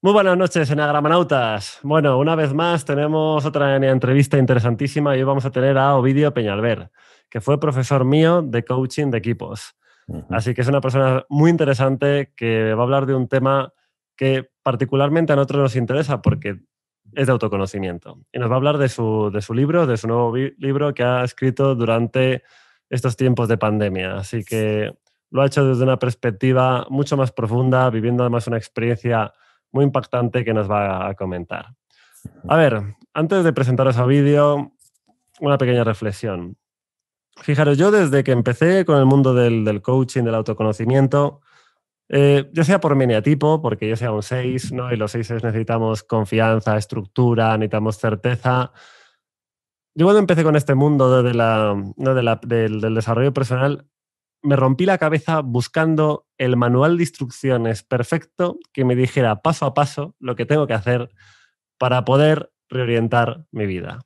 Muy buenas noches, enagramanautas. Bueno, una vez más tenemos otra entrevista interesantísima y hoy vamos a tener a Ovidio Peñalver, que fue profesor mío de coaching de equipos. Así que es una persona muy interesante que va a hablar de un tema que particularmente a nosotros nos interesa porque es de autoconocimiento. Y nos va a hablar de su, de su libro, de su nuevo libro que ha escrito durante estos tiempos de pandemia. Así que lo ha hecho desde una perspectiva mucho más profunda, viviendo además una experiencia muy impactante que nos va a comentar. A ver, antes de presentaros a vídeo, una pequeña reflexión. Fijaros, yo desde que empecé con el mundo del, coaching, del autoconocimiento, ya eh, yo sea por miniatipo, porque yo sea un 6, ¿no? Y los 6 necesitamos confianza, estructura, necesitamos certeza. Yo cuando empecé con este mundo de, la, del, desarrollo personal, me rompí la cabeza buscando el manual de instrucciones perfecto que me dijera paso a paso lo que tengo que hacer para poder reorientar mi vida.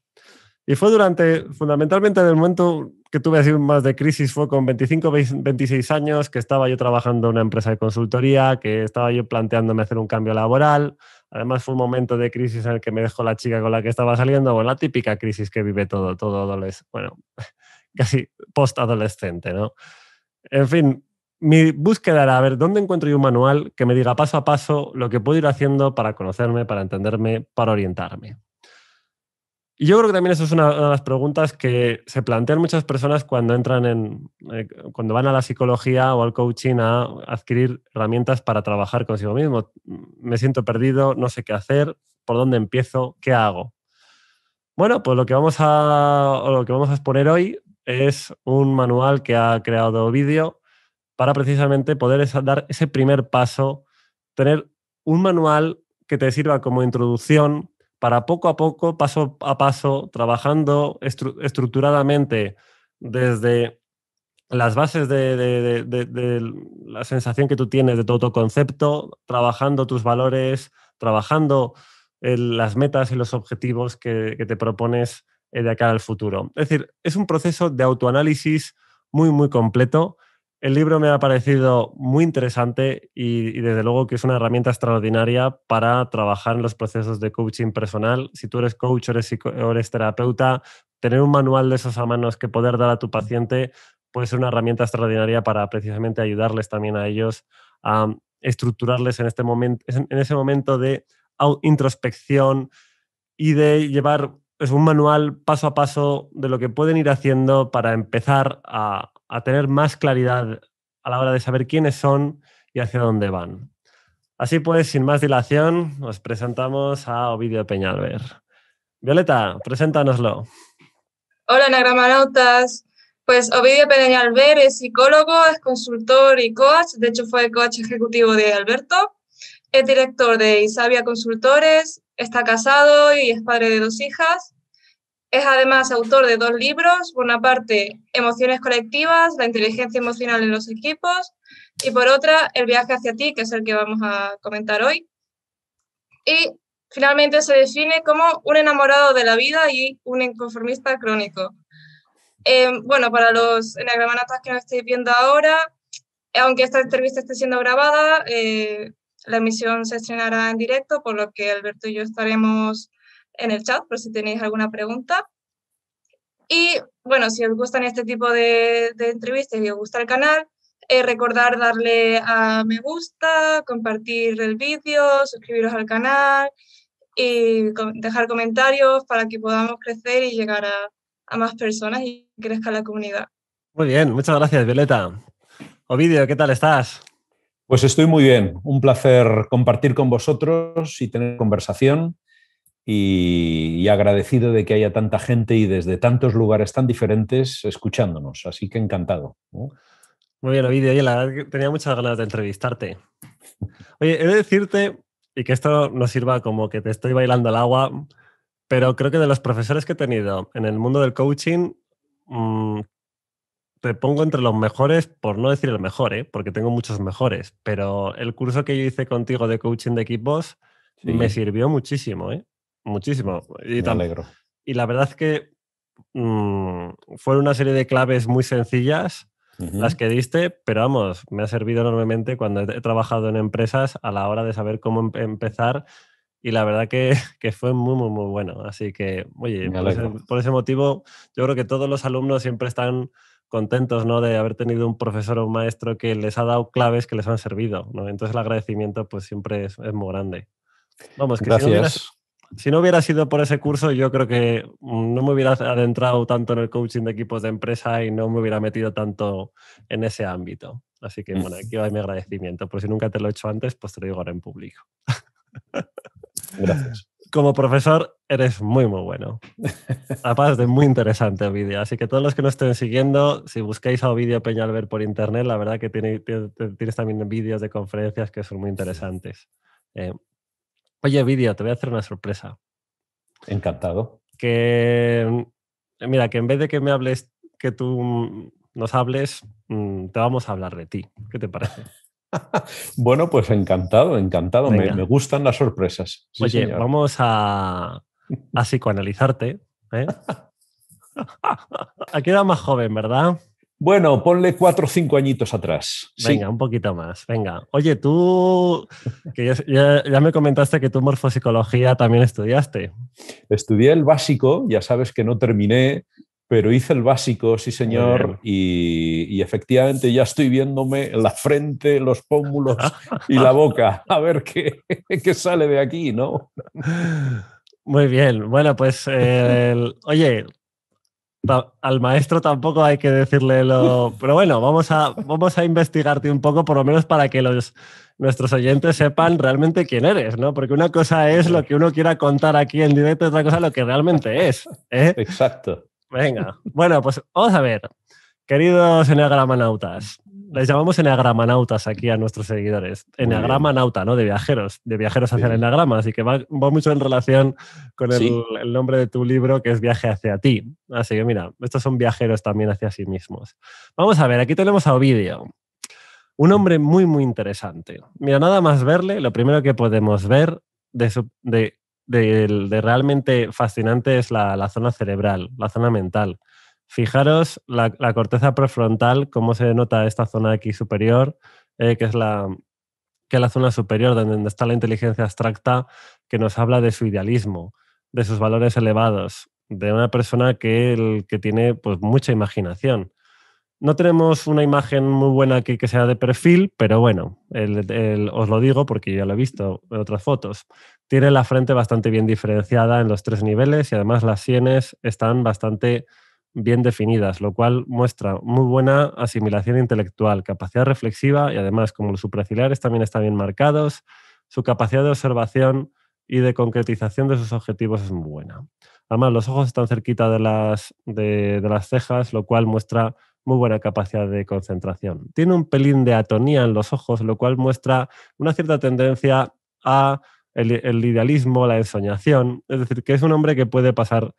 Y fue durante, fundamentalmente en el momento que tuve más de crisis, fue con 25, 26 años, que estaba yo trabajando en una empresa de consultoría, que estaba yo planteándome hacer un cambio laboral. Además fue un momento de crisis en el que me dejó la chica con la que estaba saliendo, bueno, la típica crisis que vive todo, todo adolescente, bueno, casi post-adolescente, ¿no? En fin, mi búsqueda era a ver dónde encuentro yo un manual que me diga paso a paso lo que puedo ir haciendo para conocerme, para entenderme, para orientarme. Y yo creo que también eso es una, de las preguntas que se plantean muchas personas cuando entran en, eh, cuando van a la psicología o al coaching a adquirir herramientas para trabajar consigo mismo. Me siento perdido, no sé qué hacer, por dónde empiezo, qué hago. Bueno, pues lo que vamos a, lo que vamos a exponer hoy es un manual que ha creado vídeo para precisamente poder dar ese primer paso, tener un manual que te sirva como introducción para poco a poco, paso a paso, trabajando estructuradamente desde las bases de, la sensación que tú tienes de todo tu concepto, trabajando tus valores, trabajando eh, las metas y los objetivos que te propones eh, de acá al futuro. Es decir, es un proceso de autoanálisis muy, muy completo. El libro me ha parecido muy interesante y, desde luego que es una herramienta extraordinaria para trabajar en los procesos de coaching personal. Si tú eres coach o eres, terapeuta, tener un manual de esos a manos que poder dar a tu paciente puede ser una herramienta extraordinaria para precisamente ayudarles también a ellos a estructurarles en, este momento, en ese momento de introspección y de llevar es un manual paso a paso de lo que pueden ir haciendo para empezar a, tener más claridad a la hora de saber quiénes son y hacia dónde van. Así pues, sin más dilación, os presentamos a Ovidio Peñalver. Violeta, preséntanoslo. Hola, Nagramanautas. Pues Ovidio Peñalver es psicólogo, es consultor y coach. De hecho, fue coach ejecutivo de Alberto. Es director de Isabia Consultores Está casado y es padre de dos hijas. Es además autor de dos libros, por una parte Emociones colectivas, la inteligencia emocional en los equipos, y por otra El viaje hacia ti, que es el que vamos a comentar hoy. Y finalmente se define como un enamorado de la vida y un inconformista crónico. Eh, bueno, para los enagramatas que nos estáis viendo ahora, aunque esta entrevista esté siendo grabada, eh, la emisión se estrenará en directo, por lo que Alberto y yo estaremos en el chat por si tenéis alguna pregunta. Y bueno, si os gustan este tipo de, entrevistas y os gusta el canal, eh, recordar darle a me gusta, compartir el vídeo, suscribiros al canal y dejar comentarios para que podamos crecer y llegar a, a más personas y crezca la comunidad. Muy bien, muchas gracias, Violeta. Ovidio, ¿qué tal estás? Pues estoy muy bien, un placer compartir con vosotros y tener conversación y, agradecido de que haya tanta gente y desde tantos lugares tan diferentes escuchándonos, así que encantado. Muy bien, Ovidio, Oye, la verdad que tenía muchas ganas de entrevistarte. Oye, he de decirte, y que esto no sirva como que te estoy bailando el agua, pero creo que de los profesores que he tenido en el mundo del coaching, mm, te pongo entre los mejores, por no decir el mejor, ¿eh? porque tengo muchos mejores, pero el curso que yo hice contigo de coaching de equipos me sirvió muchísimo, ¿eh? muchísimo. Y me alegro. Y la verdad es que mm, fueron una serie de claves muy sencillas las que diste, pero vamos, me ha servido enormemente cuando he, trabajado en empresas a la hora de saber cómo empezar y la verdad que, que, fue muy, muy, muy bueno. Así que, oye, por ese, por ese, motivo, yo creo que todos los alumnos siempre están contentos ¿no? de haber tenido un profesor o un maestro que les ha dado claves que les han servido. Entonces el agradecimiento pues siempre es, muy grande. Vamos, Gracias. Si, no si no, hubiera, sido por ese curso, yo creo que no me hubiera adentrado tanto en el coaching de equipos de empresa y no me hubiera metido tanto en ese ámbito. Así que bueno, aquí va mi agradecimiento. Por si nunca te lo he hecho antes, pues te lo digo ahora en público. Gracias como profesor eres muy, muy bueno. Aparte de muy interesante, Ovidio. Así que todos los que nos estén siguiendo, si buscáis a Ovidio Peñalver por internet, la verdad que tiene, tienes también vídeos de conferencias que son muy interesantes. Eh, oye, Ovidio, te voy a hacer una sorpresa. Encantado. Que, mm, mira, que en vez de que me hables, que tú mm, nos hables, mm, te vamos a hablar de ti. ¿Qué te parece? bueno, pues encantado, encantado. Me, gustan las sorpresas. Oye, vamos a, psicoanalizarte. ¿eh? Aquí era más joven, ¿verdad? Bueno, ponle cuatro o cinco añitos atrás. Venga, un poquito más. Venga. Oye, tú, ya, me comentaste que tú morfopsicología también estudiaste. Estudié el básico, ya sabes que no terminé pero hice el básico, sí señor, y, efectivamente ya estoy viéndome la frente, los pómulos y la boca, a ver qué, sale de aquí, ¿no? Muy bien, bueno, pues eh, oye, al maestro tampoco hay que decirle lo, pero bueno, vamos a, vamos a investigarte un poco, por lo menos para que los, nuestros oyentes sepan realmente quién eres, ¿no? Porque una cosa es lo que uno quiera contar aquí en directo, otra cosa es lo que realmente es. ¿eh? Exacto. Venga. Bueno, pues vamos a ver. Queridos enagramanautas, les llamamos enagramanautas aquí a nuestros seguidores. Enagramanauta, ¿no? De viajeros, de viajeros hacia el enagrama. Así que va, mucho en relación con el, nombre de tu libro, que es Viaje hacia ti. Así que mira, estos son viajeros también hacia sí mismos. Vamos a ver, aquí tenemos a Ovidio. Un hombre muy, muy interesante. Mira, nada más verle, lo primero que podemos ver de, su, de de, realmente fascinante es la, zona cerebral, la zona mental. Fijaros la, corteza prefrontal, cómo se denota esta zona aquí superior, eh, que es la, zona superior, donde está la inteligencia abstracta, que nos habla de su idealismo, de sus valores elevados, de una persona que, el, tiene pues, mucha imaginación. No tenemos una imagen muy buena aquí que sea de perfil, pero bueno, os lo digo porque ya lo he visto en otras fotos. Tiene la frente bastante bien diferenciada en los tres niveles y además las sienes están bastante bien definidas, lo cual muestra muy buena asimilación intelectual, capacidad reflexiva y además como los supraciliares también están bien marcados, su capacidad de observación y de concretización de sus objetivos es muy buena. Además, los ojos están cerquita de las, de las cejas, lo cual muestra muy buena capacidad de concentración. Tiene un pelín de atonía en los ojos, lo cual muestra una cierta tendencia a el, idealismo, la ensoñación. Es decir, que es un hombre que puede pasar,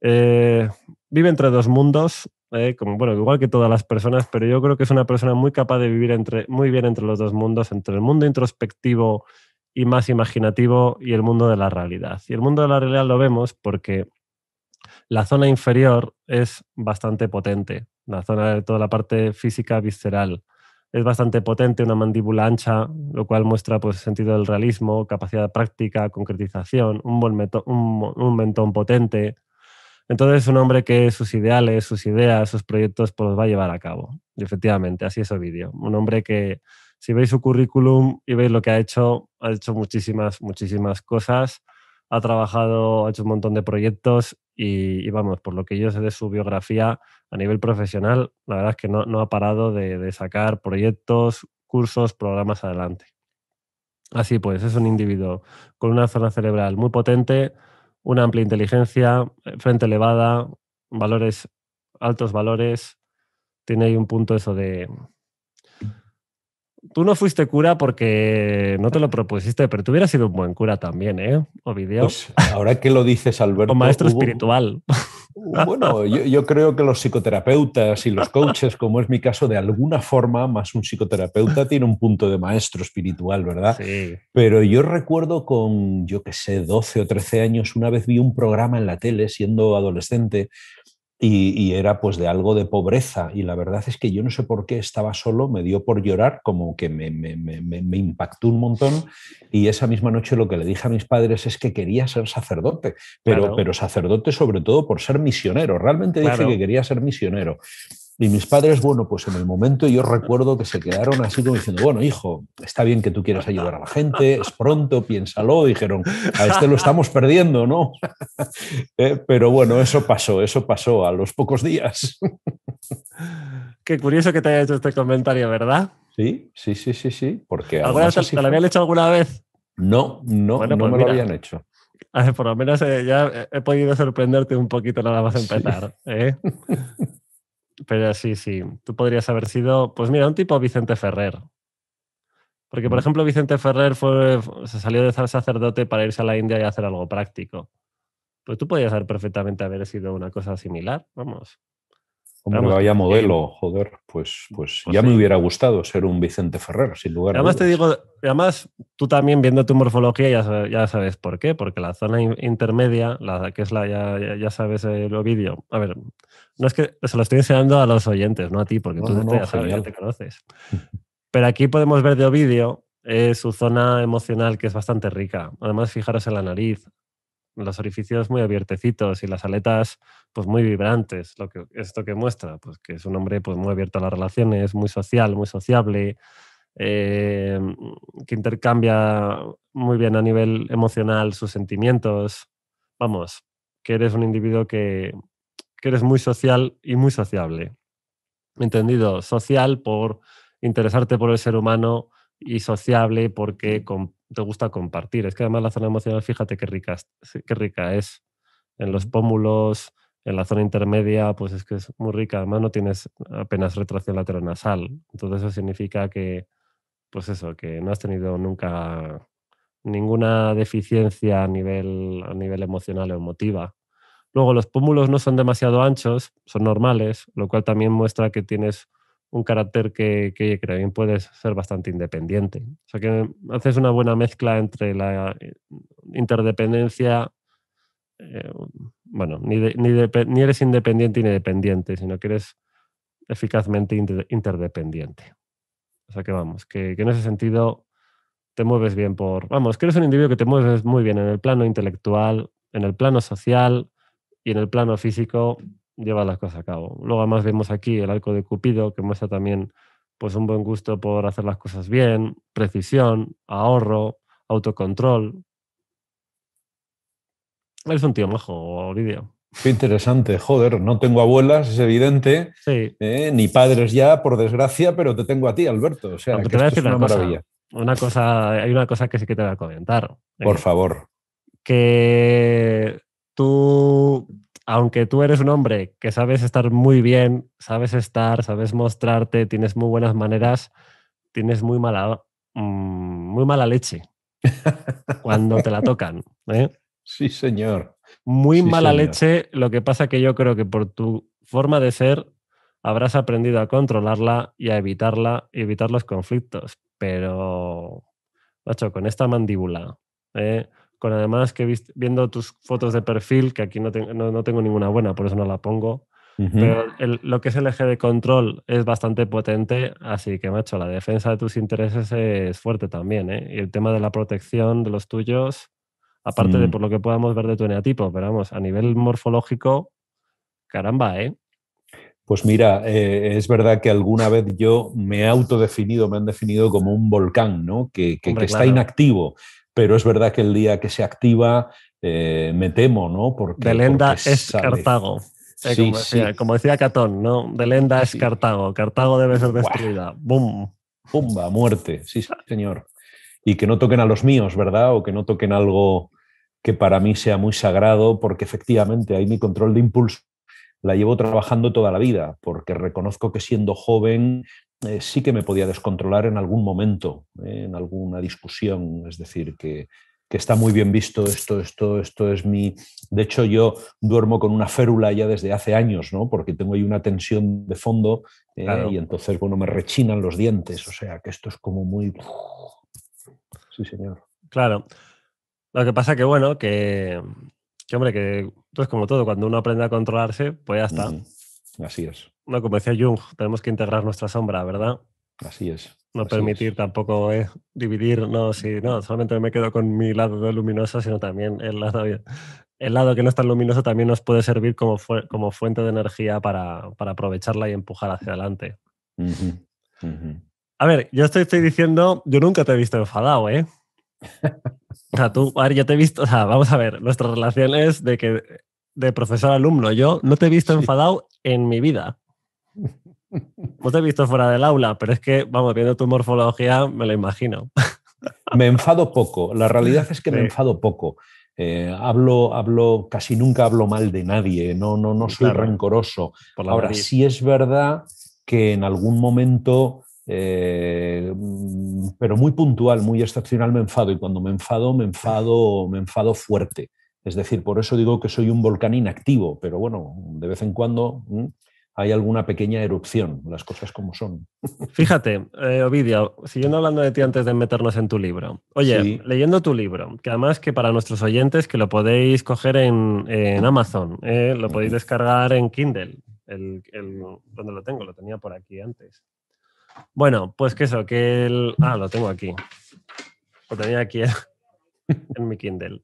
eh, vive entre dos mundos, eh, como, bueno, igual que todas las personas, pero yo creo que es una persona muy capaz de vivir entre, muy bien entre los dos mundos, entre el mundo introspectivo y más imaginativo y el mundo de la realidad. Y el mundo de la realidad lo vemos porque la zona inferior es bastante potente, la zona de toda la parte física visceral es bastante potente, una mandíbula ancha, lo cual muestra pues, sentido del realismo, capacidad práctica, concretización, un, un, mentón potente. Entonces, un hombre que sus ideales, sus ideas, sus proyectos pues, los va a llevar a cabo. Y efectivamente, así es Ovidio. Un hombre que, si veis su currículum y veis lo que ha hecho, ha hecho muchísimas, muchísimas cosas. Ha trabajado, ha hecho un montón de proyectos y, vamos, por lo que yo sé de su biografía a nivel profesional, la verdad es que no, ha parado de, sacar proyectos, cursos, programas adelante. Así pues, es un individuo con una zona cerebral muy potente, una amplia inteligencia, eh, frente elevada, valores, altos valores, tiene ahí un punto eso de, tú no fuiste cura porque no te lo propusiste, pero tú hubieras sido un buen cura también, ¿eh? Ovidio. Pues ahora que lo dices, Alberto. O maestro espiritual. Bueno, yo, yo, creo que los psicoterapeutas y los coaches, como es mi caso, de alguna forma, más un psicoterapeuta tiene un punto de maestro espiritual, ¿verdad? Sí. Pero yo recuerdo con, yo qué sé, 12 o 13 años, una vez vi un programa en la tele, siendo adolescente, y, era pues de algo de pobreza. Y la verdad es que yo no sé por qué estaba solo, me dio por llorar, como que me, impactó un montón. Y esa misma noche lo que le dije a mis padres es que quería ser sacerdote, pero, pero sacerdote sobre todo por ser misionero. Realmente dije que quería ser misionero. Y mis padres, bueno, pues en el momento yo recuerdo que se quedaron así como diciendo, bueno, hijo, está bien que tú quieras ayudar a la gente, es pronto, piénsalo, dijeron, a este lo estamos perdiendo, ¿no? Eh, pero bueno, eso pasó, eso pasó a los pocos días. Qué curioso que te haya hecho este comentario, ¿verdad? Sí, sí, sí, sí, sí, porque... ¿Alguna te, lo habían hecho alguna vez? No, no, no pues me lo habían hecho. Por lo menos eh, ya he podido sorprenderte un poquito nada más empezar. ¿eh? Pero sí, sí, tú podrías haber sido, pues mira, un tipo Vicente Ferrer. Porque, por ejemplo, Vicente Ferrer fue, se salió de ser sacerdote para irse a la India y hacer algo práctico. Pues tú podrías haber perfectamente haber sido una cosa similar, vamos. Hombre, vaya eh, modelo, joder, pues, pues, pues ya me hubiera gustado ser un Vicente Ferrer, sin lugar además a dudas. Además te digo, además tú también viendo tu morfología ya, sabes, ya sabes por qué, porque la zona intermedia, la que es la, ya, ya sabes el Ovidio, a ver, no es que se lo estoy enseñando a los oyentes, no a ti, porque tú ya sabes, te conoces. Pero aquí podemos ver de Ovidio eh, su zona emocional que es bastante rica. Además, fijaros en la nariz, los orificios muy abiertecitos y las aletas pues muy vibrantes, lo que, esto que muestra, pues que es un hombre pues muy abierto a las relaciones, muy social, muy sociable, eh, que intercambia muy bien a nivel emocional sus sentimientos. Vamos, que eres un individuo que, eres muy social y muy sociable. Entendido, social por interesarte por el ser humano y sociable porque te gusta compartir. Es que además la zona emocional, fíjate qué rica, qué rica es en los pómulos, en la zona intermedia, pues es que es muy rica, además no tienes apenas retracción lateral nasal. Entonces eso significa que, pues eso, que no has tenido nunca ninguna deficiencia a nivel, a nivel emocional o emotiva. Luego, los pómulos no son demasiado anchos, son normales, lo cual también muestra que tienes un carácter que, que también puedes ser bastante independiente. O sea que haces una buena mezcla entre la eh, interdependencia, eh, bueno, ni, ni, ni eres independiente ni dependiente, sino que eres eficazmente interdependiente. O sea que vamos, que, en ese sentido te mueves bien por, vamos, que eres un individuo que te mueves muy bien en el plano intelectual, en el plano social y en el plano físico lleva las cosas a cabo. Luego además vemos aquí el arco de Cupido que muestra también pues un buen gusto por hacer las cosas bien, precisión, ahorro, autocontrol, Eres un tío mejor, vídeo. Qué interesante, joder, no tengo abuelas, es evidente, sí. ¿eh? ni padres ya, por desgracia, pero te tengo a ti, Alberto. O sea, te voy una, cosa, hay una cosa que sí que te voy a comentar. ¿eh? Por favor. Que tú, aunque tú eres un hombre que sabes estar muy bien, sabes estar, sabes mostrarte, tienes muy buenas maneras, tienes muy mala, mm, muy mala leche cuando te la tocan. ¿eh? Sí, señor. Muy mala leche, lo que pasa que yo creo que por tu forma de ser habrás aprendido a controlarla y a evitarla y evitar los conflictos. Pero, macho, con esta mandíbula, ¿eh? con además que viendo tus fotos de perfil, que aquí no, tengo ninguna buena, por eso no la pongo, pero lo que es el eje de control es bastante potente, así que, macho, la defensa de tus intereses es fuerte también, ¿eh? Y el tema de la protección de los tuyos, Aparte de mm. por lo que podamos ver de tu eneatipo, pero vamos, a nivel morfológico, caramba, ¿eh? Pues mira, eh, es verdad que alguna vez yo me he autodefinido, me han definido como un volcán, ¿no? Que, está inactivo, pero es verdad que el día que se activa, eh, me temo, ¿no? Porque, Belenda es Cartago. Eh, sí, como, decía, sí. Catón, ¿no? De lenda es Cartago. Cartago debe ser destruida. ¡Bum! ¡Pumba! Muerte. Sí, señor y que no toquen a los míos, ¿verdad? O que no toquen algo que para mí sea muy sagrado, porque efectivamente ahí mi control de impulso la llevo trabajando toda la vida, porque reconozco que siendo joven eh, sí que me podía descontrolar en algún momento, eh, en alguna discusión, es decir, que, está muy bien visto esto, esto, esto es mi... De hecho, yo duermo con una férula ya desde hace años, ¿no? Porque tengo ahí una tensión de fondo eh, y entonces, bueno, me rechinan los dientes, o sea, que esto es como muy sí señor. Claro. Lo que pasa que, bueno, que, hombre, que es como todo, cuando uno aprende a controlarse, pues ya está. así es. No, como decía Jung, tenemos que integrar nuestra sombra, ¿verdad? Así es. No permitir tampoco es eh, dividir, no, no, solamente me quedo con mi lado luminoso, sino también el lado, el lado que no es tan luminoso también nos puede servir como, fuente de energía para, aprovecharla y empujar hacia adelante. A ver, yo estoy, diciendo, yo nunca te he visto enfadado, ¿eh? O sea, tú, a ver, yo te he visto, o sea, vamos a ver, nuestras relaciones de que de profesor-alumno, yo no te he visto enfadado en mi vida. No te he visto fuera del aula, pero es que, vamos, viendo tu morfología, me lo imagino. Me enfado poco, la realidad es que me enfado poco. Eh, hablo, hablo, casi nunca hablo mal de nadie, no, no, no soy rencoroso. Ahora, sí es verdad que en algún momento eh, pero muy puntual, muy excepcional me enfado y cuando me enfado, me enfado, me enfado fuerte. Es decir, por eso digo que soy un volcán inactivo, pero bueno, de vez en cuando mm, hay alguna pequeña erupción, las cosas como son. Fíjate, eh, Ovidio, siguiendo hablando de ti antes de meternos en tu libro. Oye, leyendo tu libro, que además que para nuestros oyentes que lo podéis coger en, Amazon, eh, lo podéis descargar en Kindle, donde lo tengo, lo tenía por aquí antes. Bueno, pues que eso, que el. Ah, lo tengo aquí. Lo tenía aquí en, mi Kindle.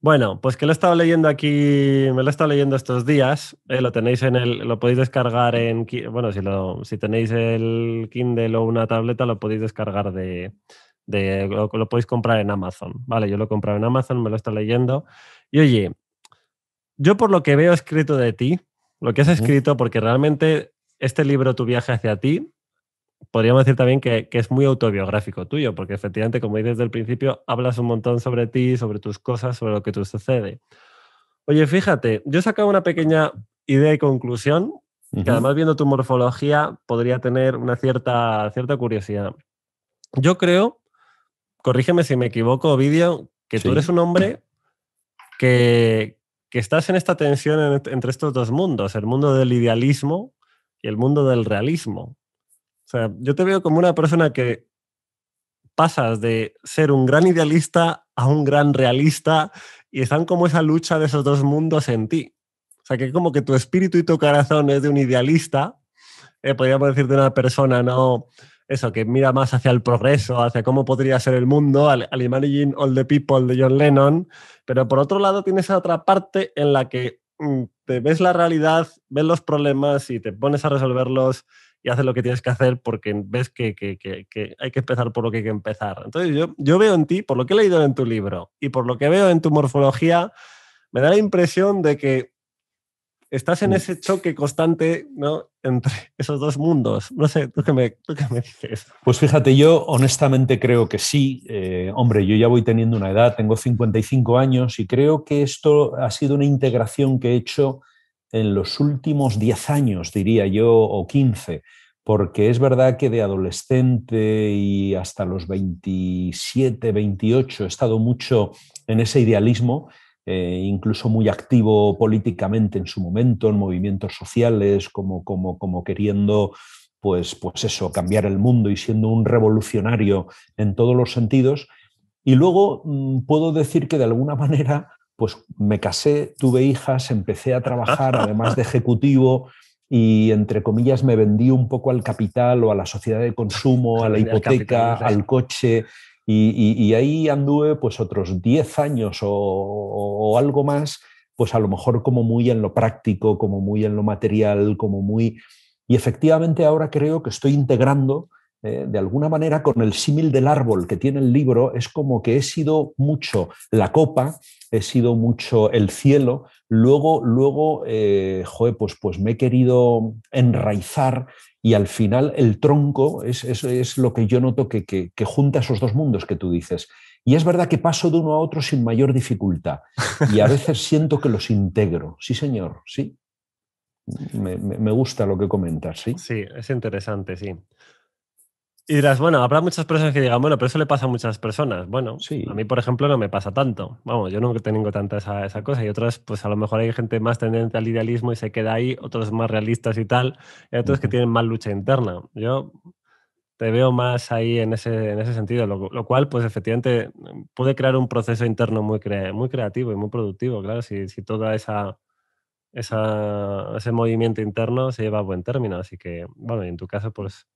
Bueno, pues que lo he estado leyendo aquí, me lo he estado leyendo estos días. Eh, lo tenéis en el, lo podéis descargar en, bueno, si, lo, si tenéis el Kindle o una tableta, lo podéis descargar de, de lo, podéis comprar en Amazon. Vale, yo lo he comprado en Amazon, me lo está leyendo. Y oye, yo por lo que veo escrito de ti, lo que has escrito, porque realmente este libro, Tu viaje hacia ti, podríamos decir también que, es muy autobiográfico tuyo, porque efectivamente, como dices desde el principio, hablas un montón sobre ti, sobre tus cosas, sobre lo que te sucede. Oye, fíjate, yo he sacado una pequeña idea y conclusión, que además viendo tu morfología podría tener una cierta, cierta curiosidad. Yo creo, corrígeme si me equivoco, Ovidio, que tú eres un hombre que, estás en esta tensión entre estos dos mundos, el mundo del idealismo y el mundo del realismo. O sea, yo te veo como una persona que pasas de ser un gran idealista a un gran realista y están como esa lucha de esos dos mundos en ti. O sea, que como que tu espíritu y tu corazón es de un idealista, eh, podríamos decir de una persona, ¿no? Eso, que mira más hacia el progreso, hacia cómo podría ser el mundo, al, Imagine All the People de John Lennon, pero por otro lado tienes otra parte en la que mm, te ves la realidad, ves los problemas y te pones a resolverlos y haces lo que tienes que hacer porque ves que, que, que, hay que empezar por lo que hay que empezar. Entonces yo, yo veo en ti, por lo que he leído en tu libro y por lo que veo en tu morfología, me da la impresión de que estás en mm. ese choque constante ¿no? entre esos dos mundos. No sé, ¿tú qué, me, ¿tú me dices? Pues fíjate, yo honestamente creo que sí. Eh, hombre, yo ya voy teniendo una edad, tengo 55 años y creo que esto ha sido una integración que he hecho en los últimos 10 años, diría yo, o 15, porque es verdad que de adolescente y hasta los 27, 28 he estado mucho en ese idealismo, eh, incluso muy activo políticamente en su momento, en movimientos sociales, como, como, como queriendo pues, pues eso, cambiar el mundo y siendo un revolucionario en todos los sentidos. Y luego mm, puedo decir que de alguna manera pues me casé, tuve hijas, empecé a trabajar además de ejecutivo y entre comillas me vendí un poco al capital o a la sociedad de consumo, a la hipoteca, al coche y, ahí anduve pues otros 10 años o, o, algo más, pues a lo mejor como muy en lo práctico, como muy en lo material, como muy... Y efectivamente ahora creo que estoy integrando eh, de alguna manera, con el símil del árbol que tiene el libro, es como que he sido mucho la copa, he sido mucho el cielo, luego, luego, eh, pues, pues me he querido enraizar y al final el tronco es, es lo que yo noto que, que, junta esos dos mundos que tú dices. Y es verdad que paso de uno a otro sin mayor dificultad y a veces siento que los integro. Sí, señor, sí. Me, me gusta lo que comentas, sí. Sí, es interesante, sí. Y dirás, bueno, habrá muchas personas que digan, bueno, pero eso le pasa a muchas personas. Bueno, a mí, por ejemplo, no me pasa tanto. Vamos, yo no tengo tanta esa, cosa. Y otras, pues a lo mejor hay gente más tendente al idealismo y se queda ahí, otros más realistas y tal, y otros que tienen más lucha interna. Yo te veo más ahí en ese, en ese sentido, lo, cual, pues efectivamente, puede crear un proceso interno muy, muy creativo y muy productivo, claro, si, si toda esa... ese movimiento interno se lleva a buen término, así que, bueno, en tu caso, pues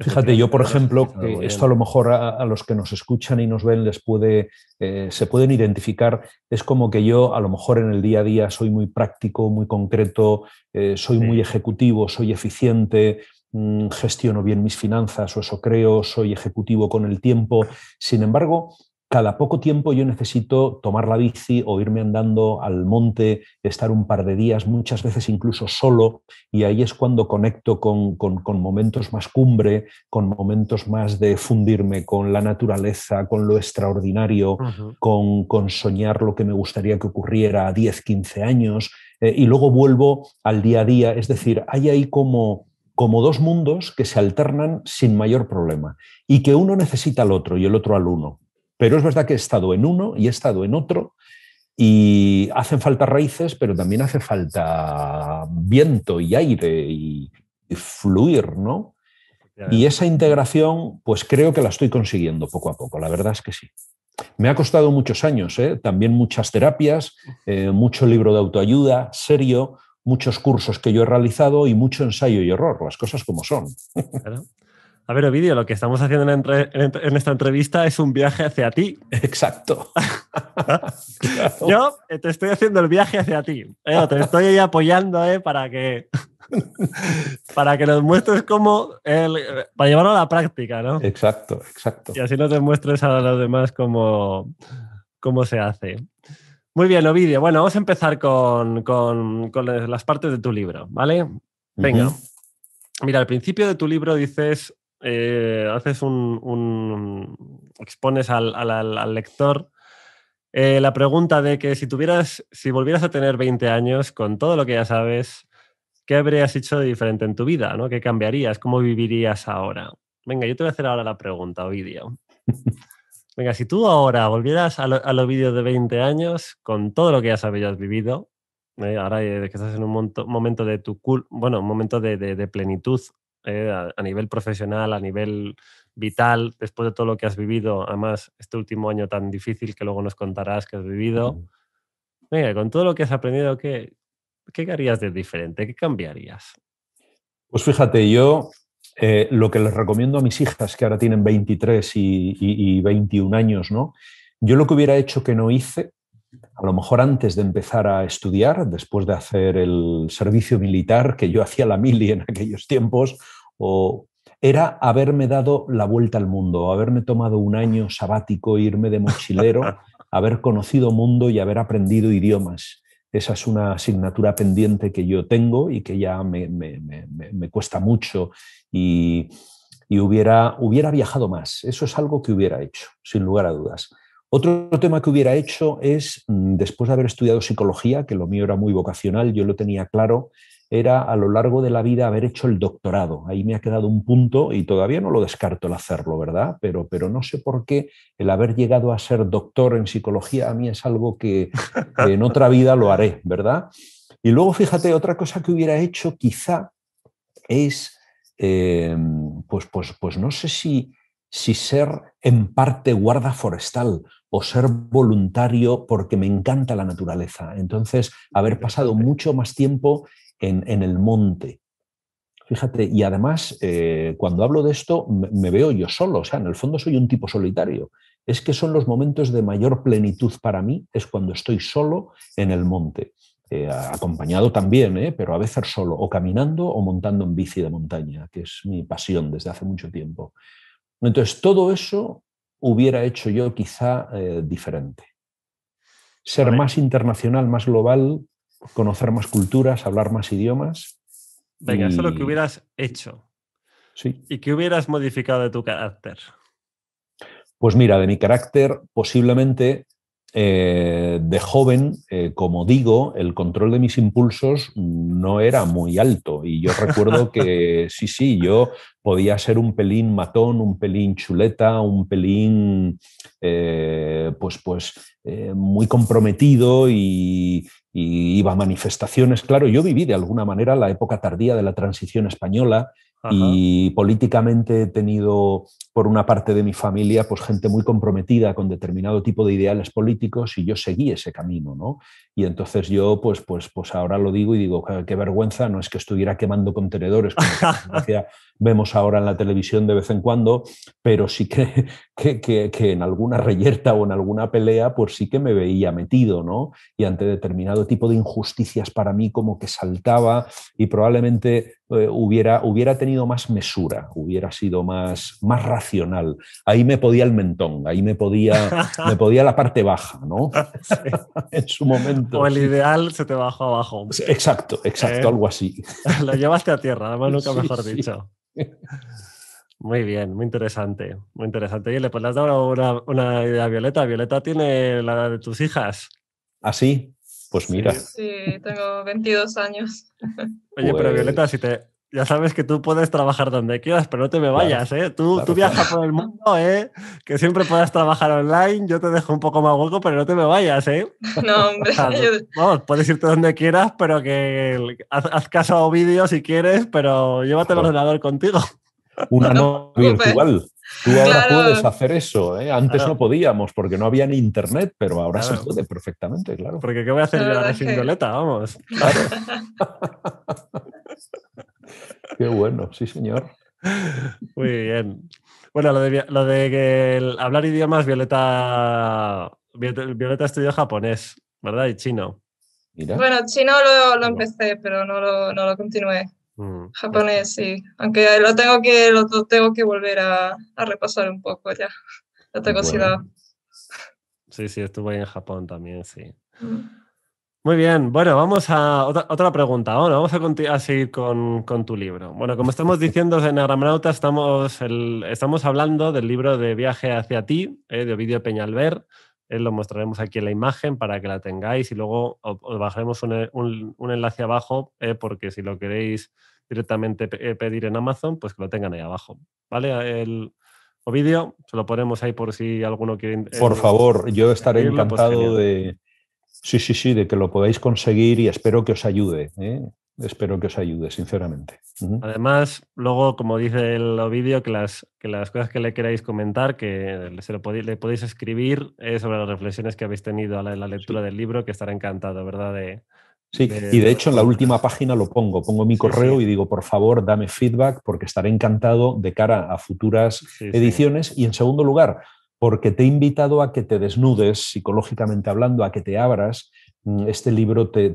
Fíjate, yo por ejemplo, eh, esto a lo mejor a, los que nos escuchan y nos ven les puede, eh, se pueden identificar. Es como que yo a lo mejor en el día a día soy muy práctico, muy concreto, eh, soy muy ejecutivo, soy eficiente, mm, gestiono bien mis finanzas o eso creo, soy ejecutivo con el tiempo. Sin embargo, cada poco tiempo yo necesito tomar la bici o irme andando al monte, estar un par de días, muchas veces incluso solo, y ahí es cuando conecto con, momentos más cumbre, con momentos más de fundirme con la naturaleza, con lo extraordinario, con, con soñar lo que me gustaría que ocurriera a 10, 15 años, eh, y luego vuelvo al día a día, es decir, hay ahí como como dos mundos que se alternan sin mayor problema y que uno necesita al otro y el otro al uno. Pero es verdad que he estado en uno y he estado en otro y hacen falta raíces, pero también hace falta viento y aire y, fluir, ¿no? Y esa integración, pues creo que la estoy consiguiendo poco a poco, la verdad es que sí. Me ha costado muchos años, ¿eh? también muchas terapias, eh, mucho libro de autoayuda, serio, muchos cursos que yo he realizado y mucho ensayo y error, las cosas como son. A ver, Ovidio, lo que estamos haciendo en, esta entrevista es un viaje hacia ti. Exacto. Yo te estoy haciendo el viaje hacia ti. Eh, te estoy apoyando ¿eh? para que para que nos muestres cómo, para llevarlo a la práctica, ¿no? Exacto, exacto. Y así nos demuestres a los demás cómo, cómo se hace. Muy bien, Ovidio. Bueno, vamos a empezar con, las partes de tu libro, ¿vale? Venga. Mira, al principio de tu libro dices, eh, haces un, expones al, lector eh, la pregunta de que si tuvieras, si volvieras a tener 20 años con todo lo que ya sabes, ¿qué habrías hecho de diferente en tu vida? ¿no? ¿Qué cambiarías? ¿Cómo vivirías ahora? Venga, yo te voy a hacer ahora la pregunta, Ovidio. Venga, si tú ahora volvieras a los vídeos de 20 años con todo lo que ya sabes, vivido, eh, ahora que estás en un momento, de tu bueno, un momento de plenitud eh, a, nivel profesional, a nivel vital, después de todo lo que has vivido, además este último año tan difícil que luego nos contarás que has vivido. Venga, con todo lo que has aprendido, ¿qué, qué harías de diferente? ¿Qué cambiarías? Pues fíjate, yo eh, lo que les recomiendo a mis hijas, que ahora tienen 23 y, 21 años, ¿no? Yo lo que hubiera hecho que no hice a lo mejor antes de empezar a estudiar, después de hacer el servicio militar, que yo hacía la mili en aquellos tiempos, o era haberme dado la vuelta al mundo, haberme tomado un año sabático, irme de mochilero, haber conocido mundo y haber aprendido idiomas. Esa es una asignatura pendiente que yo tengo y que ya me, cuesta mucho y, y, hubiera, hubiera viajado más. Eso es algo que hubiera hecho, sin lugar a dudas. Otro tema que hubiera hecho es, mm, después de haber estudiado psicología, que lo mío era muy vocacional, yo lo tenía claro, era a lo largo de la vida haber hecho el doctorado. Ahí me ha quedado un punto y todavía no lo descarto el hacerlo, ¿verdad? Pero, pero no sé por qué el haber llegado a ser doctor en psicología a mí es algo que en otra vida lo haré, ¿verdad? Y luego, fíjate, otra cosa que hubiera hecho quizá es, eh, pues, pues, pues no sé si, si ser en parte guarda forestal o ser voluntario porque me encanta la naturaleza. Entonces, haber pasado mucho más tiempo en, el monte. Fíjate, y además, eh, cuando hablo de esto, me, veo yo solo, o sea, en el fondo soy un tipo solitario. Es que son los momentos de mayor plenitud para mí, es cuando estoy solo en el monte. Eh, acompañado también, eh, pero a veces solo, o caminando o montando en bici de montaña, que es mi pasión desde hace mucho tiempo. Entonces, todo eso hubiera hecho yo quizá eh, diferente. Ser más internacional, más global, conocer más culturas, hablar más idiomas. Venga, eso es lo que hubieras hecho. Sí. ¿Y qué hubieras modificado de tu carácter? Pues mira, de mi carácter posiblemente eh, de joven, eh, como digo, el control de mis impulsos no era muy alto. Y yo recuerdo que sí, sí, yo podía ser un pelín matón, un pelín chuleta, un pelín, eh, pues, pues, muy comprometido y, iba a manifestaciones. Claro, yo viví de alguna manera la época tardía de la transición española y políticamente he tenido por una parte de mi familia, pues gente muy comprometida con determinado tipo de ideales políticos y yo seguí ese camino, ¿no? Y entonces yo, pues, pues, pues ahora lo digo y digo, qué vergüenza, no es que estuviera quemando contenedores, como vemos ahora en la televisión de vez en cuando, pero sí que, en alguna reyerta o en alguna pelea, pues sí que me veía metido, ¿no? Y ante determinado tipo de injusticias para mí como que saltaba y probablemente eh, hubiera, hubiera tenido más mesura, hubiera sido más, más racional Ahí me podía el mentón, ahí me podía, me podía la parte baja, ¿no? en su momento. O el ideal se te bajó abajo. Exacto, exacto, eh, algo así. Lo llevaste a tierra, además nunca mejor dicho. Muy bien, muy interesante, muy interesante. Y pues le podrás dar una, idea a Violeta. Violeta tiene la de tus hijas. ¿Ah, sí? Pues mira. Sí, tengo 22 años. Oye, pero pues Violeta, si te, ya sabes que tú puedes trabajar donde quieras, pero no te me vayas, ¿eh? Tú, tú viajas por el mundo, ¿eh? Que siempre puedas trabajar online, yo te dejo un poco más hueco, pero no te me vayas, ¿eh? No, hombre. Vamos, puedes irte donde quieras, pero que haz, caso a vídeo si quieres, pero llévate el ordenador contigo. Una no, virtual. Tú ahora puedes hacer eso, ¿eh? Antes no podíamos porque no había ni internet, pero ahora se puede perfectamente, claro. Porque ¿qué voy a hacer yo ahora sin Vamos. Qué bueno, sí, señor. Muy bien. Bueno, lo de, hablar idiomas, Violeta, Violeta estudió japonés, ¿verdad? Y chino. Bueno, chino lo, empecé, pero no lo, no lo continué. Mm, japonés, sí. Aunque lo tengo que, lo tengo que volver a, repasar un poco ya. Lo tengo Sí, sí, estuve en Japón también, sí. Mm. Muy bien, bueno, vamos a otra, otra pregunta. Ahora vamos a, a seguir con, tu libro. Bueno, como estamos diciendo en Agramnauta, estamos, estamos hablando del libro de Viaje hacia ti, eh, de Ovidio Peñalver. Eh, lo mostraremos aquí en la imagen para que la tengáis y luego os bajaremos un, enlace abajo, eh, porque si lo queréis directamente pedir en Amazon, pues que lo tengan ahí abajo. ¿Vale? El, Ovidio, se lo ponemos ahí por si alguno quiere. Por favor, yo estaré pues encantado de Sí, sí, sí, de que lo podáis conseguir y espero que os ayude. ¿eh? Espero que os ayude, sinceramente. Además, luego, como dice el vídeo, que las, que las cosas que le queráis comentar, que se lo le podéis escribir eh, sobre las reflexiones que habéis tenido a la, lectura del libro, que estará encantado, ¿verdad? De, Sí, y de hecho en la última página lo pongo, pongo mi correo y digo, por favor, dame feedback porque estaré encantado de cara a futuras ediciones. Y en segundo lugar, porque te he invitado a que te desnudes, psicológicamente hablando, a que te abras. Mm, este libro te,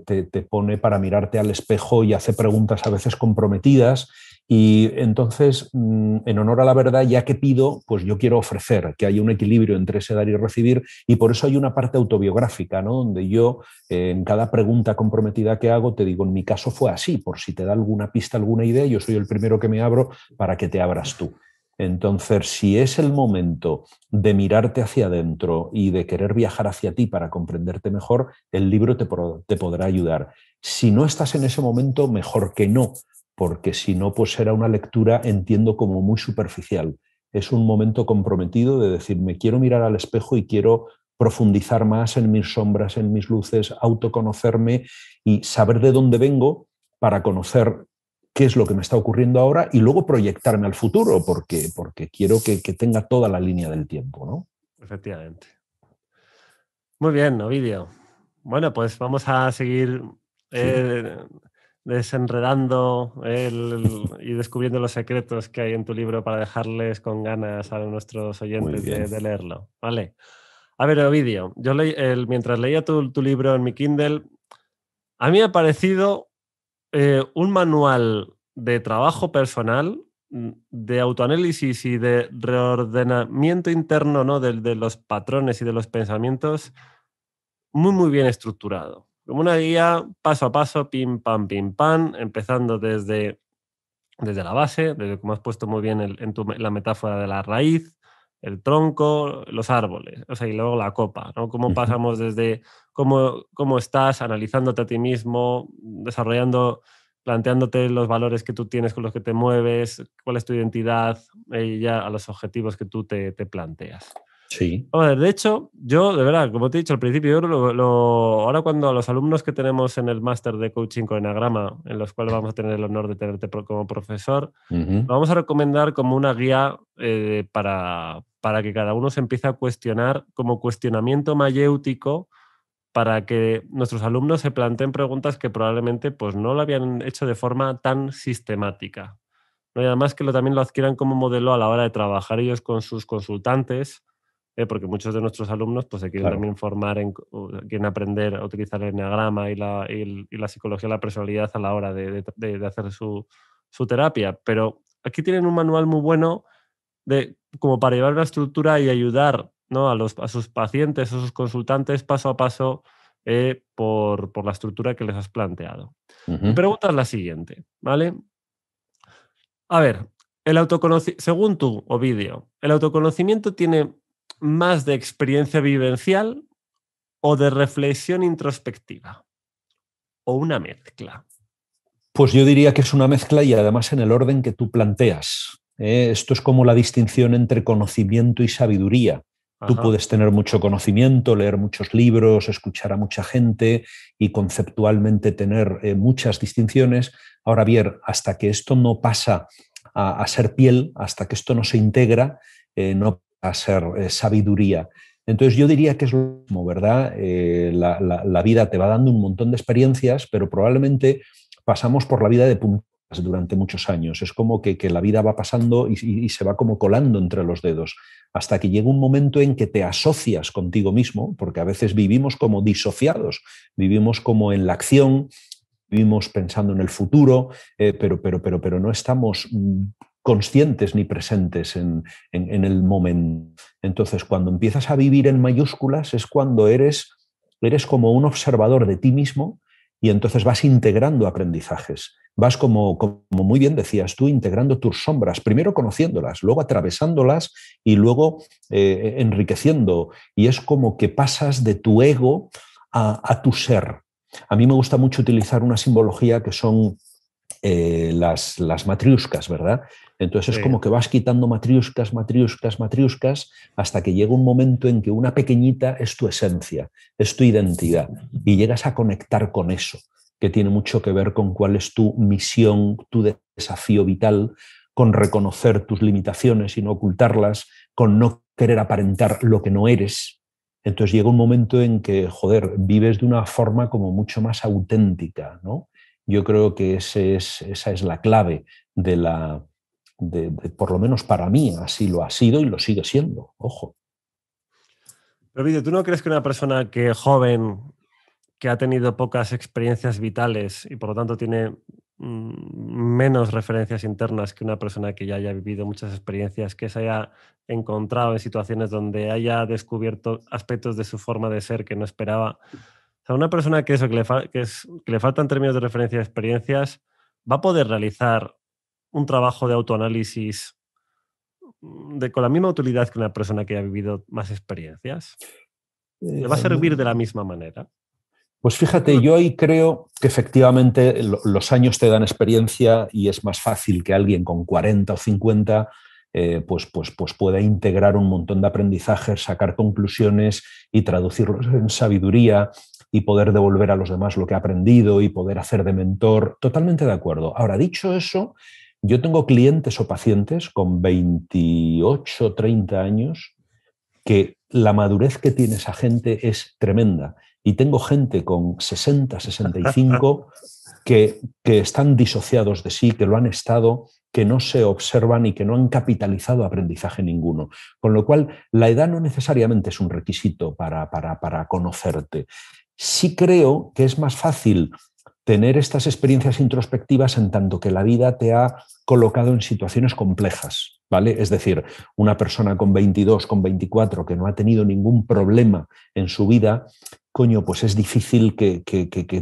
pone para mirarte al espejo y hace preguntas a veces comprometidas y entonces, mm, en honor a la verdad, ya que pido, pues yo quiero ofrecer, que haya un equilibrio entre ese dar y recibir, y por eso hay una parte autobiográfica, ¿no? Donde yo, eh, en cada pregunta comprometida que hago, te digo, en mi caso fue así, por si te da alguna pista, alguna idea, yo soy el primero que me abro para que te abras tú. Entonces, si es el momento de mirarte hacia adentro y de querer viajar hacia ti para comprenderte mejor, el libro te, te podrá ayudar. Si no estás en ese momento, mejor que no, porque si no, pues será una lectura, entiendo, como muy superficial. Es un momento comprometido de decir, me quiero mirar al espejo y quiero profundizar más en mis sombras, en mis luces, autoconocerme y saber de dónde vengo para conocer qué es lo que me está ocurriendo ahora y luego proyectarme al futuro, porque, porque quiero que, tenga toda la línea del tiempo. ¿no? Efectivamente. Muy bien, Ovidio. Bueno, pues vamos a seguir eh, desenredando y descubriendo los secretos que hay en tu libro para dejarles con ganas a nuestros oyentes de, leerlo. Vale. A ver, Ovidio, yo mientras leía tu, tu libro en mi Kindle, a mí ha parecido eh, un manual de trabajo personal, mm, de autoanálisis y de reordenamiento interno de, los patrones y de los pensamientos muy, muy bien estructurado. Como una guía paso a paso, pim, pam, pim, pam, empezando desde, desde la base, desde como has puesto muy bien en la metáfora de la raíz, el tronco, los árboles, o sea, y luego la copa, ¿no? Cómo pasamos desde cómo, cómo estás analizándote a ti mismo, desarrollando, planteándote los valores que tú tienes con los que te mueves, cuál es tu identidad, eh, y ya a los objetivos que tú te planteas. Sí. de hecho, yo, de verdad, como te he dicho al principio, ahora cuando a los alumnos que tenemos en el máster de coaching con Enagrama, en los cuales vamos a tener el honor de tenerte como profesor, vamos a recomendar como una guía eh, para, que cada uno se empiece a cuestionar como cuestionamiento mayéutico para que nuestros alumnos se planteen preguntas que probablemente pues, no lo habían hecho de forma tan sistemática. Y además que lo, también lo adquieran como modelo a la hora de trabajar ellos con sus consultantes ¿eh? porque muchos de nuestros alumnos pues, se quieren también formar, en, quieren aprender a utilizar el enneagrama y la, psicología la personalidad a la hora de, hacer su, terapia. Pero aquí tienen un manual muy bueno de, como para llevar una estructura y ayudar a, sus pacientes, a sus consultantes, paso a paso eh, por, la estructura que les has planteado. Mi pregunta es la siguiente, ¿vale? A ver, el autoconocimiento, según tú, Ovidio, ¿el autoconocimiento tiene más de experiencia vivencial o de reflexión introspectiva? ¿O una mezcla? Pues yo diría que es una mezcla y además en el orden que tú planteas. ¿eh? esto es como la distinción entre conocimiento y sabiduría. Tú puedes tener mucho conocimiento, leer muchos libros, escuchar a mucha gente y conceptualmente tener eh, muchas distinciones. Ahora bien, hasta que esto no pasa a, ser piel, hasta que esto no se integra, eh, no a ser eh, sabiduría. Entonces yo diría que es lo mismo, ¿verdad? Eh, la, vida te va dando un montón de experiencias, pero probablemente pasamos por la vida de puntas durante muchos años. Es como que, la vida va pasando y, se va como colando entre los dedos, hasta que llega un momento en que te asocias contigo mismo, porque a veces vivimos como disociados, vivimos como en la acción, vivimos pensando en el futuro, eh, pero, pero, pero, pero no estamos mm, conscientes ni presentes en, el momento. Entonces, cuando empiezas a vivir en mayúsculas es cuando eres, eres como un observador de ti mismo y entonces vas integrando aprendizajes. Vas como, como muy bien decías tú, integrando tus sombras, primero conociéndolas, luego atravesándolas y luego eh, enriqueciendo. Y es como que pasas de tu ego a, tu ser. A mí me gusta mucho utilizar una simbología que son eh, las, las matriuscas, ¿verdad? Entonces es como que vas quitando matriuscas, matriuscas, matriuscas, hasta que llega un momento en que una pequeñita es tu esencia, es tu identidad, y llegas a conectar con eso, que tiene mucho que ver con cuál es tu misión, tu desafío vital, con reconocer tus limitaciones y no ocultarlas, con no querer aparentar lo que no eres. Entonces llega un momento en que, joder, vives de una forma como mucho más auténtica, ¿no? Yo creo que esa es la clave de la, por lo menos para mí, así lo ha sido y lo sigue siendo, ojo. Pero ¿tú no crees que una persona que joven, que ha tenido pocas experiencias vitales y por lo tanto tiene mm, menos referencias internas que una persona que ya haya vivido muchas experiencias, que se haya encontrado en situaciones donde haya descubierto aspectos de su forma de ser que no esperaba. O sea, una persona que, eso, le, le faltan términos de referencia de experiencias, ¿va a poder realizar un trabajo de autoanálisis mm, de, con la misma utilidad que una persona que ha vivido más experiencias? ¿Le va a eh, servir de la misma manera? Pues fíjate, yo ahí creo que efectivamente los años te dan experiencia y es más fácil que alguien con 40 o 50 eh, pues, pues, pues pueda integrar un montón de aprendizajes, sacar conclusiones y traducirlos en sabiduría y poder devolver a los demás lo que ha aprendido y poder hacer de mentor. Totalmente de acuerdo. Ahora, dicho eso, yo tengo clientes o pacientes con 28, 30 años que la madurez que tiene esa gente es tremenda. Y tengo gente con 60, 65 que, que están disociados de sí, que lo han estado, que no se observan y que no han capitalizado aprendizaje ninguno. Con lo cual, la edad no necesariamente es un requisito para, para, para conocerte. Sí creo que es más fácil tener estas experiencias introspectivas en tanto que la vida te ha colocado en situaciones complejas, ¿vale? Es decir, una persona con 22, con 24, que no ha tenido ningún problema en su vida, coño, pues es difícil que,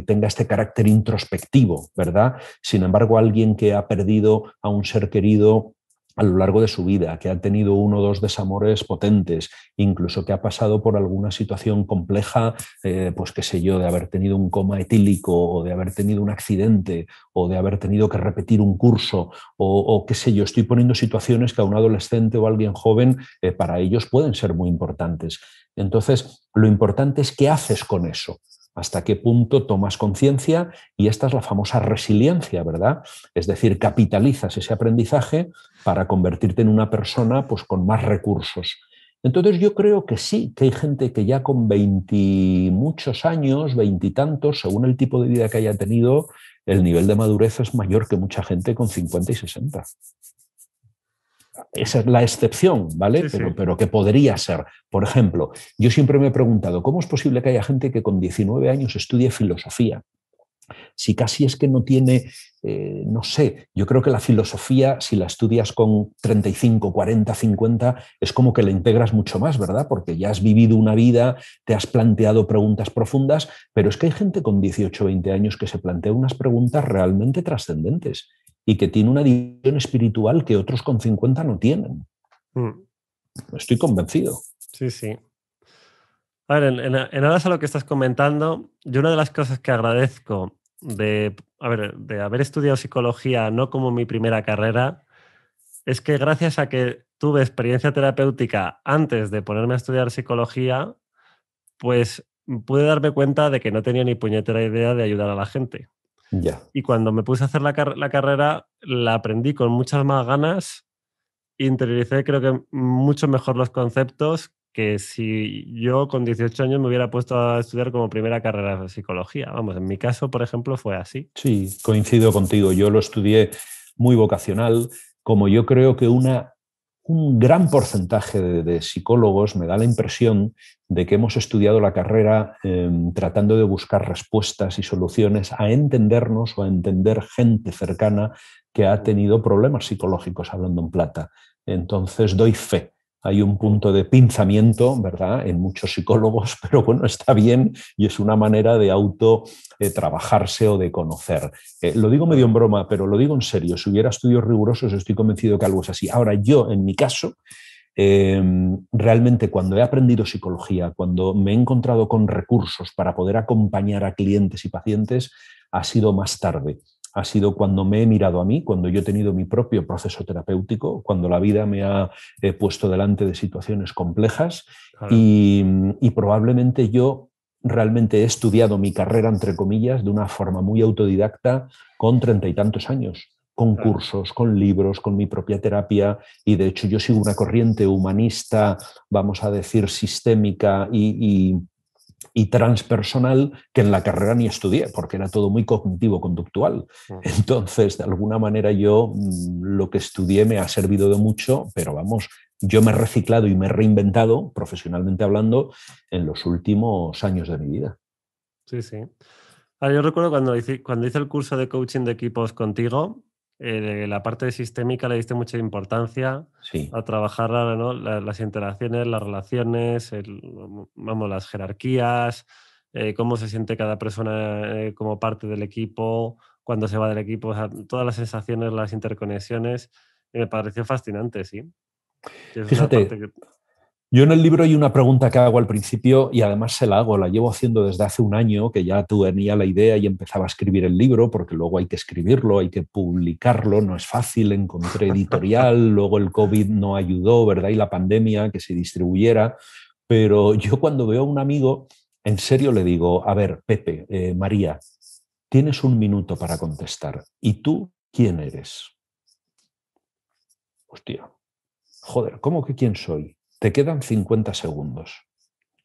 tenga este carácter introspectivo, ¿verdad? Sin embargo, alguien que ha perdido a un ser querido a lo largo de su vida, que ha tenido uno o dos desamores potentes, incluso que ha pasado por alguna situación compleja, eh, pues qué sé yo, de haber tenido un coma etílico o de haber tenido un accidente o de haber tenido que repetir un curso o, qué sé yo, estoy poniendo situaciones que a un adolescente o a alguien joven eh, para ellos pueden ser muy importantes. Entonces, lo importante es qué haces con eso, hasta qué punto tomas conciencia y esta es la famosa resiliencia, ¿verdad? Es decir, capitalizas ese aprendizaje para convertirte en una persona pues, con más recursos. Entonces yo creo que sí, que hay gente que ya con veintimuchos muchos años, veintitantos, según el tipo de vida que haya tenido, el nivel de madurez es mayor que mucha gente con 50 y 60 esa es la excepción, ¿vale? pero, que podría ser. Por ejemplo, yo siempre me he preguntado, ¿cómo es posible que haya gente que con 19 años estudie filosofía? Si casi es que no tiene, eh, no sé, yo creo que la filosofía, si la estudias con 35, 40, 50, es como que la integras mucho más, ¿verdad? Porque ya has vivido una vida, te has planteado preguntas profundas, pero es que hay gente con 18, 20 años que se plantea unas preguntas realmente trascendentes y que tiene una dimensión espiritual que otros con 50 no tienen. Mm. Estoy convencido. Sí, sí. A ver, en, en, a lo que estás comentando, yo una de las cosas que agradezco de, de haber estudiado psicología no como mi primera carrera, es que gracias a que tuve experiencia terapéutica antes de ponerme a estudiar psicología, pues pude darme cuenta de que no tenía ni puñetera idea de ayudar a la gente. Y cuando me puse a hacer la, la, carrera, la aprendí con muchas más ganas, interioricé creo que mucho mejor los conceptos que si yo con 18 años me hubiera puesto a estudiar como primera carrera de psicología. Vamos, en mi caso, por ejemplo, fue así. Sí, coincido contigo. Yo lo estudié muy vocacional, como yo creo que una un gran porcentaje de, psicólogos me da la impresión de que hemos estudiado la carrera em, tratando de buscar respuestas y soluciones a entendernos o a entender gente cercana que ha tenido problemas psicológicos hablando en plata. Entonces doy fe hay un punto de pinzamiento, ¿verdad?, en muchos psicólogos, pero bueno, está bien y es una manera de auto eh, trabajarse o de conocer. Eh, lo digo medio en broma, pero lo digo en serio. Si hubiera estudios rigurosos, estoy convencido que algo es así. Ahora, yo, en mi caso, em, realmente cuando he aprendido psicología, cuando me he encontrado con recursos para poder acompañar a clientes y pacientes, ha sido más tarde ha sido cuando me he mirado a mí, cuando yo he tenido mi propio proceso terapéutico, cuando la vida me ha eh, puesto delante de situaciones complejas y, probablemente yo realmente he estudiado mi carrera, entre comillas, de una forma muy autodidacta con treinta y tantos años con cursos, con libros, con mi propia terapia y de hecho yo sigo una corriente humanista, vamos a decir, sistémica y, y transpersonal que en la carrera ni estudié, porque era todo muy cognitivo-conductual. Mm. Entonces, de alguna manera yo mm, lo que estudié me ha servido de mucho, pero vamos, yo me he reciclado y me he reinventado, profesionalmente hablando, en los últimos años de mi vida. Sí, sí. Ahora, yo recuerdo cuando hice, cuando hice el curso de coaching de equipos contigo, eh, la parte sistémica le diste mucha importancia a trabajar las, interacciones, las relaciones, vamos, las jerarquías, eh, cómo se siente cada persona eh, como parte del equipo, cuando se va del equipo, todas las sensaciones, las interconexiones. me pareció fascinante, sí. Fíjate, yo en el libro hay una pregunta que hago al principio y además se la hago, la llevo haciendo desde hace un año, que ya tenía la idea y empezaba a escribir el libro, porque luego hay que escribirlo, hay que publicarlo, no es fácil, encontré editorial, luego el COVID no ayudó, ¿verdad? Y la pandemia que se distribuyera, pero yo cuando veo a un amigo, en serio le digo, a ver, Pepe, eh, María, tienes un minuto para contestar, ¿y tú quién eres? Hostia, joder, ¿cómo que quién soy? Te quedan 50 segundos.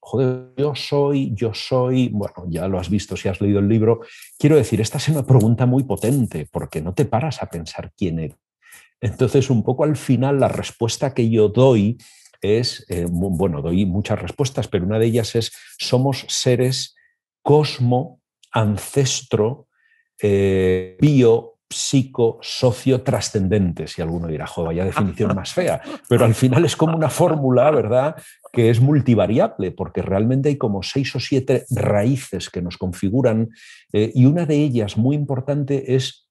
Joder, yo soy, yo soy, bueno, ya lo has visto si has leído el libro. Quiero decir, esta es una pregunta muy potente porque no te paras a pensar quién eres. Entonces, un poco al final, la respuesta que yo doy es, eh, bueno, doy muchas respuestas, pero una de ellas es, somos seres cosmo, ancestro, eh, bio, psico-socio-trascendente, si alguno dirá, vaya definición más fea, pero al final es como una fórmula, ¿verdad?, que es multivariable, porque realmente hay como seis o siete raíces que nos configuran, eh, y una de ellas muy importante es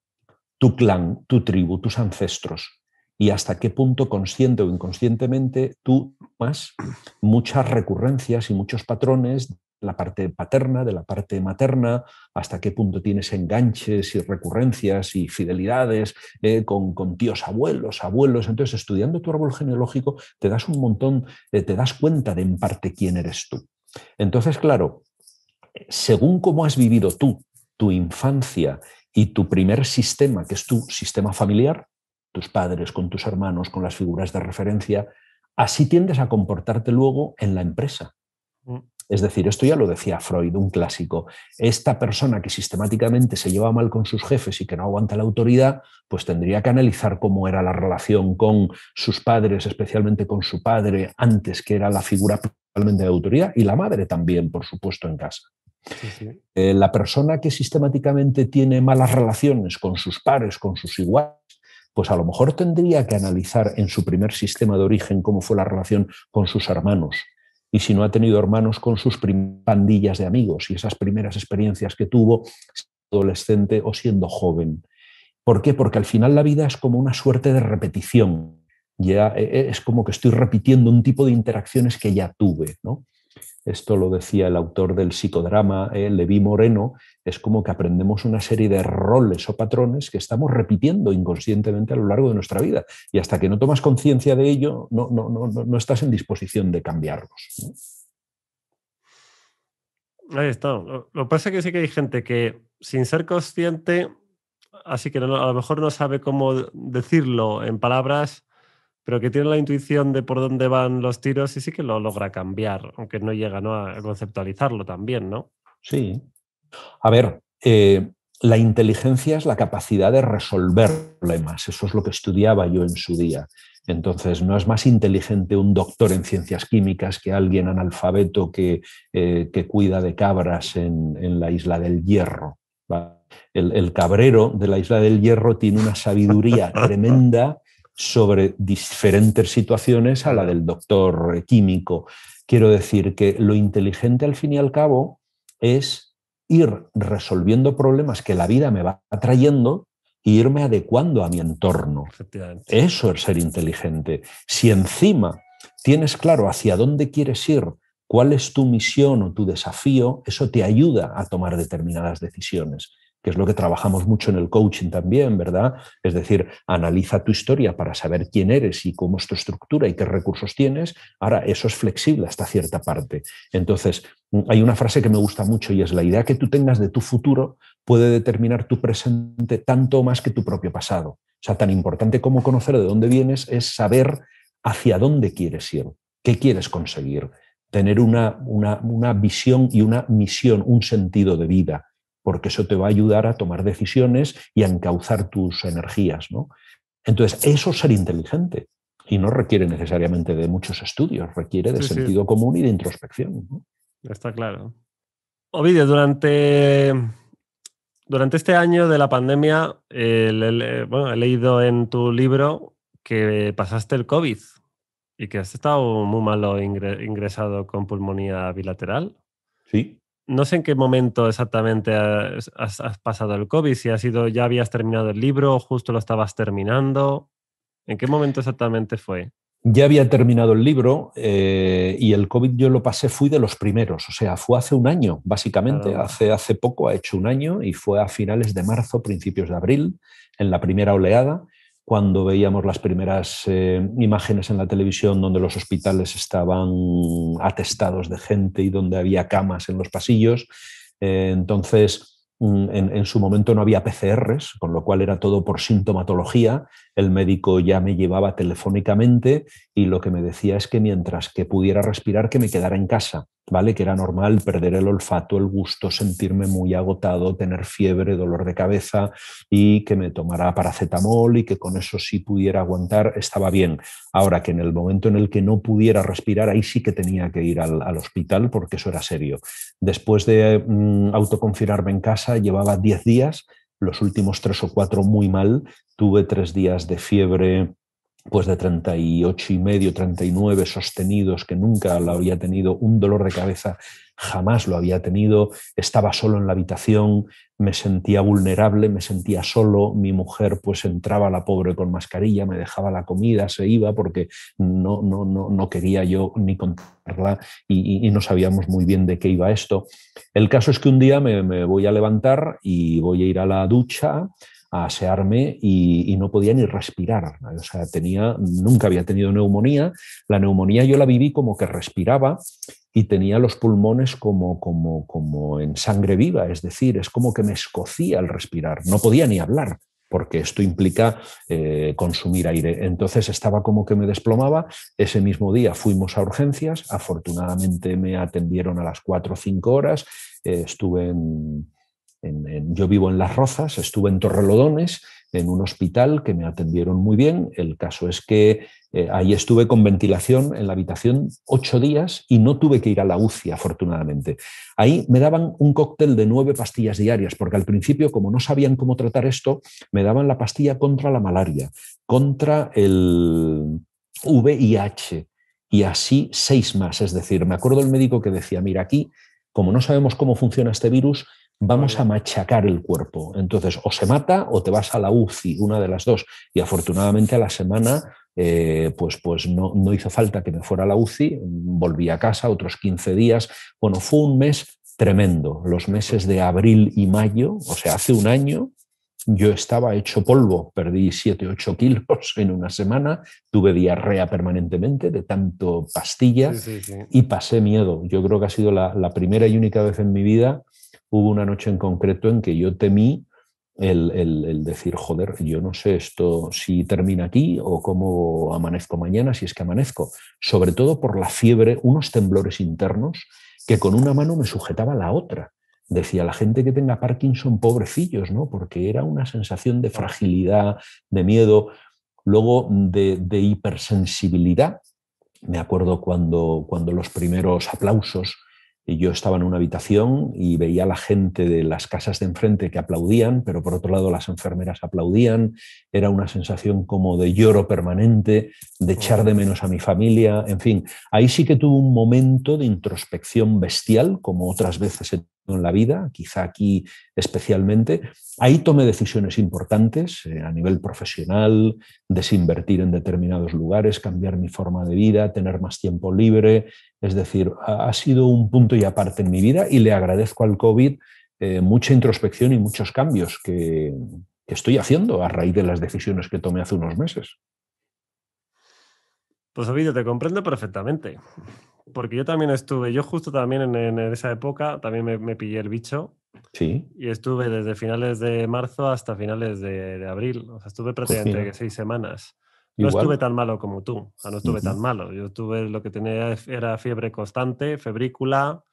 tu clan, tu tribu, tus ancestros, y hasta qué punto consciente o inconscientemente tú más muchas recurrencias y muchos patrones la parte paterna, de la parte materna, hasta qué punto tienes enganches y recurrencias y fidelidades eh, con, tíos abuelos, abuelos. Entonces, estudiando tu árbol genealógico, te das un montón, eh, te das cuenta de en parte quién eres tú. Entonces, claro, según cómo has vivido tú, tu infancia y tu primer sistema, que es tu sistema familiar, tus padres, con tus hermanos, con las figuras de referencia, así tiendes a comportarte luego en la empresa. Mm. Es decir, esto ya lo decía Freud, un clásico. Esta persona que sistemáticamente se lleva mal con sus jefes y que no aguanta la autoridad, pues tendría que analizar cómo era la relación con sus padres, especialmente con su padre, antes que era la figura principalmente de autoridad, y la madre también, por supuesto, en casa. Eh, la persona que sistemáticamente tiene malas relaciones con sus pares, con sus iguales, pues a lo mejor tendría que analizar en su primer sistema de origen cómo fue la relación con sus hermanos, y si no ha tenido hermanos con sus pandillas de amigos y esas primeras experiencias que tuvo adolescente o siendo joven. ¿Por qué? Porque al final la vida es como una suerte de repetición. Ya eh, eh, es como que estoy repitiendo un tipo de interacciones que ya tuve. ¿no? esto lo decía el autor del psicodrama, ¿eh? Levi Moreno, es como que aprendemos una serie de roles o patrones que estamos repitiendo inconscientemente a lo largo de nuestra vida. Y hasta que no tomas conciencia de ello, no, no, estás en disposición de cambiarlos. Ahí está. Lo que pasa es que sí que hay gente que, sin ser consciente, así que a lo mejor no sabe cómo decirlo en palabras, pero que tiene la intuición de por dónde van los tiros y sí que lo logra cambiar, aunque no llega ¿no? a conceptualizarlo también, ¿no? Sí. A ver, eh, la inteligencia es la capacidad de resolver problemas. Eso es lo que estudiaba yo en su día. Entonces, no es más inteligente un doctor en ciencias químicas que alguien analfabeto que, eh, cuida de cabras en, la isla del hierro. El, el, cabrero de la isla del hierro tiene una sabiduría tremenda sobre diferentes situaciones a la del doctor químico. Quiero decir que lo inteligente al fin y al cabo es ir resolviendo problemas que la vida me va trayendo e irme adecuando a mi entorno. Eso es ser inteligente. Si encima tienes claro hacia dónde quieres ir, cuál es tu misión o tu desafío, eso te ayuda a tomar determinadas decisiones que es lo que trabajamos mucho en el coaching también, ¿verdad? Es decir, analiza tu historia para saber quién eres y cómo es tu estructura y qué recursos tienes. Ahora, eso es flexible hasta cierta parte. Entonces, hay una frase que me gusta mucho y es la idea que tú tengas de tu futuro puede determinar tu presente tanto más que tu propio pasado. O sea, tan importante como conocer de dónde vienes es saber hacia dónde quieres ir, qué quieres conseguir, tener una, una visión y una misión, un sentido de vida porque eso te va a ayudar a tomar decisiones y a encauzar tus energías. ¿no? Entonces, eso ser inteligente y no requiere necesariamente de muchos estudios, requiere de sentido común y de introspección. Está claro. Ovidio, durante, durante este año de la pandemia, eh, he leído en tu libro que pasaste el COVID y que has estado muy malo ingresado con pulmonía bilateral. Sí no sé en qué momento exactamente has, pasado el COVID, si ha sido, ya habías terminado el libro, justo lo estabas terminando. ¿En qué momento exactamente fue? Ya había terminado el libro eh, y el COVID yo lo pasé, fui de los primeros, o sea, fue hace un año, básicamente, hace, hace poco, ha hecho un año y fue a finales de marzo, principios de abril, en la primera oleada cuando veíamos las primeras eh, imágenes en la televisión donde los hospitales estaban atestados de gente y donde había camas en los pasillos. Eh, entonces, mm, en, en, su momento no había PCRs, con lo cual era todo por sintomatología. El médico ya me llevaba telefónicamente y lo que me decía es que mientras que pudiera respirar, que me quedara en casa, ¿vale? Que era normal perder el olfato, el gusto, sentirme muy agotado, tener fiebre, dolor de cabeza y que me tomara paracetamol y que con eso sí pudiera aguantar, estaba bien. Ahora que en el momento en el que no pudiera respirar, ahí sí que tenía que ir al, hospital porque eso era serio. Después de mm, autoconfinarme en casa, llevaba 10 días, los últimos tres o cuatro muy mal, tuve tres días de fiebre pues de 38 y medio, 39 sostenidos, que nunca lo había tenido, un dolor de cabeza jamás lo había tenido, estaba solo en la habitación, me sentía vulnerable, me sentía solo, mi mujer pues entraba la pobre con mascarilla, me dejaba la comida, se iba porque no, no, no, no quería yo ni contarla y, no sabíamos muy bien de qué iba esto. El caso es que un día me voy a levantar y voy a ir a la ducha, a asearme y, no podía ni respirar. tenía, nunca había tenido neumonía. La neumonía yo la viví como que respiraba y tenía los pulmones como, como, como en sangre viva, es decir, es como que me escocía al respirar. No podía ni hablar porque esto implica eh, consumir aire. Entonces estaba como que me desplomaba. Ese mismo día fuimos a urgencias. Afortunadamente me atendieron a las 4 o 5 horas. Eh, estuve en, yo vivo en Las Rozas, estuve en Torrelodones, en un hospital que me atendieron muy bien. El caso es que eh, ahí estuve con ventilación en la habitación ocho días y no tuve que ir a la UCI, afortunadamente. Ahí me daban un cóctel de nueve pastillas diarias, porque al principio, como no sabían cómo tratar esto, me daban la pastilla contra la malaria, contra el VIH y así seis más. Es decir, me acuerdo el médico que decía, mira, aquí, como no sabemos cómo funciona este virus, vamos a machacar el cuerpo. Entonces, o se mata o te vas a la UCI, una de las dos. Y afortunadamente a la semana, eh, pues, pues no, hizo falta que me fuera a la UCI, volví a casa otros 15 días. Bueno, fue un mes tremendo, los meses de abril y mayo, o sea, hace un año. Yo estaba hecho polvo, perdí 7, 8 kilos en una semana, tuve diarrea permanentemente de tanto pastilla y pasé miedo. Yo creo que ha sido la primera y única vez en mi vida hubo una noche en concreto en que yo temí el, decir, joder, yo no sé esto si termina aquí o cómo amanezco mañana, si es que amanezco, sobre todo por la fiebre, unos temblores internos que con una mano me sujetaba la otra. Decía la gente que tenga Parkinson, pobrecillos, ¿no? Porque era una sensación de fragilidad, de miedo, luego de, de hipersensibilidad. Me acuerdo cuando, cuando los primeros aplausos yo estaba en una habitación y veía a la gente de las casas de enfrente que aplaudían, pero por otro lado las enfermeras aplaudían. Era una sensación como de lloro permanente, de oh. echar de menos a mi familia, en fin. Ahí sí que tuve un momento de introspección bestial, como otras veces he tenido en la vida, quizá aquí especialmente. Ahí tomé decisiones importantes eh, a nivel profesional, desinvertir en determinados lugares, cambiar mi forma de vida, tener más tiempo libre, es decir, ha sido un punto y aparte en mi vida y le agradezco al COVID eh, mucha introspección y muchos cambios que, estoy haciendo a raíz de las decisiones que tomé hace unos meses. Pues Ovidio, te comprendo perfectamente. Porque yo también estuve, yo justo también en, esa época, también me, pillé el bicho. Sí. Y estuve desde finales de marzo hasta finales de, abril. O sea, estuve prácticamente seis semanas. No estuve tan malo como tú, no estuve tan malo. Yo tuve lo que tenía era fiebre constante, febrícula,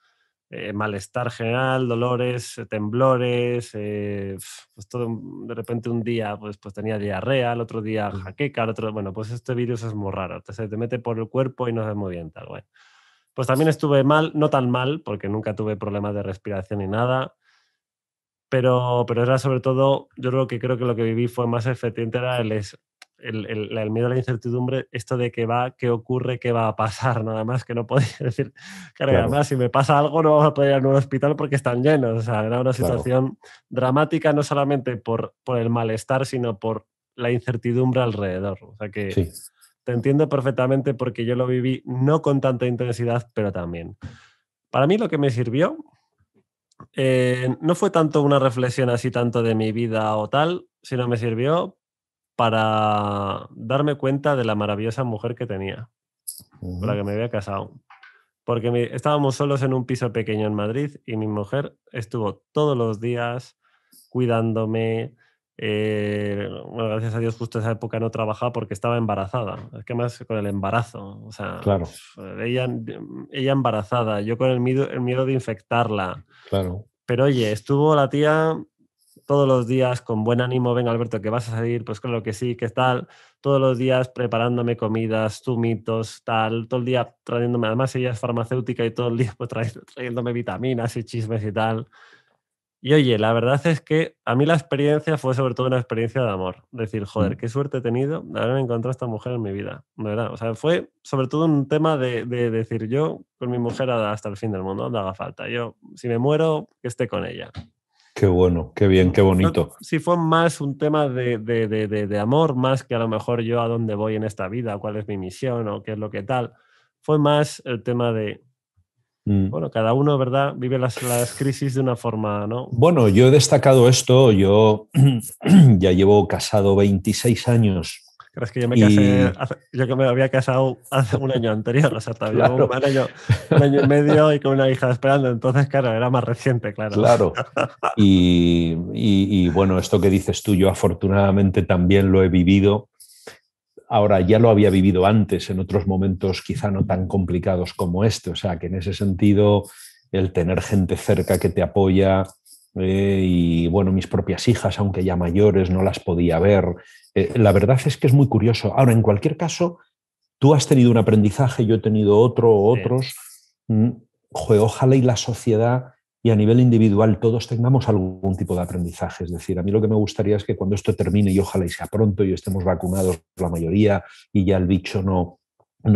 eh, malestar general, dolores, eh, temblores, eh, pues todo, de repente un día pues, pues tenía diarrea, el otro día jaqueca, el otro, bueno, pues este virus es muy raro, te, se te mete por el cuerpo y no se muy bien tal, Pues también estuve mal, no tan mal, porque nunca tuve problemas de respiración ni nada, pero, pero era sobre todo, yo creo que creo que lo que viví fue más efectivo era el, el, miedo a la incertidumbre, esto de que va, qué ocurre, qué va a pasar, nada más, que no podía decir, claro, además, si me pasa algo no vamos a poder ir a un hospital porque están llenos, o sea, era una situación dramática no solamente por, por el malestar, sino por la incertidumbre alrededor, o sea que te entiendo perfectamente porque yo lo viví no con tanta intensidad, pero también. Para mí lo que me sirvió eh, no fue tanto una reflexión así tanto de mi vida o tal, sino me sirvió para darme cuenta de la maravillosa mujer que tenía, con la que me había casado. Porque estábamos solos en un piso pequeño en Madrid y mi mujer estuvo todos los días cuidándome. Eh, bueno, gracias a Dios justo esa época no trabajaba porque estaba embarazada. Es que más con el embarazo. O sea, claro. Mm, ella, embarazada, yo con el miedo, el miedo de infectarla. Claro. Pero oye, estuvo la tía todos los días con buen ánimo, venga Alberto, que vas a salir, pues claro que sí, que tal, todos los días preparándome comidas, zumitos, tal, todo el día trayéndome, además ella es farmacéutica y todo el día pues, trayéndome vitaminas y chismes y tal. Y oye, la verdad es que a mí la experiencia fue sobre todo una experiencia de amor. Decir, joder, mm. qué suerte he tenido de haberme encontrado a esta mujer en mi vida. De verdad. O sea, fue sobre todo un tema de, decir, yo con mi mujer hasta el fin del mundo, no haga falta. Yo, si me muero, que esté con ella. Qué bueno, qué bien, qué bonito. Sí, fue más un tema de, amor, más que a lo mejor yo a dónde voy en esta vida, cuál es mi misión o qué es lo que tal. Fue más el tema de, mm. bueno, cada uno, ¿verdad? Vive las, las, crisis de una forma, ¿no? Bueno, yo he destacado esto, yo ya llevo casado 26 años que yo me, que me había casado hace un año anterior, o sea, todavía un, año, y medio y con una hija esperando, entonces, claro, era más reciente, claro. Claro. Y, bueno, esto que dices tú, yo afortunadamente también lo he vivido. Ahora, ya lo había vivido antes, en otros momentos quizá no tan complicados como este, o sea, que en ese sentido, el tener gente cerca que te apoya, eh, y bueno, mis propias hijas, aunque ya mayores, no las podía ver, eh, la verdad es que es muy curioso. Ahora, en cualquier caso, tú has tenido un aprendizaje, yo he tenido otro otros. Mm, ojalá y la sociedad y a nivel individual todos tengamos algún tipo de aprendizaje. Es decir, a mí lo que me gustaría es que cuando esto termine y ojalá y sea pronto y estemos vacunados la mayoría y ya el bicho no,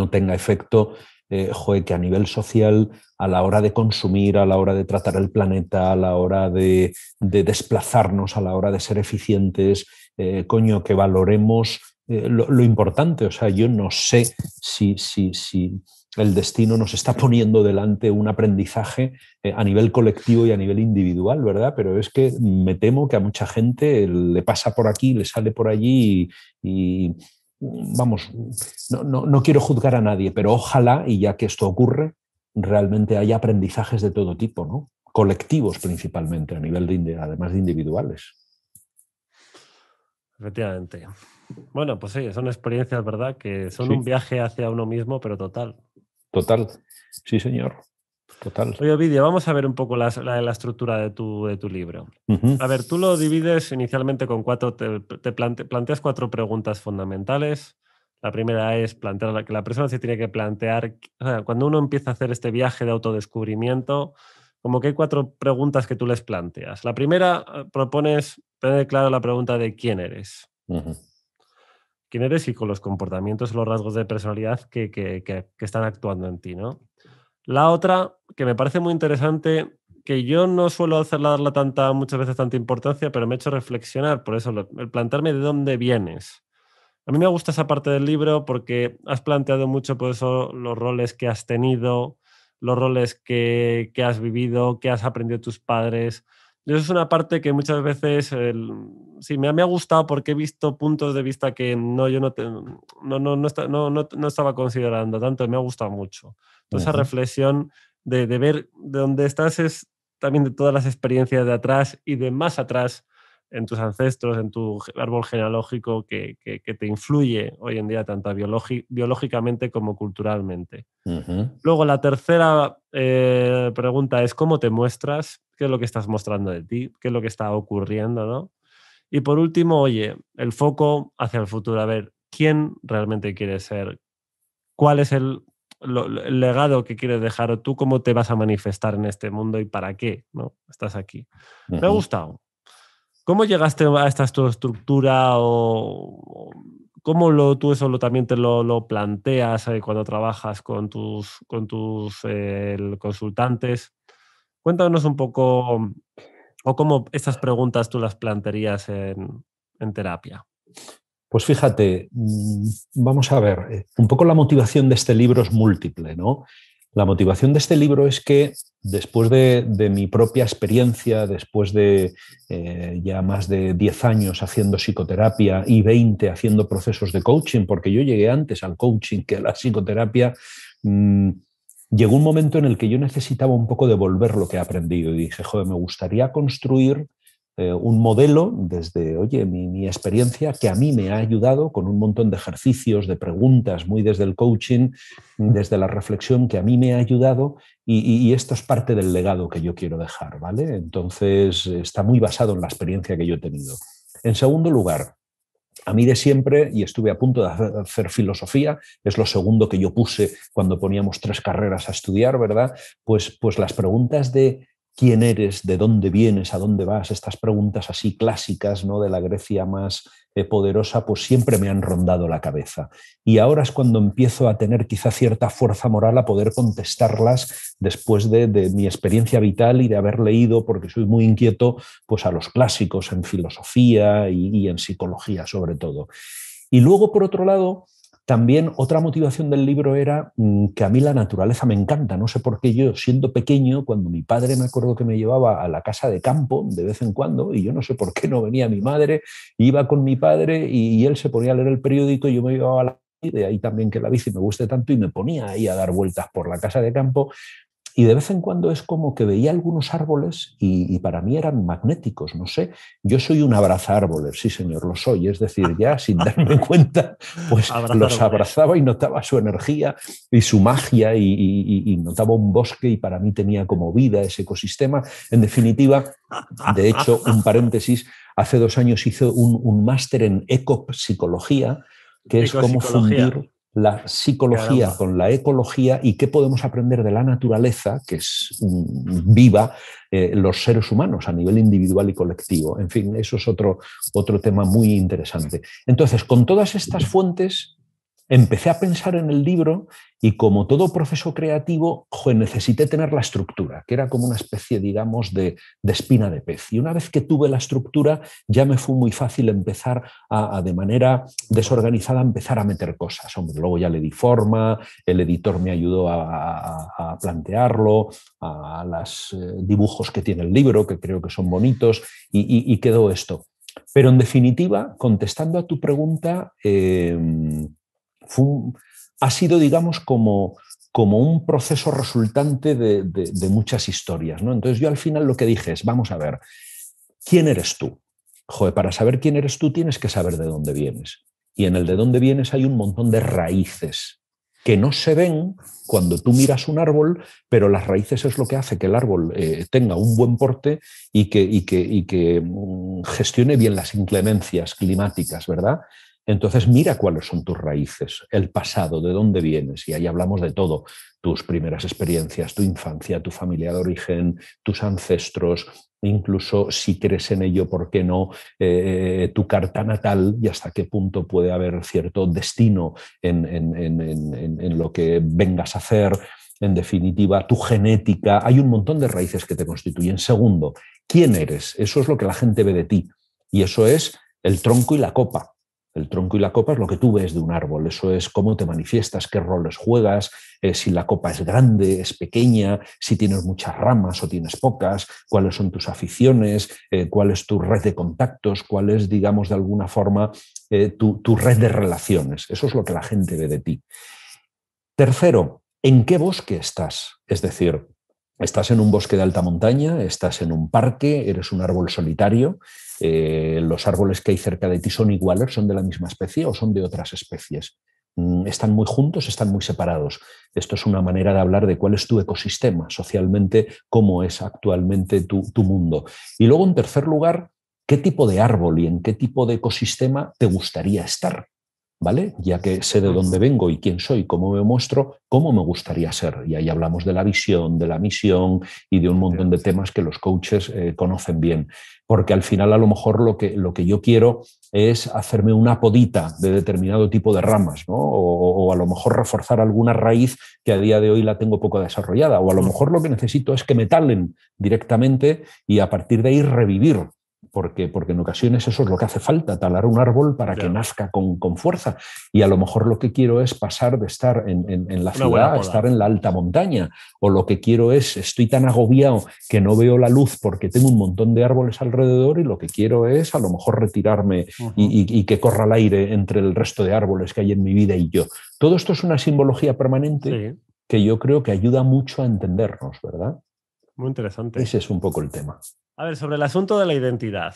tenga efecto, eh, que a nivel social, a la hora de consumir, a la hora de tratar el planeta, a la hora de desplazarnos, a la hora de ser eficientes, eh, coño, que valoremos eh, lo, importante. O sea, yo no sé si, si, si, el destino nos está poniendo delante un aprendizaje eh, a nivel colectivo y a nivel individual, ¿verdad? Pero es que me temo que a mucha gente le pasa por aquí, le sale por allí y, vamos, no, quiero juzgar a nadie, pero ojalá, y ya que esto ocurre, realmente hay aprendizajes de todo tipo, ¿no? colectivos principalmente, a nivel de, además de individuales. Efectivamente. Bueno, pues sí, son experiencias, ¿verdad? Que son un viaje hacia uno mismo, pero total. Total, sí, señor. Total. Oye, Ovidio, vamos a ver un poco la, estructura de tu, de tu libro. A ver, tú lo divides inicialmente con cuatro, te, planteas cuatro preguntas fundamentales. La primera es plantear que la persona se tiene que plantear, cuando uno empieza a hacer este viaje de autodescubrimiento, como que hay cuatro preguntas que tú les planteas. La primera eh, propones tener claro la pregunta de quién eres. Quién eres y con los comportamientos, los rasgos de personalidad que, que, están actuando en ti, ¿no? La otra, que me parece muy interesante, que yo no suelo hacerla darle tanta, muchas veces tanta importancia, pero me ha hecho reflexionar, por eso, el plantearme de dónde vienes. A mí me gusta esa parte del libro porque has planteado mucho por pues, eso los roles que has tenido, los roles que, que has vivido, que has aprendido tus padres. Eso es una parte que muchas veces sí me ha, me ha, gustado porque he visto puntos de vista que no yo no, no, no, no, estaba considerando tanto, me ha gustado mucho. esa reflexión de, de, ver de dónde estás es también de todas las experiencias de atrás y de más atrás en tus ancestros, en tu árbol genealógico que, te influye hoy en día tanto biológicamente como culturalmente. Luego, la tercera eh, pregunta es cómo te muestras, qué es lo que estás mostrando de ti, qué es lo que está ocurriendo, Y por último, oye, el foco hacia el futuro, a ver, ¿quién realmente quieres ser? ¿Cuál es el, legado que quieres dejar tú cómo te vas a manifestar en este mundo y para qué ¿no? estás aquí? Me ha gustado, ¿Cómo llegaste a esta estructura o, cómo lo, tú eso también te lo, planteas eh, cuando trabajas con tus, con tus eh, consultantes? Cuéntanos un poco o cómo estas preguntas tú las plantearías en terapia. Pues fíjate, mm, vamos a ver, eh, un poco la motivación de este libro es múltiple, ¿no? La motivación de este libro es que después de, mi propia experiencia, después de eh, ya más de 10 años haciendo psicoterapia y 20 haciendo procesos de coaching, porque yo llegué antes al coaching que a la psicoterapia, mm, llegó un momento en el que yo necesitaba un poco devolver lo que he aprendido y dije, joder, me gustaría construir eh, un modelo desde, oye, mi, experiencia que a mí me ha ayudado con un montón de ejercicios, de preguntas, muy desde el coaching, desde la reflexión que a mí me ha ayudado y, y esto es parte del legado que yo quiero dejar, ¿vale? Entonces está muy basado en la experiencia que yo he tenido. En segundo lugar, a mí de siempre, y estuve a punto de hacer filosofía, es lo segundo que yo puse cuando poníamos tres carreras a estudiar, ¿verdad? Pues, pues las preguntas de quién eres, de dónde vienes, a dónde vas, estas preguntas así clásicas ¿no? de la Grecia más eh, poderosa, pues siempre me han rondado la cabeza. Y ahora es cuando empiezo a tener quizá cierta fuerza moral a poder contestarlas después de, de mi experiencia vital y de haber leído, porque soy muy inquieto, pues a los clásicos en filosofía y, y en psicología sobre todo. Y luego, por otro lado, también otra motivación del libro era mm, que a mí la naturaleza me encanta, no sé por qué yo siendo pequeño, cuando mi padre me acuerdo que me llevaba a la casa de campo de vez en cuando, y yo no sé por qué no venía mi madre, iba con mi padre y, él se ponía a leer el periódico y yo me llevaba a la de ahí también que la bici me guste tanto y me ponía ahí a dar vueltas por la casa de campo y de vez en cuando es como que veía algunos árboles y, para mí eran magnéticos, no sé. Yo soy un abrazar árboles, sí señor, lo soy. Es decir, ya sin darme cuenta, pues los abrazaba y notaba su energía y su magia y, notaba un bosque y para mí tenía como vida ese ecosistema. En definitiva, de hecho, un paréntesis, hace dos años hice un, un máster en ecopsicología, que es cómo fundir la psicología con la ecología y qué podemos aprender de la naturaleza, que es mm, viva, eh, los seres humanos a nivel individual y colectivo. En fin, eso es otro, otro tema muy interesante. Entonces, con todas estas fuentes empecé a pensar en el libro y como todo proceso creativo, necesité tener la estructura, que era como una especie, digamos, de, de, espina de pez. Y una vez que tuve la estructura, ya me fue muy fácil empezar a, de manera desorganizada, empezar a meter cosas. Hombre, luego ya le di forma, el editor me ayudó a, a, plantearlo, a los eh, dibujos que tiene el libro, que creo que son bonitos, y, quedó esto. Pero en definitiva, contestando a tu pregunta, em, ha sido, digamos, como, como un proceso resultante de, muchas historias. ¿no? Entonces yo al final lo que dije es, vamos a ver, ¿quién eres tú? Joder, para saber quién eres tú tienes que saber de dónde vienes. Y en el de dónde vienes hay un montón de raíces que no se ven cuando tú miras un árbol, pero las raíces es lo que hace que el árbol eh, tenga un buen porte y que, y que, y que mm, gestione bien las inclemencias climáticas, ¿verdad? Entonces mira cuáles son tus raíces, el pasado, de dónde vienes, y ahí hablamos de todo, tus primeras experiencias, tu infancia, tu familia de origen, tus ancestros, incluso si crees en ello, ¿por qué no? Eh, tu carta natal y hasta qué punto puede haber cierto destino en lo que vengas a hacer en definitiva, tu genética, hay un montón de raíces que te constituyen. Segundo, ¿quién eres? Eso es lo que la gente ve de ti. Y eso es el tronco y la copa. El tronco y la copa es lo que tú ves de un árbol, eso es cómo te manifiestas, qué roles juegas, eh, si la copa es grande, es pequeña, si tienes muchas ramas o tienes pocas, cuáles son tus aficiones, eh, cuál es tu red de contactos, cuál es, digamos, de alguna forma eh, tu, tu red de relaciones. Eso es lo que la gente ve de ti. Tercero, ¿en qué bosque estás? Es decir, Estás en un bosque de alta montaña, estás en un parque, eres un árbol solitario. Eh, los árboles que hay cerca de ti son iguales, son de la misma especie o son de otras especies. Mm, están muy juntos, están muy separados. Esto es una manera de hablar de cuál es tu ecosistema socialmente, cómo es actualmente tu mundo. Y luego, en tercer lugar, ¿qué tipo de árbol y en qué tipo de ecosistema te gustaría estar? Ya que sé de dónde vengo y quién soy, cómo me muestro, cómo me gustaría ser. Y ahí hablamos de la visión, de la misión y de un montón de temas que los coaches eh, conocen bien. Porque al final a lo mejor lo que, lo que yo quiero es hacerme una podita de determinado tipo de ramas, ¿no? o, a lo mejor reforzar alguna raíz que a día de hoy la tengo poco desarrollada. O a lo mejor lo que necesito es que me talen directamente y a partir de ahí revivir porque, en ocasiones eso es lo que hace falta, talar un árbol para que nazca con, fuerza. Y a lo mejor lo que quiero es pasar de estar en, la ciudad a estar en la alta montaña, o lo que quiero es, estoy tan agobiado que no veo la luz porque tengo un montón de árboles alrededor y lo que quiero es a lo mejor retirarme y, que corra el aire entre el resto de árboles que hay en mi vida y yo. Todo esto es una simbología permanente que yo creo que ayuda mucho a entendernos, ¿verdad? Muy interesante. Ese es un poco el tema. A ver, sobre el asunto de la identidad,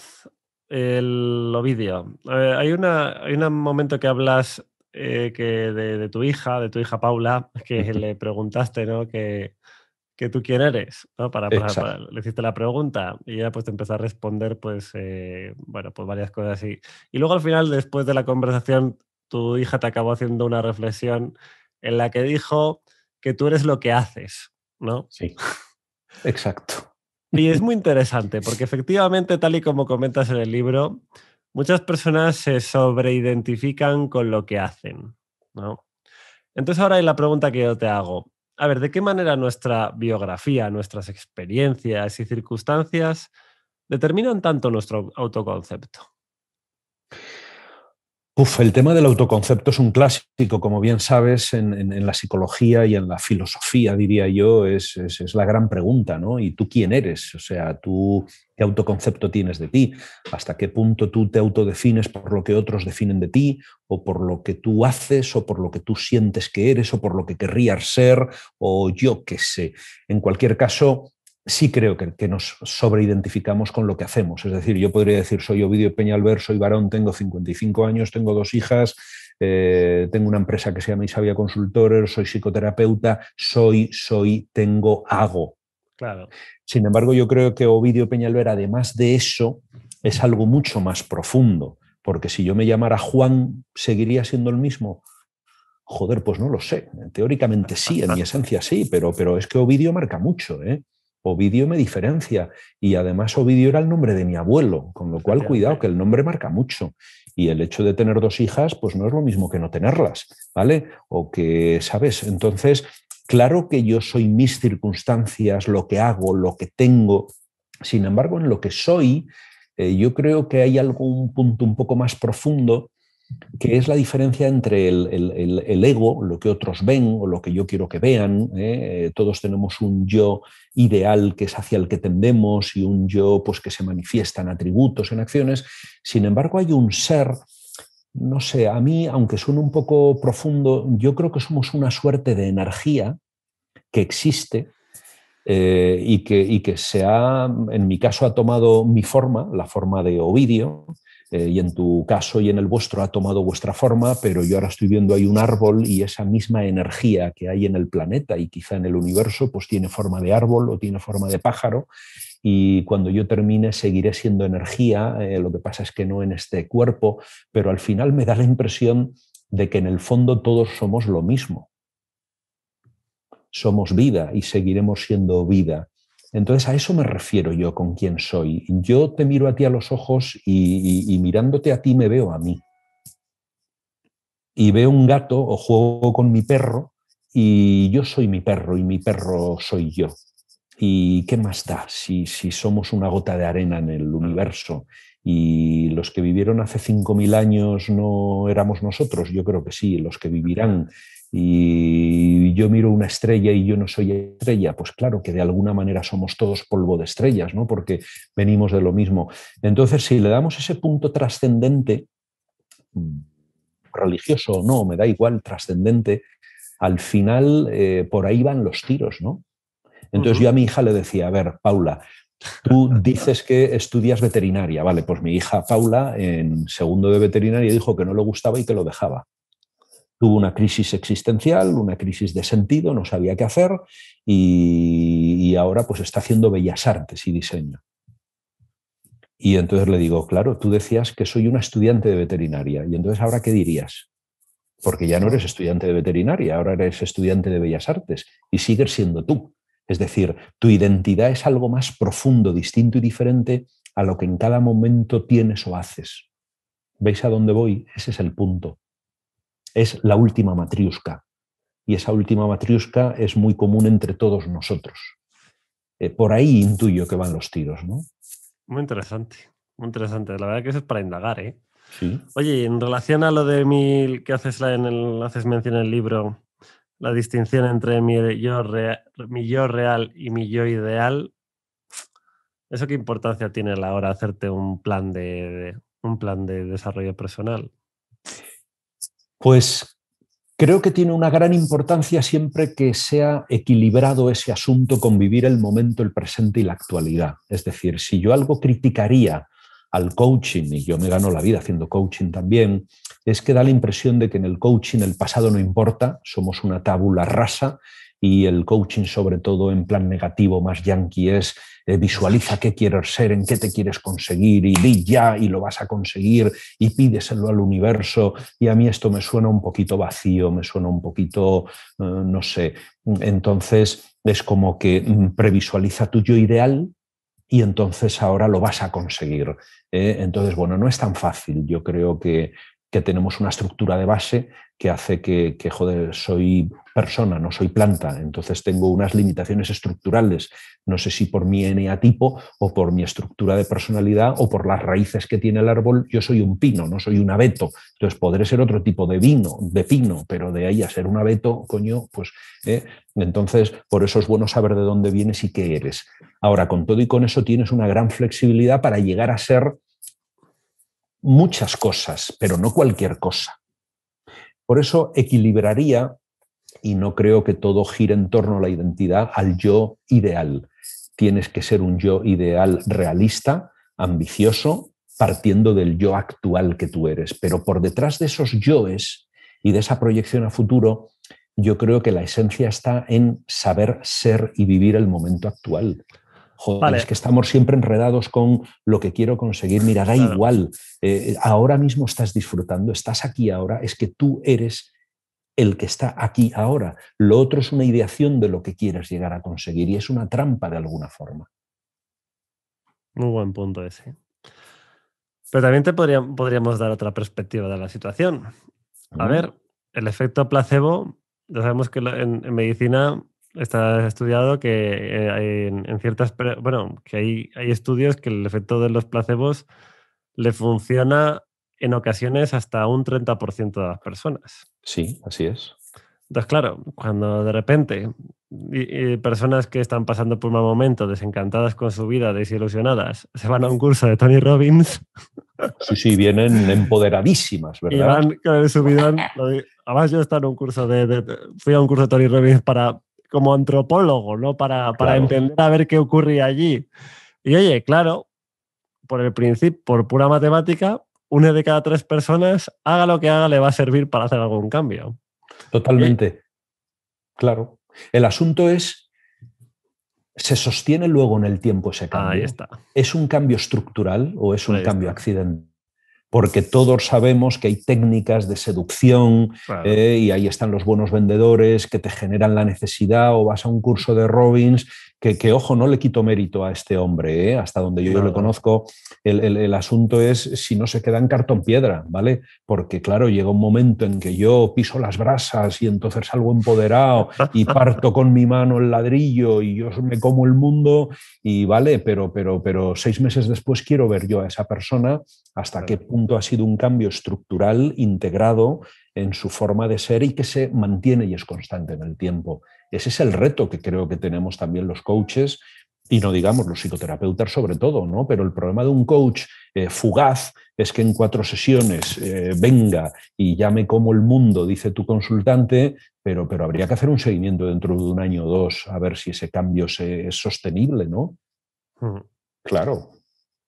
el Ovidio, hay, una, hay un momento que hablas eh, que de, tu hija, de tu hija Paula, que le preguntaste, ¿no? Que, tú quién eres, ¿no? Para, le hiciste la pregunta y ella pues te empezó a responder, pues, eh, bueno, pues varias cosas así. Y luego al final, después de la conversación, tu hija te acabó haciendo una reflexión en la que dijo que tú eres lo que haces, ¿no? Sí, exacto. Y es muy interesante porque efectivamente, tal y como comentas en el libro, muchas personas se sobreidentifican con lo que hacen. Entonces ahora hay la pregunta que yo te hago. A ver, ¿de qué manera nuestra biografía, nuestras experiencias y circunstancias determinan tanto nuestro autoconcepto? Uf, el tema del autoconcepto es un clásico, como bien sabes, en, la psicología y en la filosofía, diría yo, es, la gran pregunta, ¿no? ¿Y tú quién eres? O sea, tú, ¿qué autoconcepto tienes de ti? ¿Hasta qué punto tú te autodefines por lo que otros definen de ti, o por lo que tú haces, o por lo que tú sientes que eres, o por lo que querrías ser, o yo qué sé? En cualquier caso, sí creo que, nos sobreidentificamos con lo que hacemos. Es decir, yo podría decir, soy Ovidio Peñalver, soy varón, tengo 55 años, tengo dos hijas, eh, tengo una empresa que se llama Isabia Consultores, soy psicoterapeuta, soy, soy, tengo, hago. Claro. Sin embargo, yo creo que Ovidio Peñalver, además de eso, es algo mucho más profundo, porque si yo me llamara Juan, ¿seguiría siendo el mismo? Joder, pues no lo sé. Teóricamente sí, en mi esencia sí, pero, pero es que Ovidio marca mucho. ¿eh? Ovidio me diferencia. Y además Ovidio era el nombre de mi abuelo, con lo cual cuidado, que el nombre marca mucho. Y el hecho de tener dos hijas, pues no es lo mismo que no tenerlas, ¿vale? O que, ¿sabes? Entonces, claro que yo soy mis circunstancias, lo que hago, lo que tengo. Sin embargo, en lo que soy, eh, yo creo que hay algún punto un poco más profundo que es la diferencia entre el, ego, lo que otros ven o lo que yo quiero que vean. ¿eh? Eh, todos tenemos un yo ideal que es hacia el que tendemos y un yo pues, que se manifiesta en atributos, en acciones. Sin embargo, hay un ser, no sé, a mí, aunque suene un poco profundo, yo creo que somos una suerte de energía que existe, eh, y, que, y, que, se ha, en mi caso, ha tomado mi forma, la forma de Ovidio, eh, y en tu caso y en el vuestro ha tomado vuestra forma, pero yo ahora estoy viendo ahí un árbol y esa misma energía que hay en el planeta y quizá en el universo, pues tiene forma de árbol o tiene forma de pájaro y cuando yo termine seguiré siendo energía, eh, lo que pasa es que no en este cuerpo, pero al final me da la impresión de que en el fondo todos somos lo mismo. Somos vida y seguiremos siendo vida. Entonces a eso me refiero yo con quién soy. Yo te miro a ti a los ojos y, mirándote a ti me veo a mí. Y veo un gato o juego con mi perro y yo soy mi perro y mi perro soy yo. ¿Y qué más da si, si somos una gota de arena en el universo y los que vivieron hace 5.000 años no éramos nosotros? Yo creo que sí, los que vivirán y yo miro una estrella y yo no soy estrella, pues claro que de alguna manera somos todos polvo de estrellas, ¿no? Porque venimos de lo mismo. Entonces, si le damos ese punto trascendente, mm, religioso o no, me da igual, trascendente, al final eh, por ahí van los tiros, ¿no? Entonces yo a mi hija le decía, a ver, Paula, Tú dices que estudias veterinaria, vale, pues mi hija Paula en segundo de veterinaria dijo que no le gustaba y que lo dejaba tuvo una crisis existencial, una crisis de sentido, no sabía qué hacer y, ahora pues está haciendo bellas artes y diseño. Y entonces le digo, claro, tú decías que soy una estudiante de veterinaria y entonces ahora qué dirías? Porque ya no eres estudiante de veterinaria, ahora eres estudiante de bellas artes y sigues siendo tú. Es decir, tu identidad es algo más profundo, distinto y diferente a lo que en cada momento tienes o haces. ¿Veis a dónde voy? Ese es el punto es la última matriusca. Y esa última matriusca es muy común entre todos nosotros. Eh, por ahí intuyo que van los tiros, ¿no? Muy interesante, muy interesante. La verdad que eso es para indagar, ¿eh? Sí. Oye, en relación a lo de mi, que haces, en haces mención en el libro, la distinción entre mi yo, real, y mi yo ideal, ¿eso qué importancia tiene la hora de hacerte un plan de un plan de desarrollo personal? Pues creo que tiene una gran importancia siempre que sea equilibrado ese asunto con vivir el momento, el presente y la actualidad. Es decir, si yo algo criticaría al coaching, y yo me gano la vida haciendo coaching también, es que da la impresión de que en el coaching el pasado no importa, somos una tabula rasa y el coaching sobre todo en plan negativo más yankee es eh, visualiza qué quieres ser, en qué te quieres conseguir y di ya y lo vas a conseguir y pídeselo al universo y a mí esto me suena un poquito vacío, me suena un poquito, eh, no sé, entonces es como que mm, previsualiza tu yo ideal y entonces ahora lo vas a conseguir. Eh. Entonces, bueno, no es tan fácil. Yo creo que que tenemos una estructura de base que hace que, joder, soy persona, no soy planta, entonces tengo unas limitaciones estructurales, no sé si por mi NA tipo o por mi estructura de personalidad o por las raíces que tiene el árbol, yo soy un pino, no soy un abeto, entonces podré ser otro tipo de vino, de pino, pero de ahí a ser un abeto, coño, pues ¿eh? entonces por eso es bueno saber de dónde vienes y qué eres. Ahora, con todo y con eso tienes una gran flexibilidad para llegar a ser muchas cosas, pero no cualquier cosa. Por eso equilibraría, y no creo que todo gire en torno a la identidad, al yo ideal. Tienes que ser un yo ideal realista, ambicioso, partiendo del yo actual que tú eres. Pero por detrás de esos yoes y de esa proyección a futuro, yo creo que la esencia está en saber ser y vivir el momento actual. Joder, es que estamos siempre enredados con lo que quiero conseguir. Mira, da igual. Eh, eh, ahora mismo estás disfrutando, estás aquí ahora, es que tú eres el que está aquí ahora. Lo otro es una ideación de lo que quieres llegar a conseguir y es una trampa de alguna forma. Muy buen punto ese. Pero también te podríamos dar otra perspectiva de la situación. A ver, el efecto placebo, ya sabemos que en medicina está estudiado que eh, hay en, ciertas, bueno, que hay, hay estudios que el efecto de los placebos le funciona en ocasiones hasta un 30% de las personas. Sí, así es. Entonces, claro, cuando de repente personas que están pasando por un momento, desencantadas con su vida, desilusionadas, se van a un curso de Tony Robbins. Sí, sí, vienen empoderadísimas, ¿verdad? Y van con Además, yo en un curso de, Fui a un curso de Tony Robbins para como antropólogo, ¿no? Para, para entender a ver qué ocurría allí. Y oye, claro, por el principio, por pura matemática, una de cada tres personas, haga lo que haga, le va a servir para hacer algún cambio. Totalmente. Claro. El asunto es, ¿se sostiene luego en el tiempo ese cambio? Ahí está. ¿Es un cambio estructural o es un cambio accidental? porque todos sabemos que hay técnicas de seducción eh, y ahí están los buenos vendedores que te generan la necesidad o vas a un curso de Robbins que, ojo, no le quito mérito a este hombre, ¿eh? hasta donde yo, lo conozco, el, asunto es si no se queda en cartón piedra, ¿vale? Porque claro, llega un momento en que yo piso las brasas y entonces salgo empoderado y parto con mi mano el ladrillo y yo me como el mundo y vale, pero, pero, pero seis meses después quiero ver yo a esa persona hasta qué punto ha sido un cambio estructural integrado en su forma de ser y que se mantiene y es constante en el tiempo. Ese es el reto que creo que tenemos también los coaches y no digamos los psicoterapeutas sobre todo, ¿no? Pero el problema de un coach eh, fugaz es que en cuatro sesiones eh, venga y llame como el mundo, dice tu consultante, pero, pero habría que hacer un seguimiento dentro de un año o dos a ver si ese cambio es sostenible, ¿no? Hmm. Claro.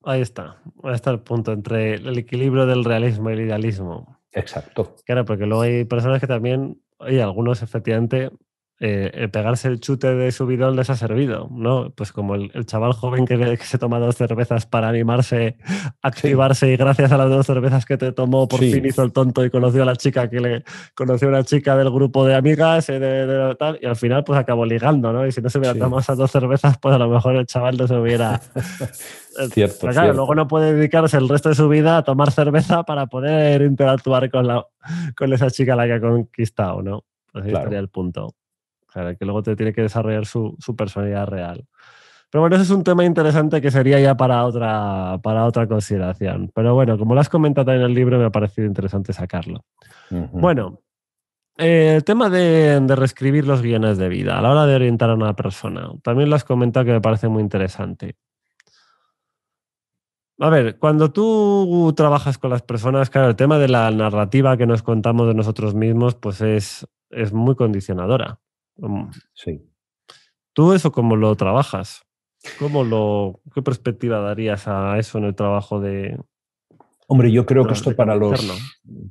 Ahí está, ahí está el punto entre el equilibrio del realismo y el idealismo. Exacto. Claro, porque luego hay personas que también, y algunos efectivamente eh, pegarse el chute de subidón les ha servido, ¿no? Pues como el, chaval joven que, se toma dos cervezas para animarse, activarse y gracias a las dos cervezas que te tomó por fin hizo el tonto y conoció a la chica que le conoció a una chica del grupo de amigas eh, y al final pues acabó ligando, ¿no? Y si no se hubiera tomado esas dos cervezas, pues a lo mejor el chaval no se hubiera... Eh, cierto, claro, luego no puede dedicarse el resto de su vida a tomar cerveza para poder interactuar con, con esa chica la que ha conquistado, ¿no? Pues ahí estaría el punto que luego te tiene que desarrollar su, personalidad real. Pero bueno, ese es un tema interesante que sería ya para otra, para otra consideración. Pero bueno, como lo has comentado en el libro, me ha parecido interesante sacarlo. Bueno, eh, el tema de, de, reescribir los guiones de vida a la hora de orientar a una persona. También lo has comentado que me parece muy interesante. A ver, cuando tú trabajas con las personas, claro, el tema de la narrativa que nos contamos de nosotros mismos, pues es muy condicionadora. ¿Tú eso cómo lo trabajas? ¿Cómo lo, ¿Qué perspectiva darías a eso en el trabajo de... Hombre, yo creo que esto para los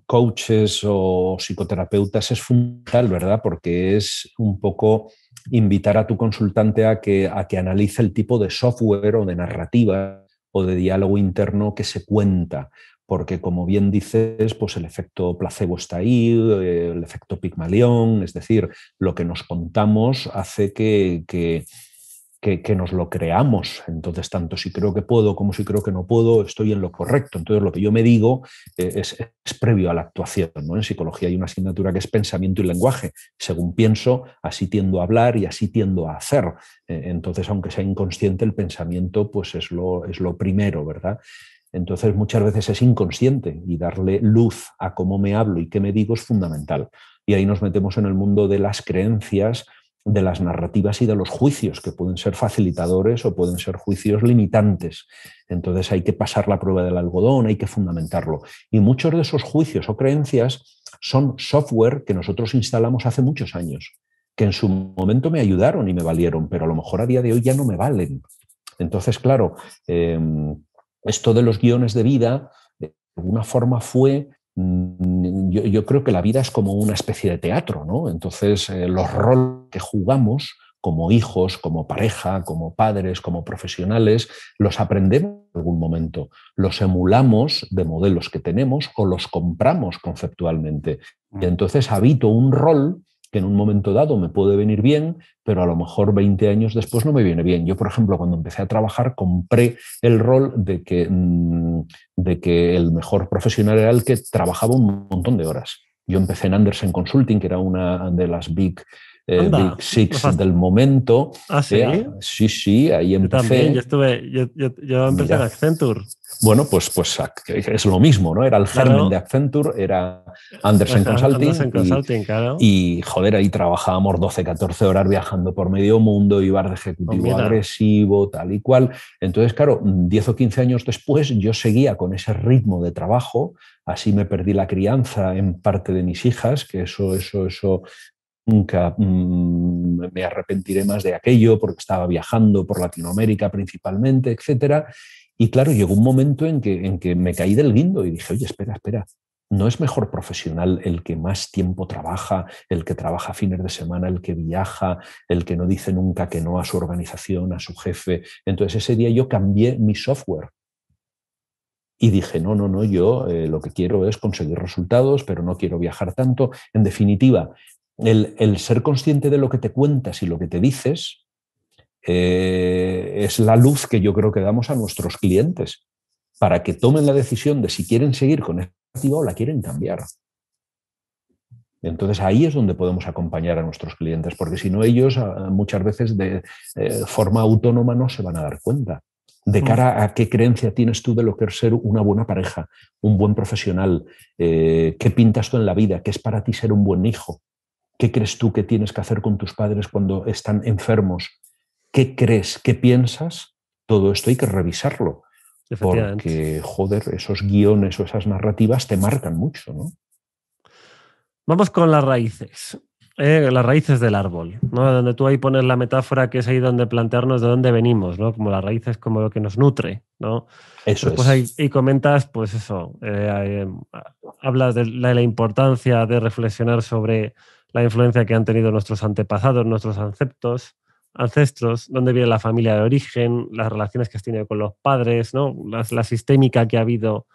coaches o psicoterapeutas es fundamental, ¿verdad? Porque es un poco invitar a tu consultante a que, a que analice el tipo de software o de narrativa o de diálogo interno que se cuenta, porque como bien dices, pues el efecto placebo está ahí, eh, el efecto pigmalión, es decir, lo que nos contamos hace que, que, nos lo creamos. Entonces, tanto si creo que puedo como si creo que no puedo, estoy en lo correcto. Entonces, lo que yo me digo eh, es, previo a la actuación. ¿no? En psicología hay una asignatura que es pensamiento y lenguaje. Según pienso, así tiendo a hablar y así tiendo a hacer. Eh, entonces, aunque sea inconsciente, el pensamiento pues es lo, es lo primero, ¿verdad? Entonces muchas veces es inconsciente y darle luz a cómo me hablo y qué me digo es fundamental. Y ahí nos metemos en el mundo de las creencias, de las narrativas y de los juicios, que pueden ser facilitadores o pueden ser juicios limitantes. Entonces hay que pasar la prueba del algodón, hay que fundamentarlo. Y muchos de esos juicios o creencias son software que nosotros instalamos hace muchos años, que en su momento me ayudaron y me valieron, pero a lo mejor a día de hoy ya no me valen. Entonces, claro, em, esto de los guiones de vida, de alguna forma fue mm, yo, creo que la vida es como una especie de teatro, ¿no? Entonces, eh, los roles que jugamos como hijos, como pareja, como padres, como profesionales, los aprendemos en algún momento, los emulamos de modelos que tenemos o los compramos conceptualmente. Mm. Y entonces habito un rol en un momento dado me puede venir bien, pero a lo mejor 20 años después no me viene bien. Yo, por ejemplo, cuando empecé a trabajar, compré el rol de que, mm, de que el mejor profesional era el que trabajaba un montón de horas. Yo empecé en Andersen Consulting, que era una de las big Big eh, Six del momento. ¿Ah, sí? Eh, sí, sí, ahí empecé. También, yo, estuve, yo, empecé en Accenture. Bueno, pues, pues es lo mismo, ¿no? Era el germen de Accenture, era Andersen Consulting. y, Y joder, ahí trabajábamos 12, 14 horas viajando por medio mundo, iba de ejecutivo pues agresivo, tal y cual. Entonces, claro, 10 o 15 años después yo seguía con ese ritmo de trabajo, así me perdí la crianza en parte de mis hijas, que eso, eso, eso nunca mm, me arrepentiré más de aquello porque estaba viajando por Latinoamérica principalmente, etcétera. Y claro, llegó un momento en que, en que me caí del guindo y dije, oye, espera, espera, ¿no es mejor profesional el que más tiempo trabaja, el que trabaja fines de semana, el que viaja, el que no dice nunca que no a su organización, a su jefe? Entonces ese día yo cambié mi software. Y dije, no, no, no, yo eh, lo que quiero es conseguir resultados, pero no quiero viajar tanto. En definitiva, el, ser consciente de lo que te cuentas y lo que te dices eh, es la luz que yo creo que damos a nuestros clientes para que tomen la decisión de si quieren seguir con esta o la quieren cambiar. Entonces ahí es donde podemos acompañar a nuestros clientes, porque si no ellos ah, muchas veces de eh, forma autónoma no se van a dar cuenta de mm. cara a qué creencia tienes tú de lo que es ser una buena pareja, un buen profesional, eh, qué pintas tú en la vida, qué es para ti ser un buen hijo, ¿Qué crees tú que tienes que hacer con tus padres cuando están enfermos? ¿Qué crees? ¿Qué piensas? Todo esto hay que revisarlo. Porque, joder, esos guiones o esas narrativas te marcan mucho, ¿no? Vamos con las raíces. ¿eh? las raíces del árbol, ¿no? Donde tú ahí pones la metáfora que es ahí donde plantearnos de dónde venimos, ¿no? Como las raíces como lo que nos nutre, ¿no? Eso pues, es. y comentas, pues eso, eh, em, hablas de la, importancia de reflexionar sobre la influencia que han tenido nuestros antepasados, nuestros ancestros, ancestros, dónde viene la familia de origen, las relaciones que has tenido con los padres, ¿no? la, sistémica que ha habido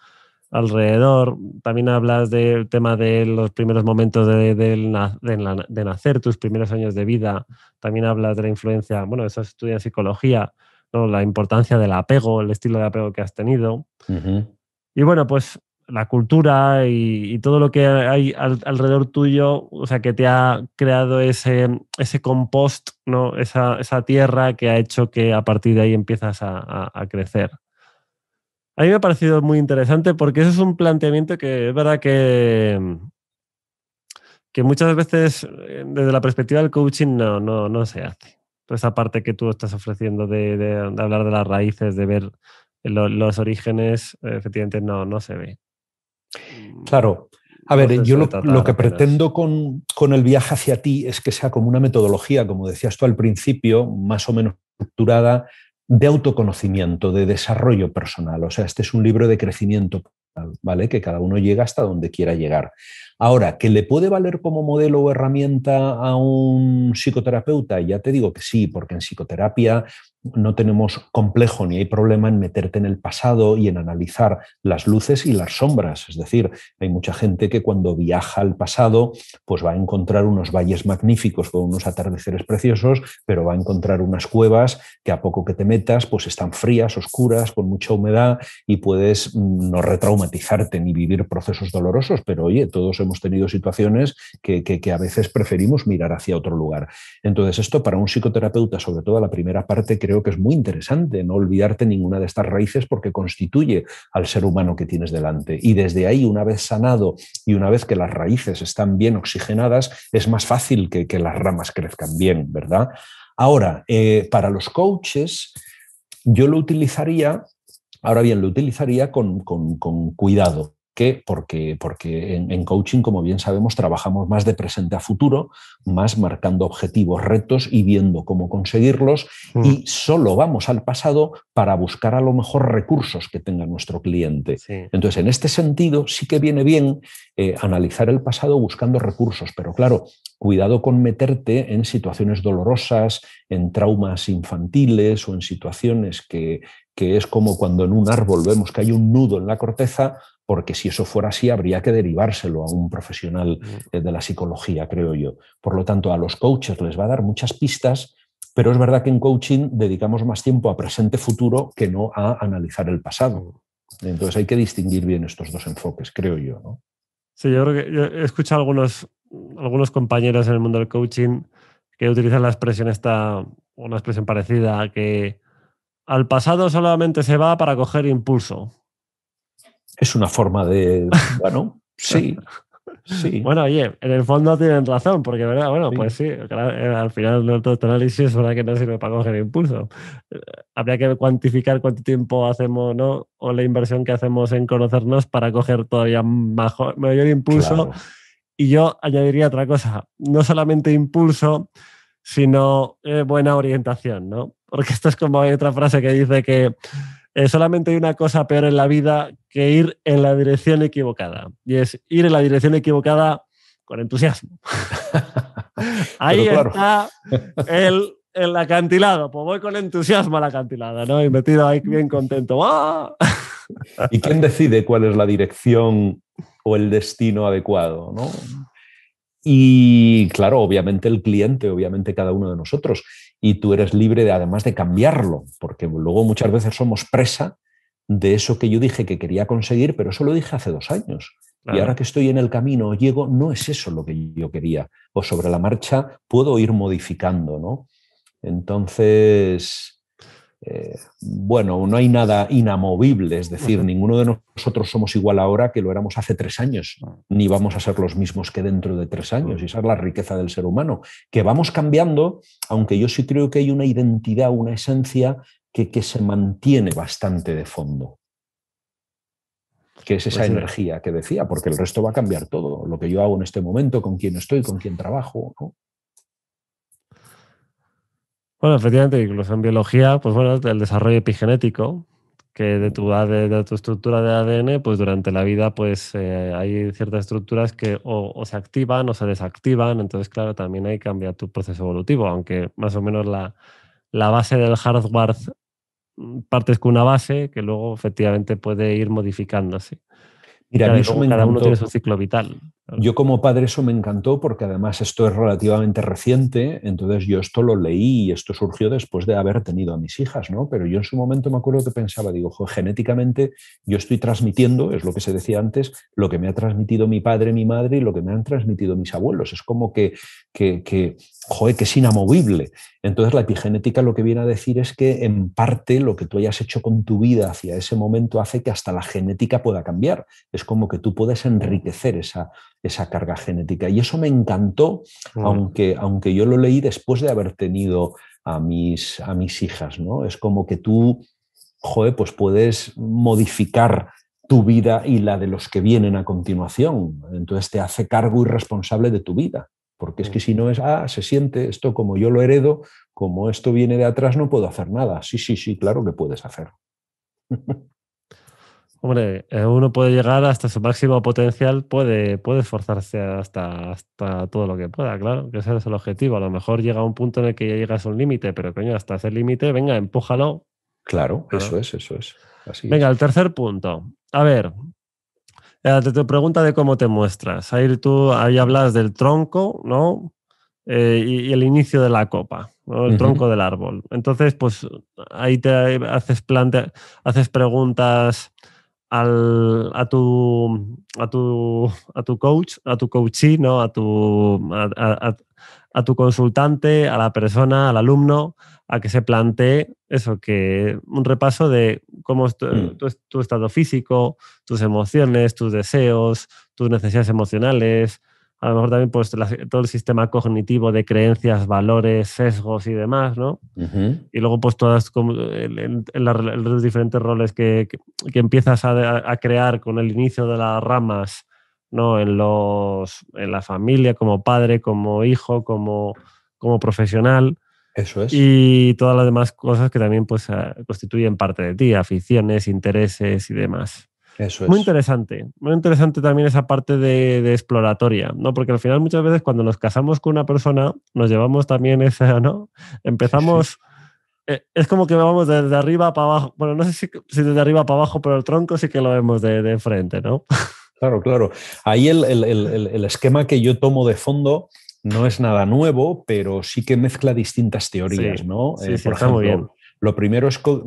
alrededor. También hablas del tema de los primeros momentos de, nacer, tus primeros años de vida. También hablas de la influencia, bueno, eso estudia psicología, ¿no? la importancia del apego, el estilo de apego que has tenido. Y bueno, pues la cultura y, todo lo que hay alrededor tuyo, o sea, que te ha creado ese, ese compost, ¿no? Esa, esa, tierra que ha hecho que a partir de ahí empiezas a, crecer. A mí me ha parecido muy interesante porque eso es un planteamiento que es verdad que, que muchas veces eh, desde la perspectiva del coaching no, no, no se hace. Toda esa parte que tú estás ofreciendo de, hablar de las raíces, de ver los, los orígenes efectivamente no, no se ve. Claro. A ver, yo lo, que pretendo con, con, el viaje hacia ti es que sea como una metodología, como decías tú al principio, más o menos estructurada, de autoconocimiento, de desarrollo personal. O sea, este es un libro de crecimiento, ¿vale? Que cada uno llega hasta donde quiera llegar. Ahora, ¿que le puede valer como modelo o herramienta a un psicoterapeuta? Ya te digo que sí, porque en psicoterapia no tenemos complejo ni hay problema en meterte en el pasado y en analizar las luces y las sombras. Es decir, hay mucha gente que cuando viaja al pasado, pues va a encontrar unos valles magníficos con unos atardeceres preciosos, pero va a encontrar unas cuevas que a poco que te metas, pues están frías, oscuras, con mucha humedad y puedes mm, no retraumatizarte ni vivir procesos dolorosos, pero oye, todos hemos hemos tenido situaciones que, a veces preferimos mirar hacia otro lugar. Entonces, esto para un psicoterapeuta, sobre todo la primera parte, creo que es muy interesante, no olvidarte ninguna de estas raíces porque constituye al ser humano que tienes delante. Y desde ahí, una vez sanado y una vez que las raíces están bien oxigenadas, es más fácil que, las ramas crezcan bien, ¿verdad? Ahora, eh, para los coaches, yo lo utilizaría, ahora bien, lo utilizaría con cuidado que porque, en, coaching, como bien sabemos, trabajamos más de presente a futuro, más marcando objetivos, retos y viendo cómo conseguirlos mm. y solo vamos al pasado para buscar a lo mejor recursos que tenga nuestro cliente. Entonces, en este sentido, sí que viene bien eh, analizar el pasado buscando recursos, pero claro, cuidado con meterte en situaciones dolorosas, en traumas infantiles o en situaciones que, que es como cuando en un árbol vemos que hay un nudo en la corteza, porque si eso fuera así habría que derivárselo a un profesional eh, de la psicología, creo yo. Por lo tanto, a los coaches les va a dar muchas pistas, pero es verdad que en coaching dedicamos más tiempo a presente-futuro que no a analizar el pasado. Entonces hay que distinguir bien estos dos enfoques, creo yo. ¿no? Sí, yo creo que he escuchado a algunos, algunos compañeros en el mundo del coaching que utilizan la expresión esta, una expresión parecida, que al pasado solamente se va para coger impulso es una forma de, bueno, sí. Sí. Bueno, oye, en el fondo tienen razón, porque ¿verdad? bueno, pues sí, eh, al final nuestro análisis es verdad que no sirve para coger impulso. Eh, habría que cuantificar cuánto tiempo hacemos, ¿no? O la inversión que hacemos en conocernos para coger todavía mayor, mayor impulso. Y yo añadiría otra cosa, no solamente impulso, sino eh, buena orientación, ¿no? Porque esto es como hay otra frase que dice que eh, solamente hay una cosa peor en la vida que ir en la dirección equivocada. Y es ir en la dirección equivocada con entusiasmo. Ahí está el, acantilado. Pues voy con entusiasmo al acantilado, ¿no? Y metido ahí bien contento. ¡Ah! ¿Y quién decide cuál es la dirección o el destino adecuado, ¿no? Y claro, obviamente el cliente, obviamente cada uno de nosotros y tú eres libre de, además de cambiarlo, porque luego muchas veces somos presa de eso que yo dije que quería conseguir, pero eso lo dije hace dos años. Y ahora que estoy en el camino o llego, no es eso lo que yo quería. O sobre la marcha puedo ir modificando, ¿no? Entonces, eh, bueno, no hay nada inamovible, es decir, ninguno de nosotros somos igual ahora que lo éramos hace tres años, ah, ni vamos a ser los mismos que dentro de tres años, y esa es la riqueza del ser humano, que vamos cambiando, aunque yo sí creo que hay una identidad, una esencia que, se mantiene bastante de fondo que es esa pues energía que decía, porque el resto va a cambiar todo, lo que yo hago en este momento, con quién estoy, con quién trabajo. ¿no? Bueno, efectivamente, incluso en biología, pues bueno, el desarrollo epigenético, que de tu, ADN, de tu estructura de ADN, pues durante la vida pues eh, hay ciertas estructuras que o, se activan o se desactivan, entonces claro, también hay que cambiar tu proceso evolutivo, aunque más o menos la, la base del hardware mm, partes con una base que luego efectivamente puede ir modificándose. Mira, cada uno tiene su ciclo vital. Yo como padre eso me encantó porque además esto es relativamente reciente, entonces yo esto lo leí y esto surgió después de haber tenido a mis hijas, ¿no? Pero yo en su momento me acuerdo que pensaba, digo, genéticamente yo estoy transmitiendo, es lo que se decía antes, lo que me ha transmitido mi padre, mi madre y lo que me han transmitido mis abuelos. Es como que, que que es inamovible. Entonces la epigenética lo que viene a decir es que en parte lo que tú hayas hecho con tu vida hacia ese momento hace que hasta la genética pueda cambiar. Es como que tú puedes enriquecer esa, esa carga genética. Y eso me encantó, aunque, aunque yo lo leí después de haber tenido a mis, a mis hijas, ¿no? Es como que tú, joder, pues puedes modificar tu vida y la de los que vienen a continuación. Entonces te hace cargo y responsable de tu vida. Porque es mm. que si no es, ah, se siente esto como yo lo heredo, como esto viene de atrás, no puedo hacer nada. Sí, sí, sí, claro que puedes hacer. Hombre, eh, uno puede llegar hasta su máximo potencial, puede, puede esforzarse hasta, todo lo que pueda, claro, que ese es el objetivo. A lo mejor llega un punto en el que ya llegas a un límite, pero coño, hasta hacer límite, venga, empújalo. Claro, eso es, eso es. Así venga, el tercer punto. A ver, te, eh, pregunta de cómo te muestras. Ahí tú ahí hablas del tronco, ¿no? Eh, y, el inicio de la copa, el tronco del árbol. Entonces, pues ahí te haces, plantea, haces preguntas a, tu, a, tu, coach, a tu coachee, ¿no? a, tu, a tu consultante, a la persona, al alumno, a que se plantee eso, que un repaso de cómo es tu, mm. estado físico, tus emociones, tus deseos, tus necesidades emocionales, a lo mejor también pues, todo el sistema cognitivo de creencias, valores, sesgos y demás, ¿no? Y luego pues todas los diferentes roles que, que, empiezas a, crear con el inicio de las ramas ¿no? en, los, en la familia, como padre, como hijo, como, profesional. Eso es. Y todas las demás cosas que también pues, constituyen parte de ti, aficiones, intereses y demás. Eso es. Muy interesante, muy interesante también esa parte de, exploratoria, ¿no? Porque al final muchas veces cuando nos casamos con una persona nos llevamos también esa, ¿no? Empezamos... Eh, es como que vamos desde arriba para abajo. Bueno, no sé si, si, desde arriba para abajo, pero el tronco sí que lo vemos de, de frente, ¿no? Claro, claro. Ahí el, esquema que yo tomo de fondo no es nada nuevo, pero sí que mezcla distintas teorías, ¿no? Eh, por ejemplo, lo primero es, que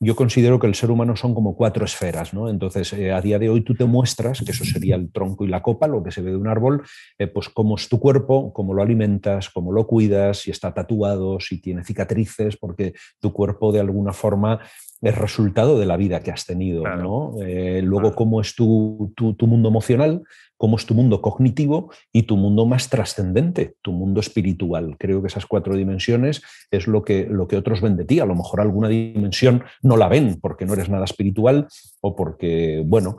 yo considero que el ser humano son como cuatro esferas, ¿no? Entonces, eh, a día de hoy tú te muestras, que eso sería el tronco y la copa, lo que se ve de un árbol, eh, pues cómo es tu cuerpo, cómo lo alimentas, cómo lo cuidas, si está tatuado, si tiene cicatrices, porque tu cuerpo de alguna forma el resultado de la vida que has tenido. ¿no? Eh, luego, cómo es tu, mundo emocional, cómo es tu mundo cognitivo y tu mundo más trascendente, tu mundo espiritual. Creo que esas cuatro dimensiones es lo que, lo que otros ven de ti. A lo mejor alguna dimensión no la ven porque no eres nada espiritual o porque, bueno.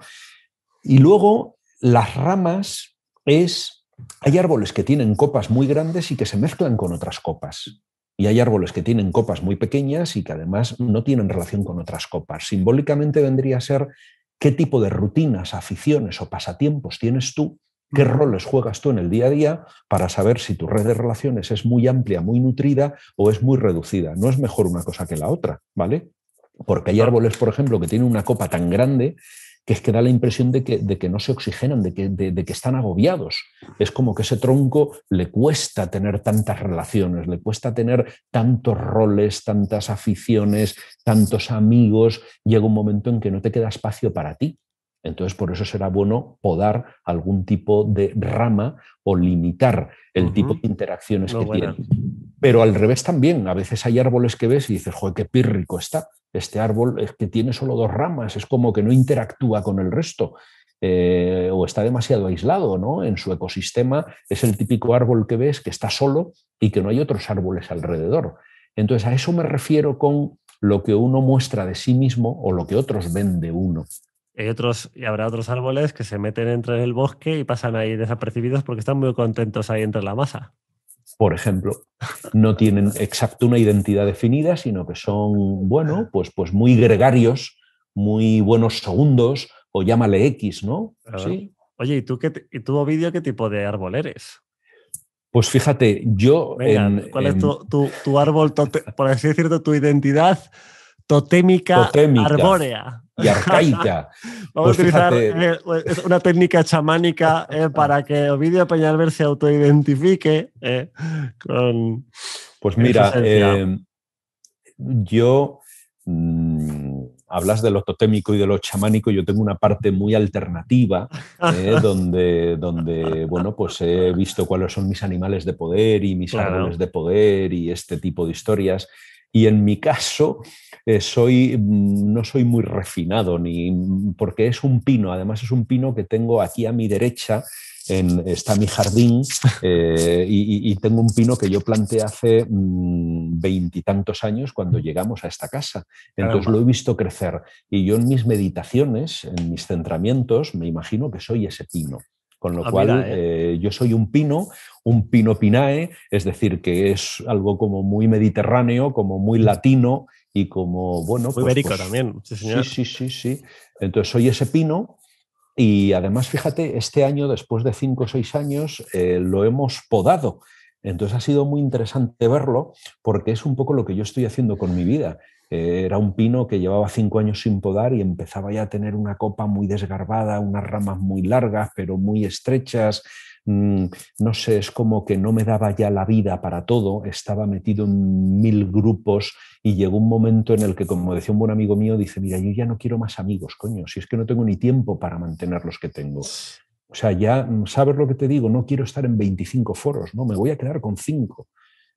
Y luego, las ramas es... Hay árboles que tienen copas muy grandes y que se mezclan con otras copas. Y hay árboles que tienen copas muy pequeñas y que además no tienen relación con otras copas. Simbólicamente vendría a ser qué tipo de rutinas, aficiones o pasatiempos tienes tú, qué roles juegas tú en el día a día para saber si tu red de relaciones es muy amplia, muy nutrida o es muy reducida. No es mejor una cosa que la otra, ¿vale? Porque hay árboles, por ejemplo, que tienen una copa tan grande que es que da la impresión de que, no se oxigenan, de que, están agobiados. Es como que ese tronco le cuesta tener tantas relaciones, le cuesta tener tantos roles, tantas aficiones, tantos amigos. Llega un momento en que no te queda espacio para ti. Entonces, por eso será bueno podar algún tipo de rama o limitar el tipo de interacciones que tienen. Pero al revés también, a veces hay árboles que ves y dices, joder, qué pírrico está este árbol es que tiene solo dos ramas, es como que no interactúa con el resto. Eh, o está demasiado aislado ¿no? en su ecosistema, es el típico árbol que ves que está solo y que no hay otros árboles alrededor. Entonces, a eso me refiero con lo que uno muestra de sí mismo o lo que otros ven de uno. Hay otros, y habrá otros árboles que se meten entre el bosque y pasan ahí desapercibidos porque están muy contentos ahí entre la masa por ejemplo, no tienen exacto una identidad definida, sino que son, bueno, ah. pues, pues muy gregarios, muy buenos segundos, o llámale X, ¿no? Oye, ¿y tú, qué Ovidio, qué tipo de árbol eres? Pues fíjate, yo... ¿Cuál es tu, árbol, por así decirlo, tu identidad totémica, totémica. arbórea? y arcaica. Vamos pues a utilizar eh, pues, una técnica chamánica eh, para que Ovidio Peñalver se autoidentifique eh, con. Pues mira, yo. Mm, hablas de lo totémico y de lo chamánico, yo tengo una parte muy alternativa, donde, donde, bueno, pues he visto cuáles son mis animales de poder y mis árboles de poder y este tipo de historias. Y en mi caso, eh, soy, mm, no soy muy refinado, ni, mm, porque es un pino, además es un pino que tengo aquí a mi derecha, en, está mi jardín eh, y, tengo un pino que yo planté hace mm, veintitantos años cuando llegamos a esta casa. Entonces lo he visto crecer y yo en mis meditaciones, en mis centramientos, me imagino que soy ese pino. Con lo ah, cual, ¿eh? Eh, yo soy un pino, un pino pinae, es decir, que es algo como muy mediterráneo, como muy latino y como, bueno... Muy pues, pues, también, sí, Sí, sí, sí, Entonces, soy ese pino y además, fíjate, este año, después de cinco o seis años, eh, lo hemos podado. Entonces ha sido muy interesante verlo porque es un poco lo que yo estoy haciendo con mi vida. Eh, era un pino que llevaba cinco años sin podar y empezaba ya a tener una copa muy desgarbada, unas ramas muy largas, pero muy estrechas. Mm, no sé, es como que no me daba ya la vida para todo, estaba metido en mil grupos y llegó un momento en el que, como decía un buen amigo mío, dice, mira, yo ya no quiero más amigos, coño, si es que no tengo ni tiempo para mantener los que tengo. O sea, ya mm, sabes lo que te digo, no quiero estar en 25 foros, no, me voy a quedar con 5.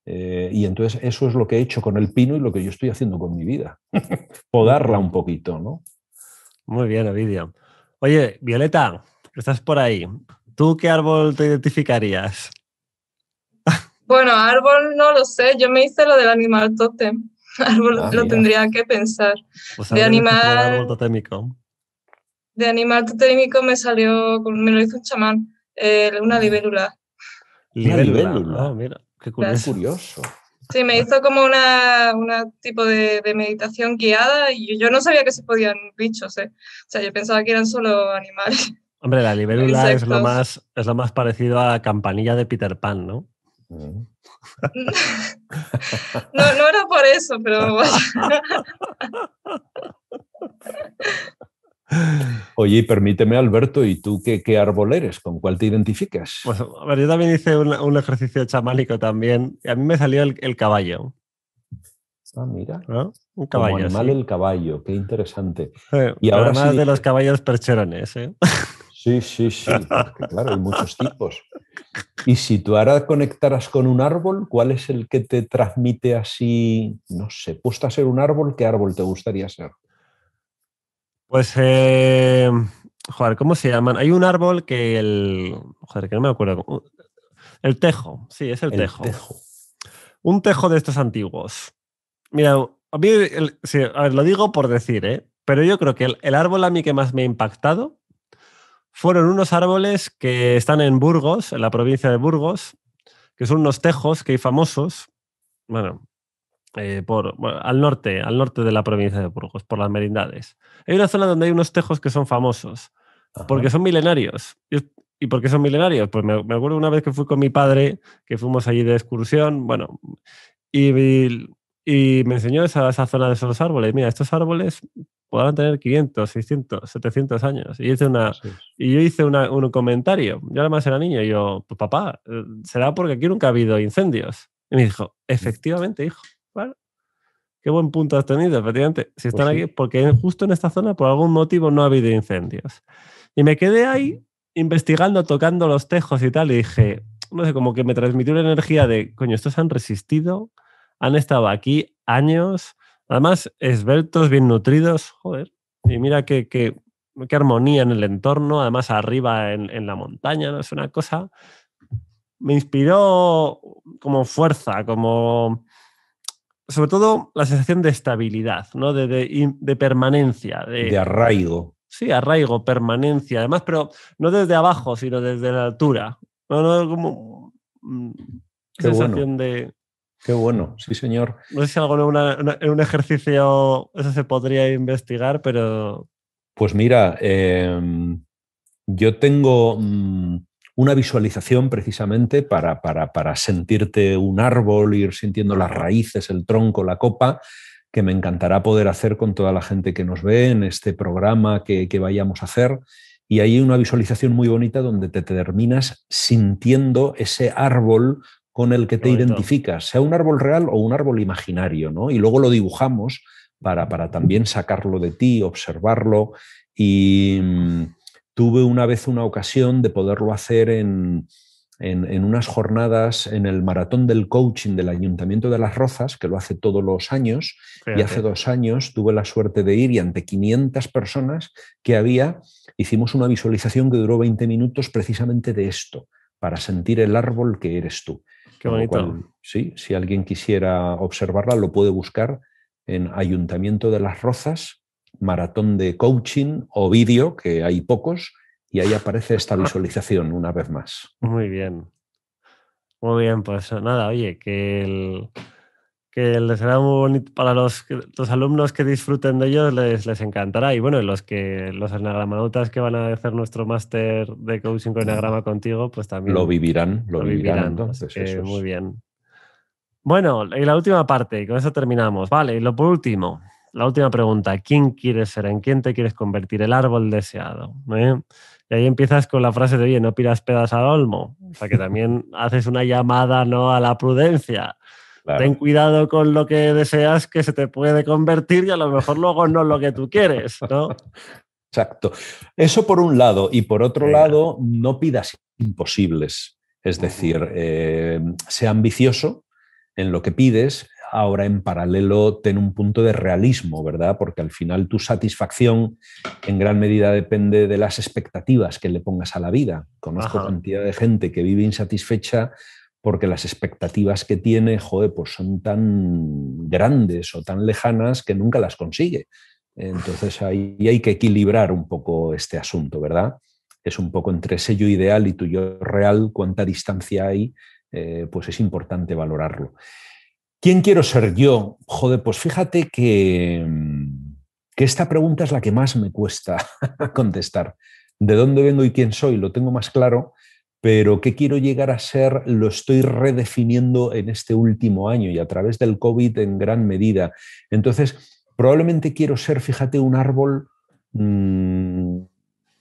Eh, y entonces eso es lo que he hecho con el pino y lo que yo estoy haciendo con mi vida. Podarla un poquito, ¿no? Muy bien, Ovidio. Oye, Violeta, estás por ahí. ¿Tú qué árbol te identificarías? bueno, árbol no lo sé. Yo me hice lo del animal totem. Árbol ah, lo tendría que pensar. Pues de animal. Árbol De animal totémico me salió, me lo hizo un chamán, una libélula. Libélula, ah, mira. Qué curioso. Sí, me hizo como una, tipo de, meditación guiada y yo no sabía que se podían bichos, ¿eh? O sea, yo pensaba que eran solo animales. Hombre, la libélula es lo, más, es lo más parecido a campanilla de Peter Pan, ¿no? Mm. no, no era por eso, pero... Oye, permíteme, Alberto, ¿y tú qué, qué, árbol eres? ¿Con cuál te identificas? Bueno, pues, a ver, yo también hice un, ejercicio chamánico también. A mí me salió el, caballo. Ah, mira. Un caballo. Como animal el caballo, qué interesante. y ahora más de los caballos percherones. ¿eh? Sí, sí, sí. claro, hay muchos tipos. Y si tú ahora conectaras con un árbol, ¿cuál es el que te transmite así, no sé, puesto a ser un árbol, qué árbol te gustaría ser? Pues, eh, joder, ¿cómo se llaman? Hay un árbol que el. Joder, que no me acuerdo. El tejo, sí, es el, tejo. Un tejo de estos antiguos. Mira, a mí, a ver, lo digo por decir, ¿eh? Pero yo creo que el, el árbol a mí que más me ha impactado fueron unos árboles que están en Burgos, en la provincia de Burgos, que son unos tejos que hay famosos. Bueno, eh, por, al norte, al norte de la provincia de Burgos, por las merindades. Hay una zona donde hay unos tejos que son famosos, porque son milenarios. ¿Y por qué son milenarios? Pues me, acuerdo una vez que fui con mi padre, que fuimos allí de excursión, bueno, y, y me enseñó esa, esa, zona de esos árboles. Mira, estos árboles podrán tener 500, 600, 700 años. Y, hice una, y yo hice un comentario. Yo además era niño y yo, pues papá, eh, será porque aquí nunca ha habido incendios. Y me dijo, efectivamente, hijo. Qué buen punto has tenido, efectivamente. Si están pues aquí, porque justo en esta zona, por algún motivo, no ha habido incendios. Y me quedé ahí investigando, tocando los tejos y tal, y dije, no sé, como que me transmitió la energía de, coño, estos han resistido, han estado aquí años, además esbeltos, bien nutridos, joder. Y mira qué, qué, armonía en el entorno, además arriba en, en la montaña, ¿no? Es una cosa. Me inspiró como fuerza, como sobre todo la sensación de estabilidad, ¿no? de, permanencia. De, arraigo. Sí, arraigo, permanencia. Además, pero no desde abajo, sino desde la altura. No, como mm, Qué sensación bueno. de... Qué bueno, sí señor. No sé si algo en, un ejercicio eso se podría investigar, pero... Pues mira, em, yo tengo... Mm, una visualización precisamente para, sentirte un árbol, ir sintiendo las raíces, el tronco, la copa, que me encantará poder hacer con toda la gente que nos ve en este programa que, vayamos a hacer. Y hay una visualización muy bonita donde te terminas sintiendo ese árbol con el que te identificas, sea un árbol real o un árbol imaginario, ¿no? Y luego lo dibujamos para, para también sacarlo de ti, observarlo y, mm, tuve una vez una ocasión de poderlo hacer en, unas jornadas en el maratón del coaching del Ayuntamiento de Las Rozas, que lo hace todos los años, y hace dos años tuve la suerte de ir y ante 500 personas que había, hicimos una visualización que duró 20 minutos precisamente de esto, para sentir el árbol que eres tú. Qué bonito. sí, si alguien quisiera observarla, lo puede buscar en Ayuntamiento de Las Rozas, maratón de coaching o vídeo, que hay pocos, y ahí aparece esta visualización una vez más. Muy bien. Muy bien, pues nada, oye, que que les será muy bonito para los, los, alumnos que disfruten de ellos, les, les encantará. Y bueno, los que los que van a hacer nuestro máster de coaching con enagrama contigo, pues también lo vivirán, lo, vivirán, Muy bien. Bueno, y la última parte, y con eso terminamos. Vale, y lo por último, la última pregunta, ¿quién quieres ser? ¿En quién te quieres convertir? El árbol deseado. ¿eh? Y ahí empiezas con la frase de, oye, no pidas pedas al olmo. O sea, que también haces una llamada ¿no? a la prudencia. Ten cuidado con lo que deseas que se te puede convertir y a lo mejor luego no lo que tú quieres, Exacto. Eso por un lado. Y por otro lado, no pidas imposibles. Es decir, eh, sea ambicioso en lo que pides, ahora en paralelo ten un punto de realismo, ¿verdad? Porque al final tu satisfacción en gran medida depende de las expectativas que le pongas a la vida. Conozco cantidad de gente que vive insatisfecha porque las expectativas que tiene, joder, pues son tan grandes o tan lejanas que nunca las consigue. Entonces ahí hay que equilibrar un poco este asunto, ¿verdad? Es un poco entre ese yo ideal y tu yo real, cuánta distancia hay, eh, pues es importante valorarlo. ¿Quién quiero ser yo? Joder, pues fíjate que, esta pregunta es la que más me cuesta contestar. ¿De dónde vengo y quién soy? Lo tengo más claro, pero qué quiero llegar a ser lo estoy redefiniendo en este último año y a través del COVID en gran medida. Entonces, probablemente quiero ser, fíjate, un árbol mm,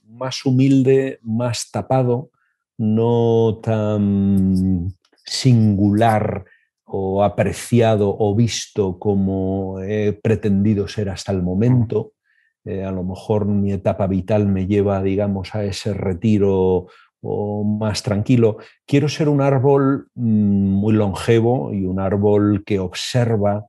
más humilde, más tapado, no tan singular o apreciado o visto como he pretendido ser hasta el momento. Eh, a lo mejor mi etapa vital me lleva, digamos, a ese retiro más tranquilo. Quiero ser un árbol mm, muy longevo y un árbol que observa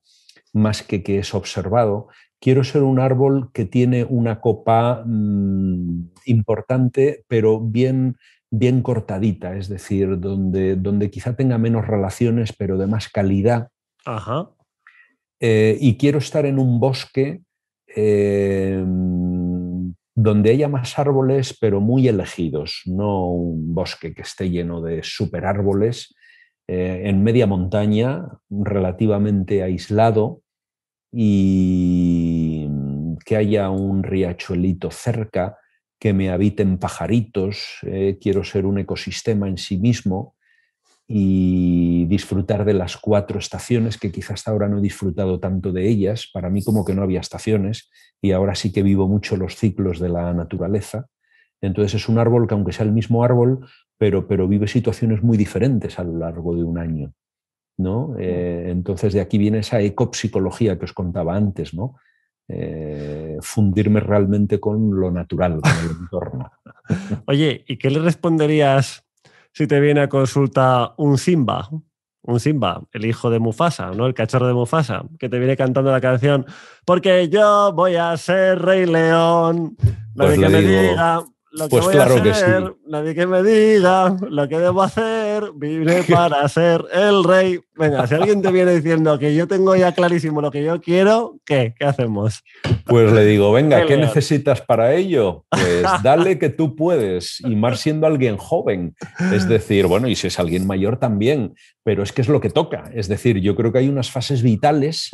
más que que es observado. Quiero ser un árbol que tiene una copa mm, importante, pero bien bien cortadita, es decir, donde, donde quizá tenga menos relaciones, pero de más calidad. Ajá. Eh, y quiero estar en un bosque em, donde haya más árboles, pero muy elegidos, no un bosque que esté lleno de superárboles, árboles, eh, en media montaña, relativamente aislado, y que haya un riachuelito cerca que me habiten pajaritos, eh, quiero ser un ecosistema en sí mismo y disfrutar de las cuatro estaciones, que quizás hasta ahora no he disfrutado tanto de ellas, para mí como que no había estaciones y ahora sí que vivo mucho los ciclos de la naturaleza. Entonces es un árbol que aunque sea el mismo árbol, pero, pero vive situaciones muy diferentes a lo largo de un año. ¿no? Mm. Eh, entonces de aquí viene esa ecopsicología que os contaba antes, ¿no? Eh, fundirme realmente con lo natural, con entorno. Oye, ¿y qué le responderías si te viene a consulta un Simba? un Simba, el hijo de Mufasa, ¿no? El cachorro de Mufasa, que te viene cantando la canción porque yo voy a ser Rey León. Nadie pues que me diga lo que pues voy a hacer, nadie que me diga lo que debo hacer vive para ser el rey. Venga, si alguien te viene diciendo que yo tengo ya clarísimo lo que yo quiero, ¿qué? ¿Qué hacemos? Pues le digo, venga, ¿qué necesitas para ello? Pues dale que tú puedes, y más siendo alguien joven. Es decir, bueno, y si es alguien mayor también, pero es que es lo que toca. Es decir, yo creo que hay unas fases vitales.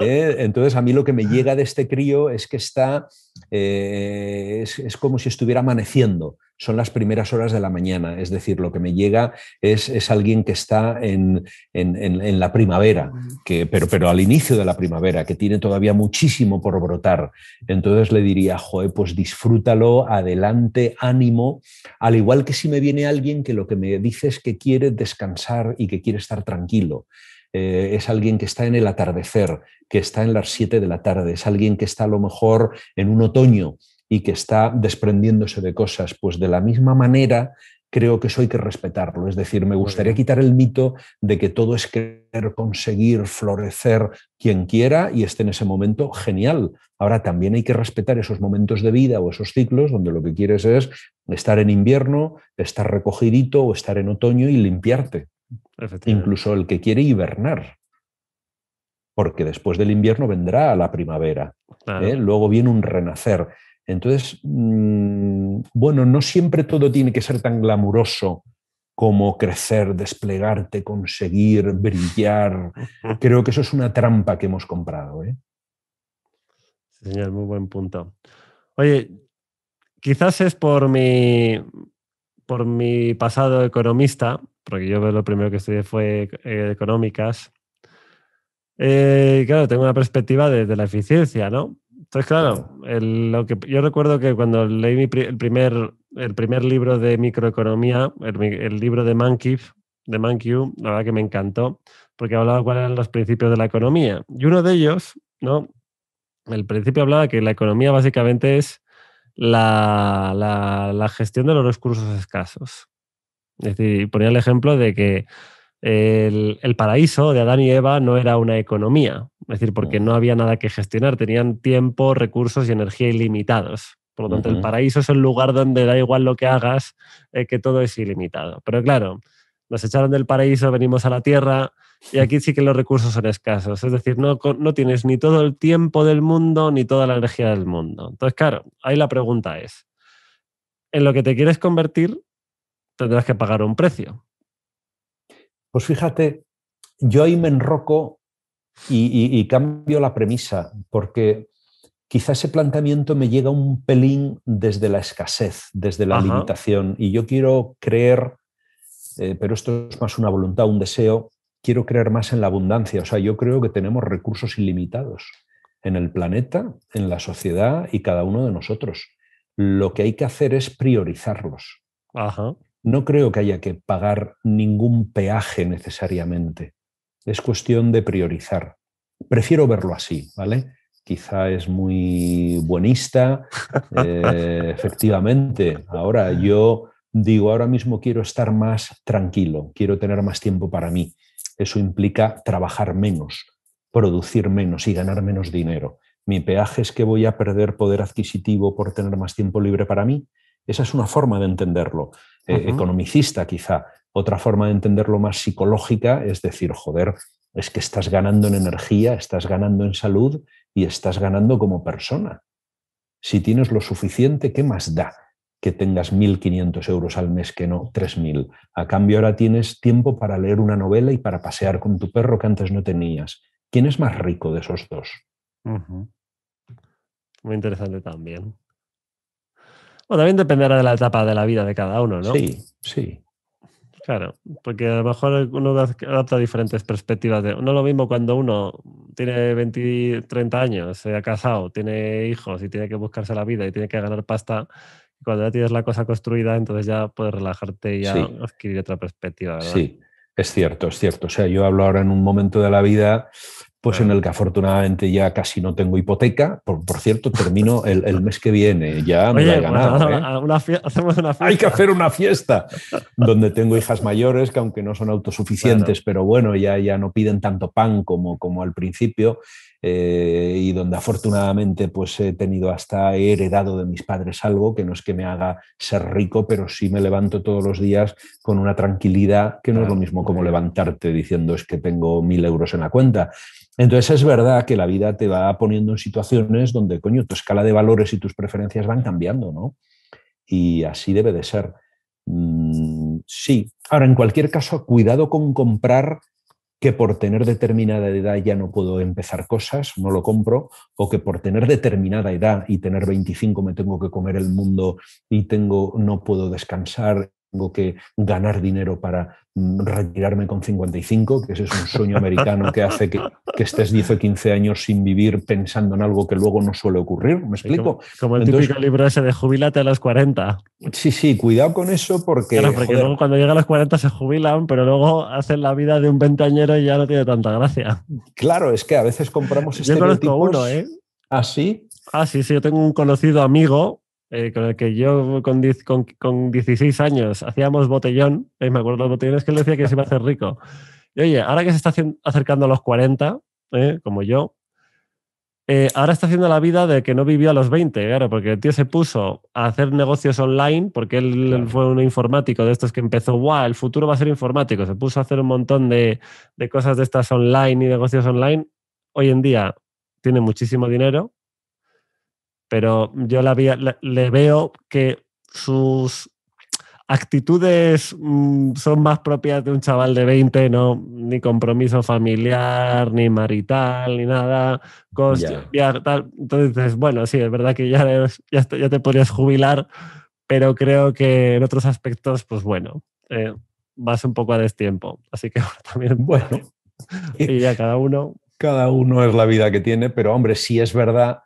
¿eh? Entonces, a mí lo que me llega de este crío es que está, eh, es como si estuviera amaneciendo son las primeras horas de la mañana, es decir, lo que me llega es, es alguien que está en, en, la primavera, que, pero, pero, al inicio de la primavera, que tiene todavía muchísimo por brotar. Entonces le diría, joe, pues disfrútalo, adelante, ánimo, al igual que si me viene alguien que lo que me dice es que quiere descansar y que quiere estar tranquilo. Eh, es alguien que está en el atardecer, que está en las 7 de la tarde, es alguien que está a lo mejor en un otoño y que está desprendiéndose de cosas, pues de la misma manera creo que eso hay que respetarlo. Es decir, me gustaría quitar el mito de que todo es querer conseguir florecer quien quiera y esté en ese momento genial. Ahora también hay que respetar esos momentos de vida o esos ciclos donde lo que quieres es estar en invierno, estar recogidito o estar en otoño y limpiarte. Incluso el que quiere hibernar. Porque después del invierno vendrá la primavera. ¿eh? Luego viene un renacer. Entonces, mm, bueno, no siempre todo tiene que ser tan glamuroso como crecer, desplegarte, conseguir, brillar. Creo que eso es una trampa que hemos comprado. ¿eh? señor, muy buen punto. Oye, quizás es por mi, por mi pasado economista, porque yo lo primero que estudié fue eh, económicas. Eh, claro, tengo una perspectiva de, de la eficiencia, ¿no? Entonces, pues claro, lo que, yo recuerdo que cuando leí el, primer, el primer libro de microeconomía, el, libro de Mankiw, de Mankiw, la verdad que me encantó, porque hablaba cuáles eran los principios de la economía. Y uno de ellos, ¿no? El principio hablaba que la economía básicamente es la, la, gestión de los recursos escasos. Es decir, ponía el ejemplo de que el, el, paraíso de Adán y Eva no era una economía, es decir, porque no había nada que gestionar, tenían tiempo, recursos y energía ilimitados. Por lo tanto, el paraíso es el lugar donde da igual lo que hagas, eh, que todo es ilimitado. Pero claro, nos echaron del paraíso, venimos a la tierra y aquí sí que los recursos son escasos. Es decir, no, no tienes ni todo el tiempo del mundo ni toda la energía del mundo. Entonces, claro, ahí la pregunta es, en lo que te quieres convertir, tendrás que pagar un precio. Pues fíjate, yo ahí me enroco y, cambio la premisa, porque quizás ese planteamiento me llega un pelín desde la escasez, desde la limitación, y yo quiero creer, eh, pero esto es más una voluntad, un deseo, quiero creer más en la abundancia, o sea, yo creo que tenemos recursos ilimitados en el planeta, en la sociedad y cada uno de nosotros. Lo que hay que hacer es priorizarlos. No creo que haya que pagar ningún peaje necesariamente es cuestión de priorizar. Prefiero verlo así, ¿vale? Quizá es muy buenista, eh, efectivamente. Ahora yo digo, ahora mismo quiero estar más tranquilo, quiero tener más tiempo para mí. Eso implica trabajar menos, producir menos y ganar menos dinero. Mi peaje es que voy a perder poder adquisitivo por tener más tiempo libre para mí. Esa es una forma de entenderlo, eh, economicista quizá, otra forma de entenderlo más psicológica es decir, joder, es que estás ganando en energía, estás ganando en salud y estás ganando como persona. Si tienes lo suficiente, ¿qué más da? que tengas 1.500 euros al mes, que no 3.000. A cambio, ahora tienes tiempo para leer una novela y para pasear con tu perro que antes no tenías. ¿Quién es más rico de esos dos? Muy interesante también. Bueno, también dependerá de la etapa de la vida de cada uno, ¿no? Sí, sí. Claro, porque a lo mejor uno adapta diferentes perspectivas. De, no es lo mismo cuando uno tiene 20, 30 años, se ha casado, tiene hijos y tiene que buscarse la vida y tiene que ganar pasta. cuando ya tienes la cosa construida, entonces ya puedes relajarte y adquirir otra perspectiva. Sí, es cierto, es cierto. O sea, yo hablo ahora en un momento de la vida pues en el que afortunadamente ya casi no tengo hipoteca. Por, cierto, termino el, mes que viene, ya me he ganado. fiesta. Hay que hacer una fiesta donde tengo hijas mayores que aunque no son autosuficientes, pero bueno, ya, ya no piden tanto pan como, como al principio. Eh, y donde afortunadamente pues he tenido hasta, he heredado de mis padres algo que no es que me haga ser rico, pero sí me levanto todos los días con una tranquilidad que no es lo mismo como levantarte diciendo es que tengo mil euros en la cuenta. Entonces es verdad que la vida te va poniendo en situaciones donde, coño, tu escala de valores y tus preferencias van cambiando, ¿no? Y así debe de ser. Mm, sí. Ahora, en cualquier caso, cuidado con comprar que por tener determinada edad ya no puedo empezar cosas, no lo compro, o que por tener determinada edad y tener 25 me tengo que comer el mundo y tengo, no puedo descansar tengo que ganar dinero para mm, retirarme con 55, que ese es un sueño americano que hace que, estés 10 o 15 años sin vivir pensando en algo que luego no suele ocurrir. ¿Me explico? Como, el típico libro ese de jubilate a las 40. Sí, sí, cuidado con eso porque... Claro, porque luego cuando llega a las 40 se jubilan, pero luego hacen la vida de un ventañero y ya no tiene tanta gracia. Claro, es que a veces compramos Yo tipo... uno, ¿eh? Así. ¿Ah, ah, sí, sí, yo tengo un conocido amigo eh, con el que yo con, 16 años hacíamos botellón, eh, me acuerdo los botellones que él decía que se iba a hacer rico. Y oye, ahora que se está acercando a los 40, eh, como yo, ahora está haciendo la vida de que no vivió a los 20, claro, porque el tío se puso a hacer negocios online, porque él fue un informático de estos que empezó, guau, el futuro va a ser informático, se puso a hacer un montón de cosas de estas online y negocios online. Hoy en día tiene muchísimo dinero, pero yo le veo que sus actitudes mm, son más propias de un chaval de 20, ¿no? Ni compromiso familiar, ni marital, ni nada. Entonces, bueno, sí, es verdad que ya, te, podrías jubilar, pero creo que en otros aspectos, pues bueno, eh, vas un poco a destiempo. Así que también, bueno, y ya cada uno. Cada uno es la vida que tiene, pero hombre, sí es verdad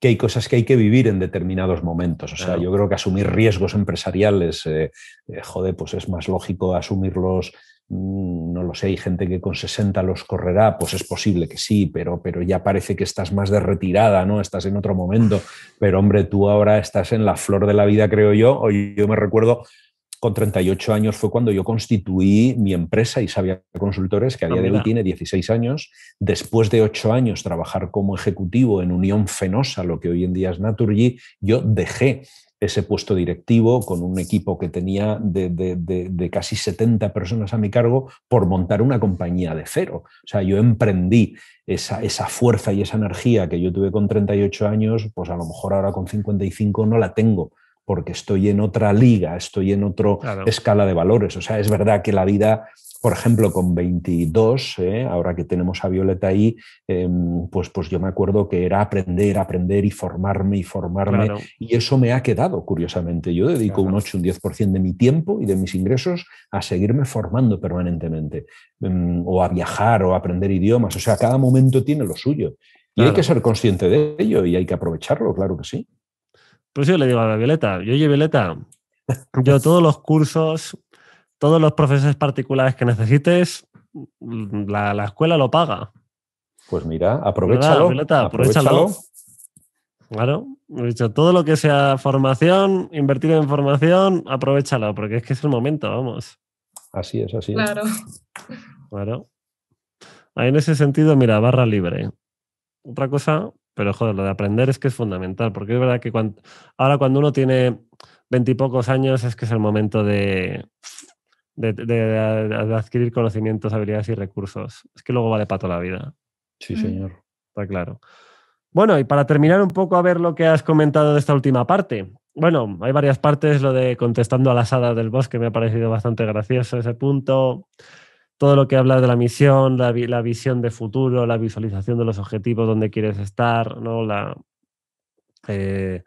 que hay cosas que hay que vivir en determinados momentos. O sea, yo creo que asumir riesgos empresariales, eh, eh, joder, pues es más lógico asumirlos mm, no lo sé, hay gente que con 60 los correrá, pues es posible que sí, pero, pero ya parece que estás más de retirada, ¿no? Estás en otro momento, pero hombre, tú ahora estás en la flor de la vida, creo yo, o yo me recuerdo con 38 años fue cuando yo constituí mi empresa y sabía Consultores, que a ah, día de hoy tiene 16 años. Después de 8 años trabajar como ejecutivo en Unión Fenosa, lo que hoy en día es Naturgy, yo dejé ese puesto directivo con un equipo que tenía de, casi 70 personas a mi cargo por montar una compañía de cero. O sea, yo emprendí esa, esa, fuerza y esa energía que yo tuve con 38 años, pues a lo mejor ahora con 55 no la tengo, porque estoy en otra liga, estoy en otra escala de valores. O sea, es verdad que la vida, por ejemplo, con 22, eh, ahora que tenemos a Violeta ahí, em, pues, pues yo me acuerdo que era aprender, aprender y formarme y formarme. Y eso me ha quedado, curiosamente. Yo dedico un 8, un 10% de mi tiempo y de mis ingresos a seguirme formando permanentemente, em, o a viajar, o a aprender idiomas. O sea, cada momento tiene lo suyo. Y hay que ser consciente de ello y hay que aprovecharlo, claro que sí. Pues yo le digo a Violeta, yo oye Violeta, yo todos los cursos, todos los profesores particulares que necesites, la, escuela lo paga. Pues mira, aprovechalo. Violeta, aprovechalo. Claro, he dicho, todo lo que sea formación, invertir en formación, aprovechalo, porque es que es el momento, vamos. Así es, así es. Claro. Claro. Ahí en ese sentido, mira, barra libre. Otra cosa pero joder, lo de aprender es que es fundamental, porque es verdad que cuando, ahora cuando uno tiene veintipocos años es que es el momento de, de, adquirir conocimientos, habilidades y recursos. Es que luego vale para pato la vida. Sí, mm. señor. Está claro. Bueno, y para terminar un poco a ver lo que has comentado de esta última parte. Bueno, hay varias partes, lo de contestando a las hadas del bosque me ha parecido bastante gracioso ese punto todo lo que hablas de la misión, la, visión de futuro, la visualización de los objetivos, donde quieres estar, ¿no? La, eh,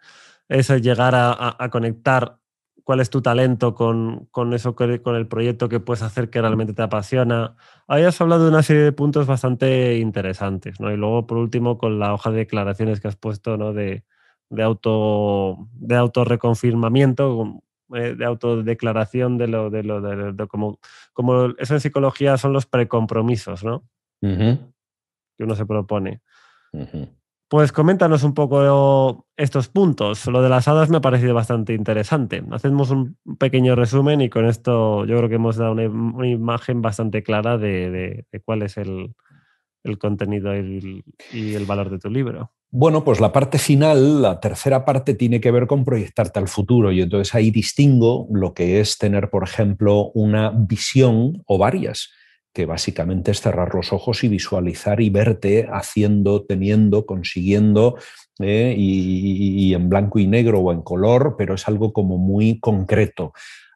eso es llegar a, conectar cuál es tu talento con, con, eso, con el proyecto que puedes hacer que realmente te apasiona. Ahí has hablado de una serie de puntos bastante interesantes, ¿no? Y luego, por último, con la hoja de declaraciones que has puesto, ¿no? De, de auto de autorreconfirmamiento, eh, de autodeclaración de lo, de lo, de, como, como eso en psicología son los precompromisos, ¿no? Que uno se propone. Pues coméntanos un poco estos puntos. Lo de las hadas me ha parecido bastante interesante. Hacemos un pequeño resumen y con esto yo creo que hemos dado una, imagen bastante clara de, cuál es el, contenido y el, valor de tu libro. Bueno, pues la parte final, la tercera parte, tiene que ver con proyectarte al futuro y entonces ahí distingo lo que es tener, por ejemplo, una visión o varias, que básicamente es cerrar los ojos y visualizar y verte haciendo, teniendo, consiguiendo, eh, y, y, en blanco y negro o en color, pero es algo como muy concreto.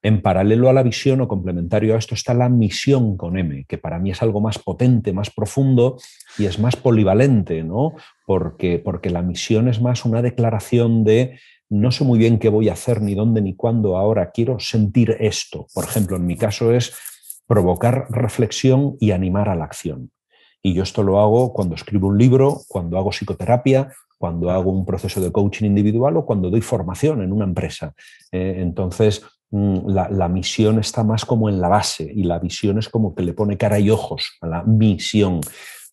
En paralelo a la visión o complementario a esto está la misión con M, que para mí es algo más potente, más profundo y es más polivalente, ¿no? Porque, porque la misión es más una declaración de no sé muy bien qué voy a hacer, ni dónde, ni cuándo ahora, quiero sentir esto. Por ejemplo, en mi caso es provocar reflexión y animar a la acción. Y yo esto lo hago cuando escribo un libro, cuando hago psicoterapia, cuando hago un proceso de coaching individual o cuando doy formación en una empresa. Eh, entonces, Mm, la, misión está más como en la base y la visión es como que le pone cara y ojos a la misión.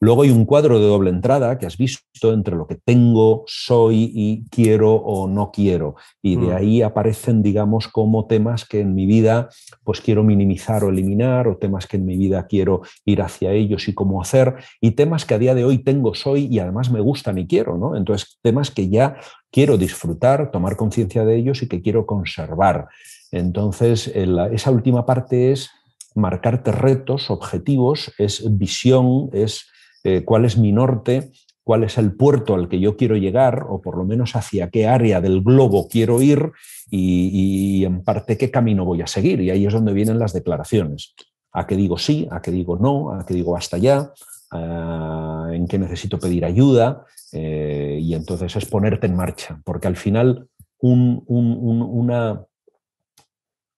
Luego hay un cuadro de doble entrada que has visto entre lo que tengo, soy y quiero o no quiero. Y de mm. ahí aparecen, digamos, como temas que en mi vida pues quiero minimizar o eliminar o temas que en mi vida quiero ir hacia ellos y cómo hacer y temas que a día de hoy tengo, soy y además me gustan y quiero, ¿no? Entonces, temas que ya quiero disfrutar, tomar conciencia de ellos y que quiero conservar. Entonces, esa última parte es marcarte retos, objetivos, es visión, es eh, cuál es mi norte, cuál es el puerto al que yo quiero llegar o por lo menos hacia qué área del globo quiero ir y, en parte qué camino voy a seguir. Y ahí es donde vienen las declaraciones. ¿A qué digo sí? ¿A qué digo no? ¿A qué digo hasta allá? ¿En qué necesito pedir ayuda? Eh, y entonces es ponerte en marcha, porque al final una,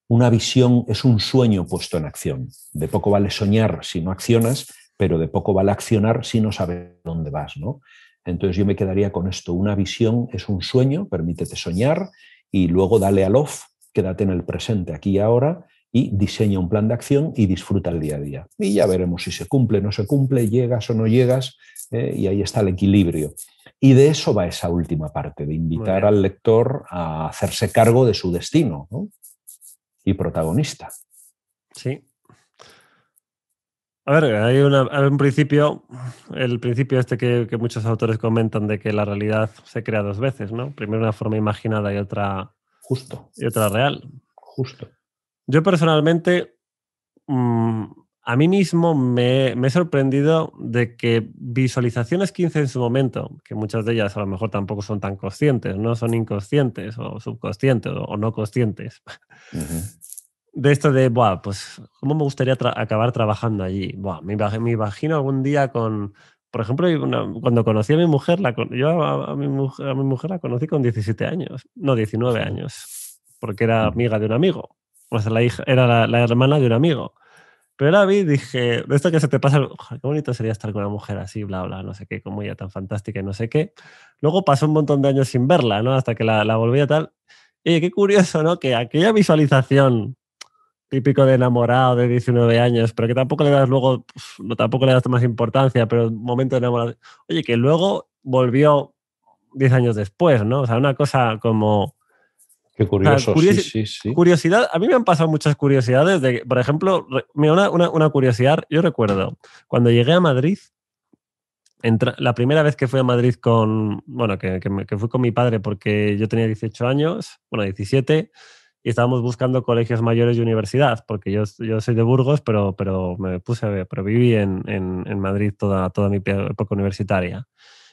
una visión es un sueño puesto en acción. De poco vale soñar si no accionas, pero de poco vale accionar si no sabes dónde vas, ¿no? Entonces yo me quedaría con esto. Una visión es un sueño, permítete soñar y luego dale al off, quédate en el presente, aquí y ahora, y diseña un plan de acción y disfruta el día a día. Y ya veremos si se cumple, no se cumple, llegas o no llegas, eh, y ahí está el equilibrio. Y de eso va esa última parte, de invitar al lector a hacerse cargo de su destino. ¿no? y protagonista. Sí. A ver, hay un principio, el principio este que, muchos autores comentan de que la realidad se crea dos veces, ¿no? Primero una forma imaginada y otra. Justo. Y otra real. Justo. Yo personalmente. Mm, a mí mismo me, he sorprendido de que visualizaciones 15 en su momento, que muchas de ellas a lo mejor tampoco son tan conscientes, no son inconscientes o subconscientes o, no conscientes, de esto de, Buah, pues, ¿cómo me gustaría acabar trabajando allí? me, me, imagino algún día con... Por ejemplo, cuando conocí a mi mujer, la, yo a, mi mujer, la conocí con 17 años, no 19 años, porque era amiga de un amigo, o sea, la hija, era la hermana de un amigo. Pero la vi y dije, esto que se te pasa, qué bonito sería estar con una mujer así, bla, bla, no sé qué, como ella tan fantástica y no sé qué. Luego pasó un montón de años sin verla, ¿no? Hasta que la, volví a tal. Y qué curioso, ¿no? Que aquella visualización típico de enamorado de 19 años, pero que tampoco le das luego, no tampoco le das más importancia, pero momento de enamorado. Oye, que luego volvió 10 años después, ¿no? O sea, una cosa como Curiosidad, a mí me han pasado muchas curiosidades. De, por ejemplo, una, curiosidad, yo recuerdo, cuando llegué a Madrid, la primera vez que fui a Madrid con, bueno, que, fui con mi padre porque yo tenía 18 años, bueno, 17, y estábamos buscando colegios mayores y universidad, porque yo, yo soy de Burgos, pero, pero me puse a ver, pero viví en, Madrid toda, toda mi época universitaria.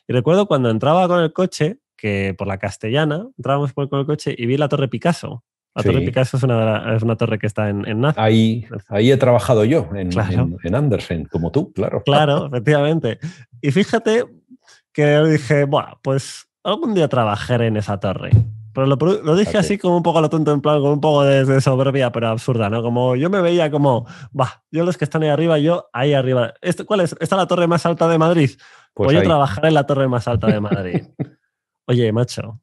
Y recuerdo cuando entraba con el coche, que por la castellana, entrábamos por el coche y vi la Torre Picasso. La Torre Picasso es una, torre que está en, en Ahí, ahí he trabajado yo, en, Andersen, como tú, claro. Claro, efectivamente. Y fíjate que dije, bueno, pues algún día trabajaré en esa torre. Pero lo, dije así como un poco a lo tonto, en plan, como un poco de, soberbia, pero absurda, ¿no? Como yo me veía como, va, yo los que están ahí arriba, yo ahí arriba. Este, ¿Cuál es? ¿Esta es la torre más alta de Madrid? pues, pues yo trabajaré en la torre más alta de Madrid. Oye, macho.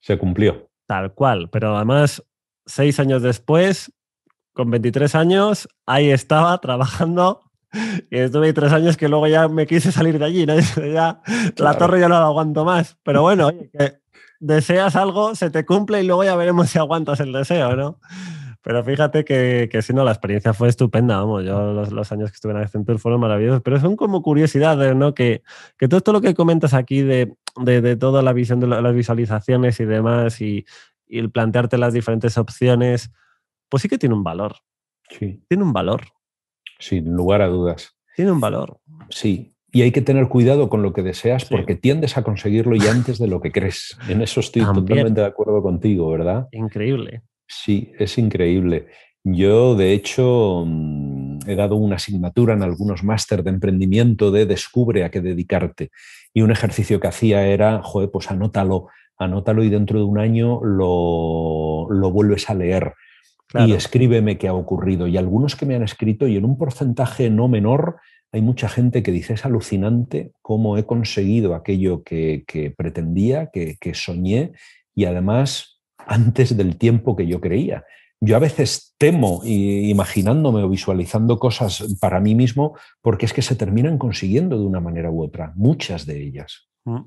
Se cumplió. Tal cual, pero además, seis años después, con 23 años, ahí estaba trabajando y estuve tres años que luego ya me quise salir de allí, ¿no? ya, la torre ya no la aguanto más. Pero bueno, deseas algo, se te cumple y luego ya veremos si aguantas el deseo, ¿no? Pero fíjate que, si no, la experiencia fue estupenda, vamos, yo los, años que estuve en Accenture fueron maravillosos, pero son como curiosidades, ¿no? Que, todo esto lo que comentas aquí de, toda la visión de las visualizaciones y demás y, el plantearte las diferentes opciones, pues sí que tiene un valor. Sí. Tiene un valor. Sin lugar a dudas. Tiene un valor. Sí, y hay que tener cuidado con lo que deseas porque tiendes a conseguirlo y antes de lo que crees. En eso estoy totalmente de acuerdo contigo, ¿verdad? Increíble. Sí, es increíble. Yo, de hecho, mm, he dado una asignatura en algunos máster de emprendimiento de descubre a qué dedicarte. Y un ejercicio que hacía era, joder, pues anótalo, anótalo y dentro de un año lo, lo vuelves a leer. Y escríbeme qué ha ocurrido. Y algunos que me han escrito, y en un porcentaje no menor, hay mucha gente que dice, es alucinante cómo he conseguido aquello que, pretendía, que soñé, y además antes del tiempo que yo creía. Yo a veces temo imaginándome o visualizando cosas para mí mismo porque es que se terminan consiguiendo de una manera u otra, muchas de ellas. Mm.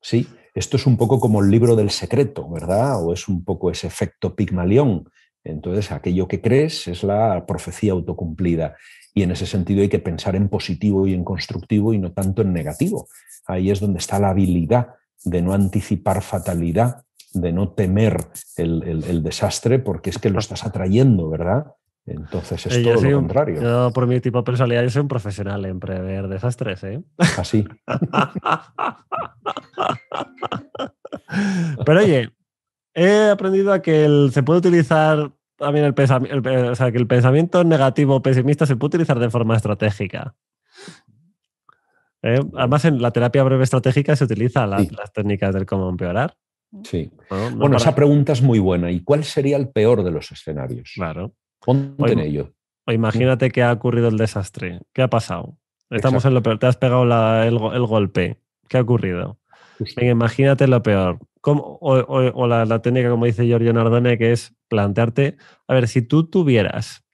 Sí, esto es un poco como el libro del secreto, ¿verdad? O es un poco ese efecto Pigmalión. Entonces, aquello que crees es la profecía autocumplida. Y en ese sentido hay que pensar en positivo y en constructivo y no tanto en negativo. Ahí es donde está la habilidad de no anticipar fatalidad de no temer el, desastre porque es que lo estás atrayendo, ¿verdad? Entonces es eh, todo lo contrario. Yo, por mi tipo de personalidad, soy un profesional en prever desastres, ¿eh? Así. Ah, Pero oye, he aprendido a que se puede utilizar también el pensamiento, eh, o sea, que el pensamiento negativo pesimista se puede utilizar de forma estratégica. ¿Eh? Además, en la terapia breve estratégica se utiliza las técnicas del cómo empeorar. Sí. bueno, esa pregunta es muy buena. ¿Y cuál sería el peor de los escenarios? Claro. Ponte en ello. O imagínate que ha ocurrido el desastre. ¿Qué ha pasado? Estamos en lo peor. Te has pegado el, golpe. ¿Qué ha ocurrido? imagínate lo peor. o, la, la, técnica, como dice Giorgio Nardone, que es plantearte, a ver, si tú tuvieras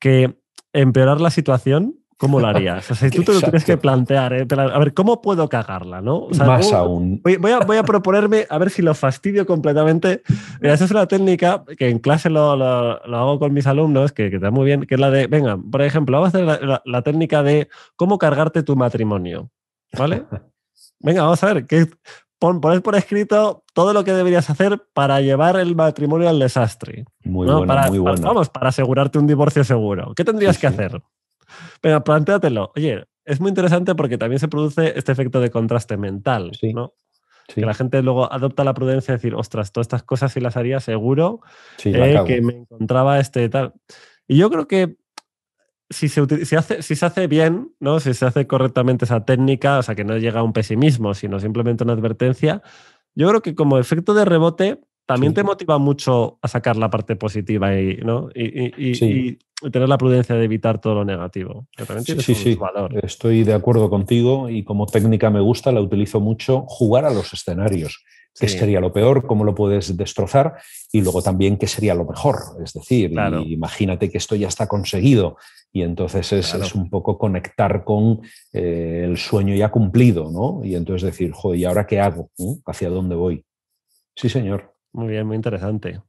que empeorar la situación, ¿Cómo lo harías? tú te lo tienes que plantear, ¿eh? a ver, ¿cómo puedo cagarla? ¿no? Más aún. Voy, a, proponerme a ver si lo fastidio completamente. Mira, esa es una técnica que en clase lo, hago con mis alumnos, que, que, está muy bien, que es la de, venga, por ejemplo, vamos a hacer la, técnica de cómo cargarte tu matrimonio. ¿Vale? venga, vamos a ver, que pon, pones por escrito todo lo que deberías hacer para llevar el matrimonio al desastre. Muy bueno, muy bueno. vamos, para asegurarte un divorcio seguro. ¿Qué tendrías que hacer? Pero plantéatelo. Oye, es muy interesante porque también se produce este efecto de contraste mental, ¿no? Que la gente luego adopta la prudencia de decir, ostras, todas estas cosas sí las haría seguro, eh, que me encontraba este tal. Y yo creo que si se, hace, si se hace bien, ¿no? si se hace correctamente esa técnica, o sea, que no llega a un pesimismo, sino simplemente una advertencia, yo creo que como efecto de rebote también te motiva mucho a sacar la parte positiva y, ¿no? y, tener la prudencia de evitar todo lo negativo. sí, sí, Estoy de acuerdo contigo y como técnica me gusta, la utilizo mucho, jugar a los escenarios. ¿Qué sería lo peor? ¿Cómo lo puedes destrozar? Y luego también, ¿qué sería lo mejor? Es decir, imagínate que esto ya está conseguido y entonces es, un poco conectar con eh, el sueño ya cumplido, ¿no? Y entonces decir, joder, ¿y ahora qué hago? ¿Mm? ¿Hacia dónde voy? Sí, señor. Muy bien, muy interesante.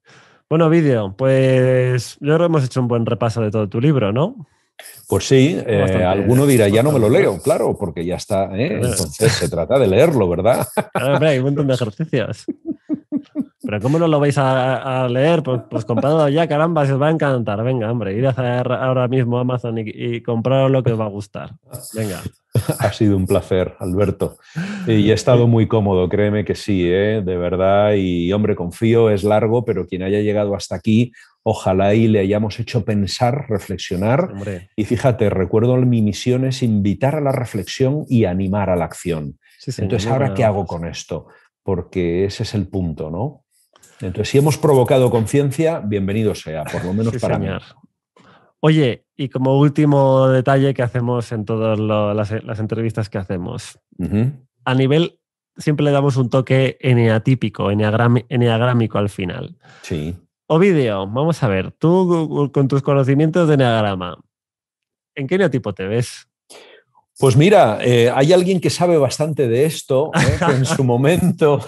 Bueno, vídeo, pues yo creo hemos hecho un buen repaso de todo tu libro, ¿no? Pues sí, eh, alguno dirá, ya no me lo leo, claro, porque ya está. ¿eh? Entonces se trata de leerlo, ¿verdad? hay un montón de ejercicios. Pero ¿cómo no lo vais a, leer? Pues, pues compadre, ya, caramba, se os va a encantar. Venga, hombre, ir a hacer ahora mismo Amazon y, comprar lo que os va a gustar. Venga. Ha sido un placer, Alberto. Y he estado muy cómodo, créeme que sí, ¿eh? de verdad. Y hombre, confío, es largo, pero quien haya llegado hasta aquí, ojalá y le hayamos hecho pensar, reflexionar. Y fíjate, recuerdo mi misión es invitar a la reflexión y animar a la acción. Entonces, ¿ahora qué hago con esto? Porque ese es el punto, ¿no? Entonces, si hemos provocado conciencia, bienvenido sea, por lo menos para mí. Oye, y como último detalle que hacemos en todas las, entrevistas que hacemos, a nivel, siempre le damos un toque eneatípico, eneagrámico al final. Sí. Ovidio, vamos a ver, tú con tus conocimientos de eneagrama, ¿en qué eneotipo te ves? Pues mira, eh, hay alguien que sabe bastante de esto, ¿eh? que en su momento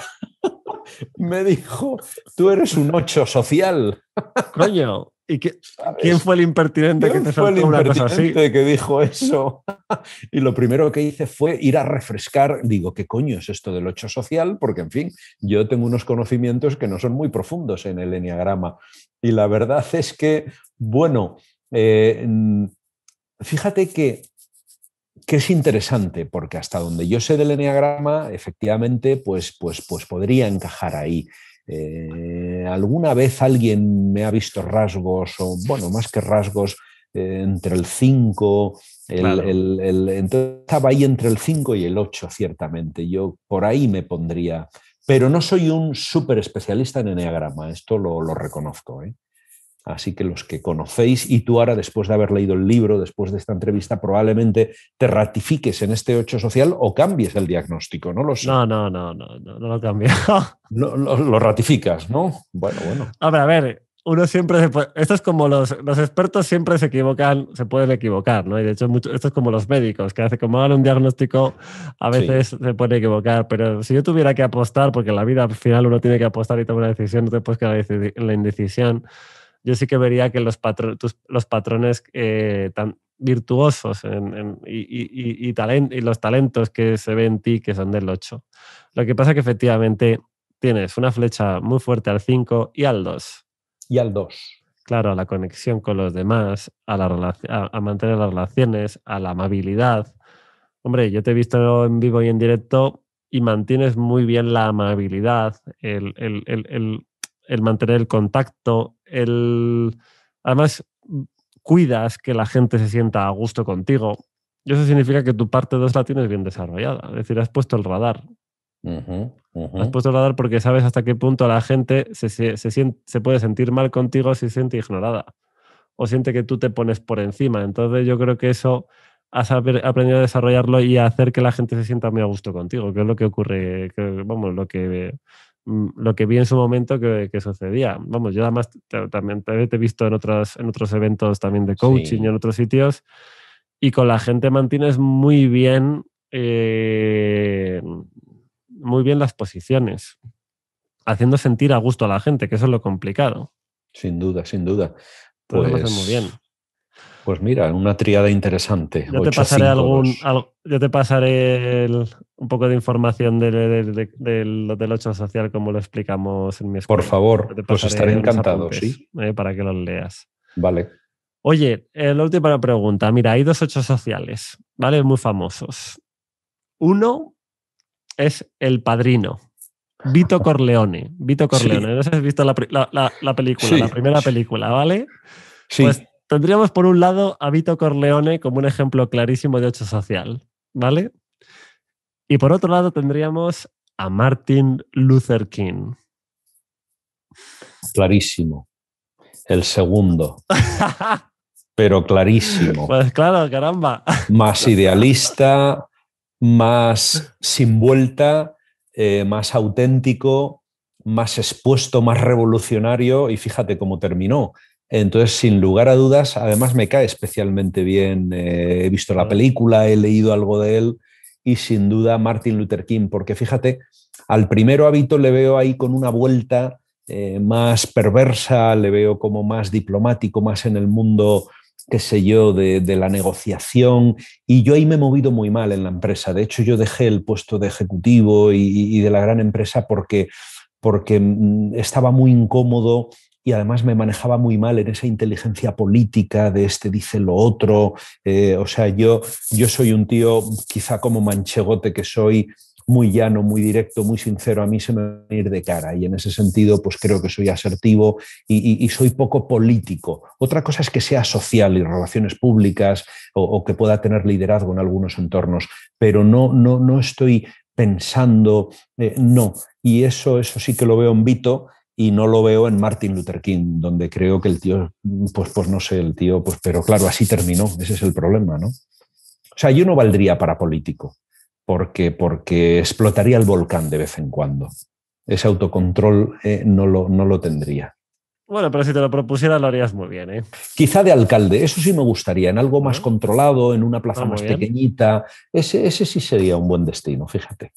me dijo, tú eres un ocho social. Coño, ¿y quién fue el impertinente que te fue el que dijo eso? Y lo primero que hice fue ir a refrescar, digo, ¿qué coño es esto del ocho social? Porque, en fin, yo tengo unos conocimientos que no son muy profundos en el enneagrama. Y la verdad es que, bueno, eh, fíjate que que es interesante, porque hasta donde yo sé del Enneagrama, efectivamente, pues, pues, pues podría encajar ahí. Eh, alguna vez alguien me ha visto rasgos, o bueno, más que rasgos, eh, entre el 5, estaba ahí entre el 5 y el 8, ciertamente. Yo por ahí me pondría, pero no soy un súper especialista en enneagrama, esto lo, reconozco. ¿eh? Así que los que conocéis, y tú ahora, después de haber leído el libro, después de esta entrevista, probablemente te ratifiques en este 8 social o cambies el diagnóstico, ¿no? Lo sé. No, no, no, no, no, lo cambio. lo, ratificas, ¿no? Bueno, bueno. A ver, a ver, uno siempre Esto es como los, los expertos siempre se equivocan, se pueden equivocar, ¿no? Y de hecho, esto es como los médicos, que hace como hagan un diagnóstico, a veces se pueden equivocar, pero si yo tuviera que apostar, porque en la vida al final uno tiene que apostar y tomar una decisión, después que la indecisión yo sí que vería que los, los patrones eh, tan virtuosos y, y, y, los talentos que se ven en ti, que son del 8. Lo que pasa que efectivamente tienes una flecha muy fuerte al 5 y al 2. Y al 2. Claro, a la conexión con los demás, a, la a, a mantener las relaciones, a la amabilidad. Hombre, yo te he visto en vivo y en directo y mantienes muy bien la amabilidad, el, el mantener el contacto, el, además cuidas que la gente se sienta a gusto contigo. Y eso significa que tu parte 2 la tienes bien desarrollada. Es decir, has puesto el radar. Has puesto el radar porque sabes hasta qué punto la gente se, puede sentir mal contigo si se siente ignorada o siente que tú te pones por encima. Entonces yo creo que eso has aprendido a desarrollarlo y a hacer que la gente se sienta muy a gusto contigo, que es lo que ocurre, vamos, lo que Mm, lo que vi en su momento que, sucedía. Vamos, yo además también te, he visto en, en otros eventos también de coaching y en otros sitios, y con la gente mantienes muy bien, eh, muy bien las posiciones, haciendo sentir a gusto a la gente, que eso es lo complicado. Sin duda, sin duda. Pues, muy bien. Pues mira, una triada interesante. te pasaré, algún, yo te pasaré un poco de información del, ocho social como lo explicamos en mi escuela. Por favor, pues estaré encantado, sí. Eh, para que lo leas. Vale. Oye, eh, la última pregunta. Mira, hay dos ocho sociales, ¿vale? Muy famosos. Uno es El Padrino. Vito Corleone. Vito Corleone. No sé si has visto la, película, la primera película, ¿vale? Sí. Pues Tendríamos por un lado a Vito Corleone como un ejemplo clarísimo de hecho social, ¿vale? Y por otro lado tendríamos a Martin Luther King. Clarísimo. El segundo. pero clarísimo. Pues claro, caramba. Más idealista, más sin vuelta, eh, más auténtico, más expuesto, más revolucionario y fíjate cómo terminó. Entonces, sin lugar a dudas, además me cae especialmente bien. Eh, he visto la película, he leído algo de él y sin duda Martin Luther King, porque fíjate, al primero hábito le veo ahí con una vuelta eh, más perversa, le veo como más diplomático, más en el mundo, qué sé yo, de, la negociación. Y yo ahí me he movido muy mal en la empresa. De hecho, yo dejé el puesto de ejecutivo y, de la gran empresa porque porque mm, estaba muy incómodo y además me manejaba muy mal en esa inteligencia política de este dice lo otro. Eh, o sea, yo, yo soy un tío, quizá como manchegote que soy, muy llano, muy directo, muy sincero, a mí se me va a ir de cara y en ese sentido pues creo que soy asertivo y, soy poco político. Otra cosa es que sea social y relaciones públicas o, que pueda tener liderazgo en algunos entornos, pero no, no, no estoy pensando, eh, no, y eso, eso sí que lo veo en Vito y no lo veo en Martin Luther King, donde creo que el tío, pues, pues no sé, el tío, pues, pero claro, así terminó, ese es el problema, ¿no? O sea, yo no valdría para político, porque, porque explotaría el volcán de vez en cuando. Ese autocontrol eh, no, lo, no lo tendría. Bueno, pero si te lo propusiera lo harías muy bien, ¿eh? Quizá de alcalde, eso sí me gustaría, en algo más controlado, en una plaza ah, más pequeñita. Ese, ese sí sería un buen destino, fíjate.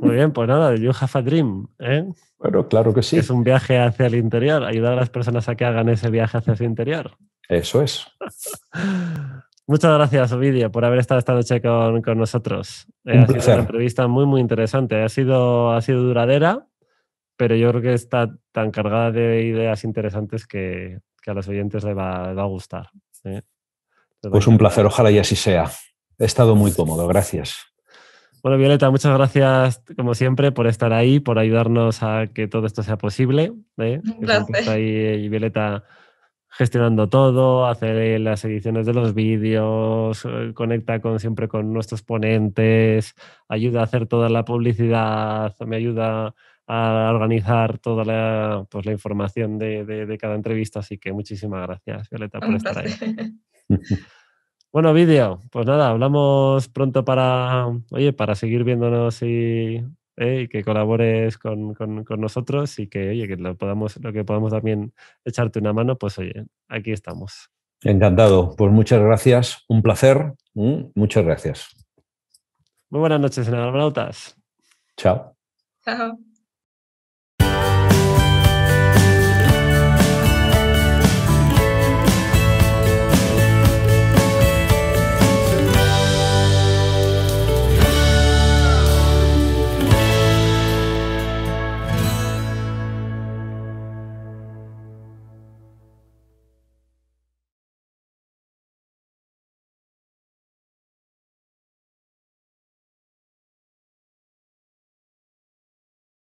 Muy bien, pues nada, you have a dream, ¿eh? Pero claro que sí. Es un viaje hacia el interior, ayudar a las personas a que hagan ese viaje hacia su interior. Eso es. Muchas gracias, Ovidio, por haber estado esta noche con, con nosotros. Eh, un ha sido una entrevista muy, muy interesante. Ha sido, ha sido duradera, pero yo creo que está tan cargada de ideas interesantes que, a los oyentes les va, a gustar. ¿eh? Pues un placer, ojalá y así sea. He estado muy cómodo, gracias. Bueno, Violeta, muchas gracias, como siempre, por estar ahí, por ayudarnos a que todo esto sea posible. ¿eh? ahí Violeta gestionando todo, hace las ediciones de los vídeos, eh, conecta con, siempre con nuestros ponentes, ayuda a hacer toda la publicidad, me ayuda a organizar toda la, pues, información de, cada entrevista. Así que muchísimas gracias, Violeta, por estar ahí. Bueno, vídeo, pues nada, hablamos pronto para, oye, para seguir viéndonos y, eh, que colabores con, nosotros y que, que lo, podamos, lo que podamos también echarte una mano, pues oye, aquí estamos. Encantado, pues muchas gracias, un placer, muchas gracias. Muy buenas noches, Blautas. Chao. Chao.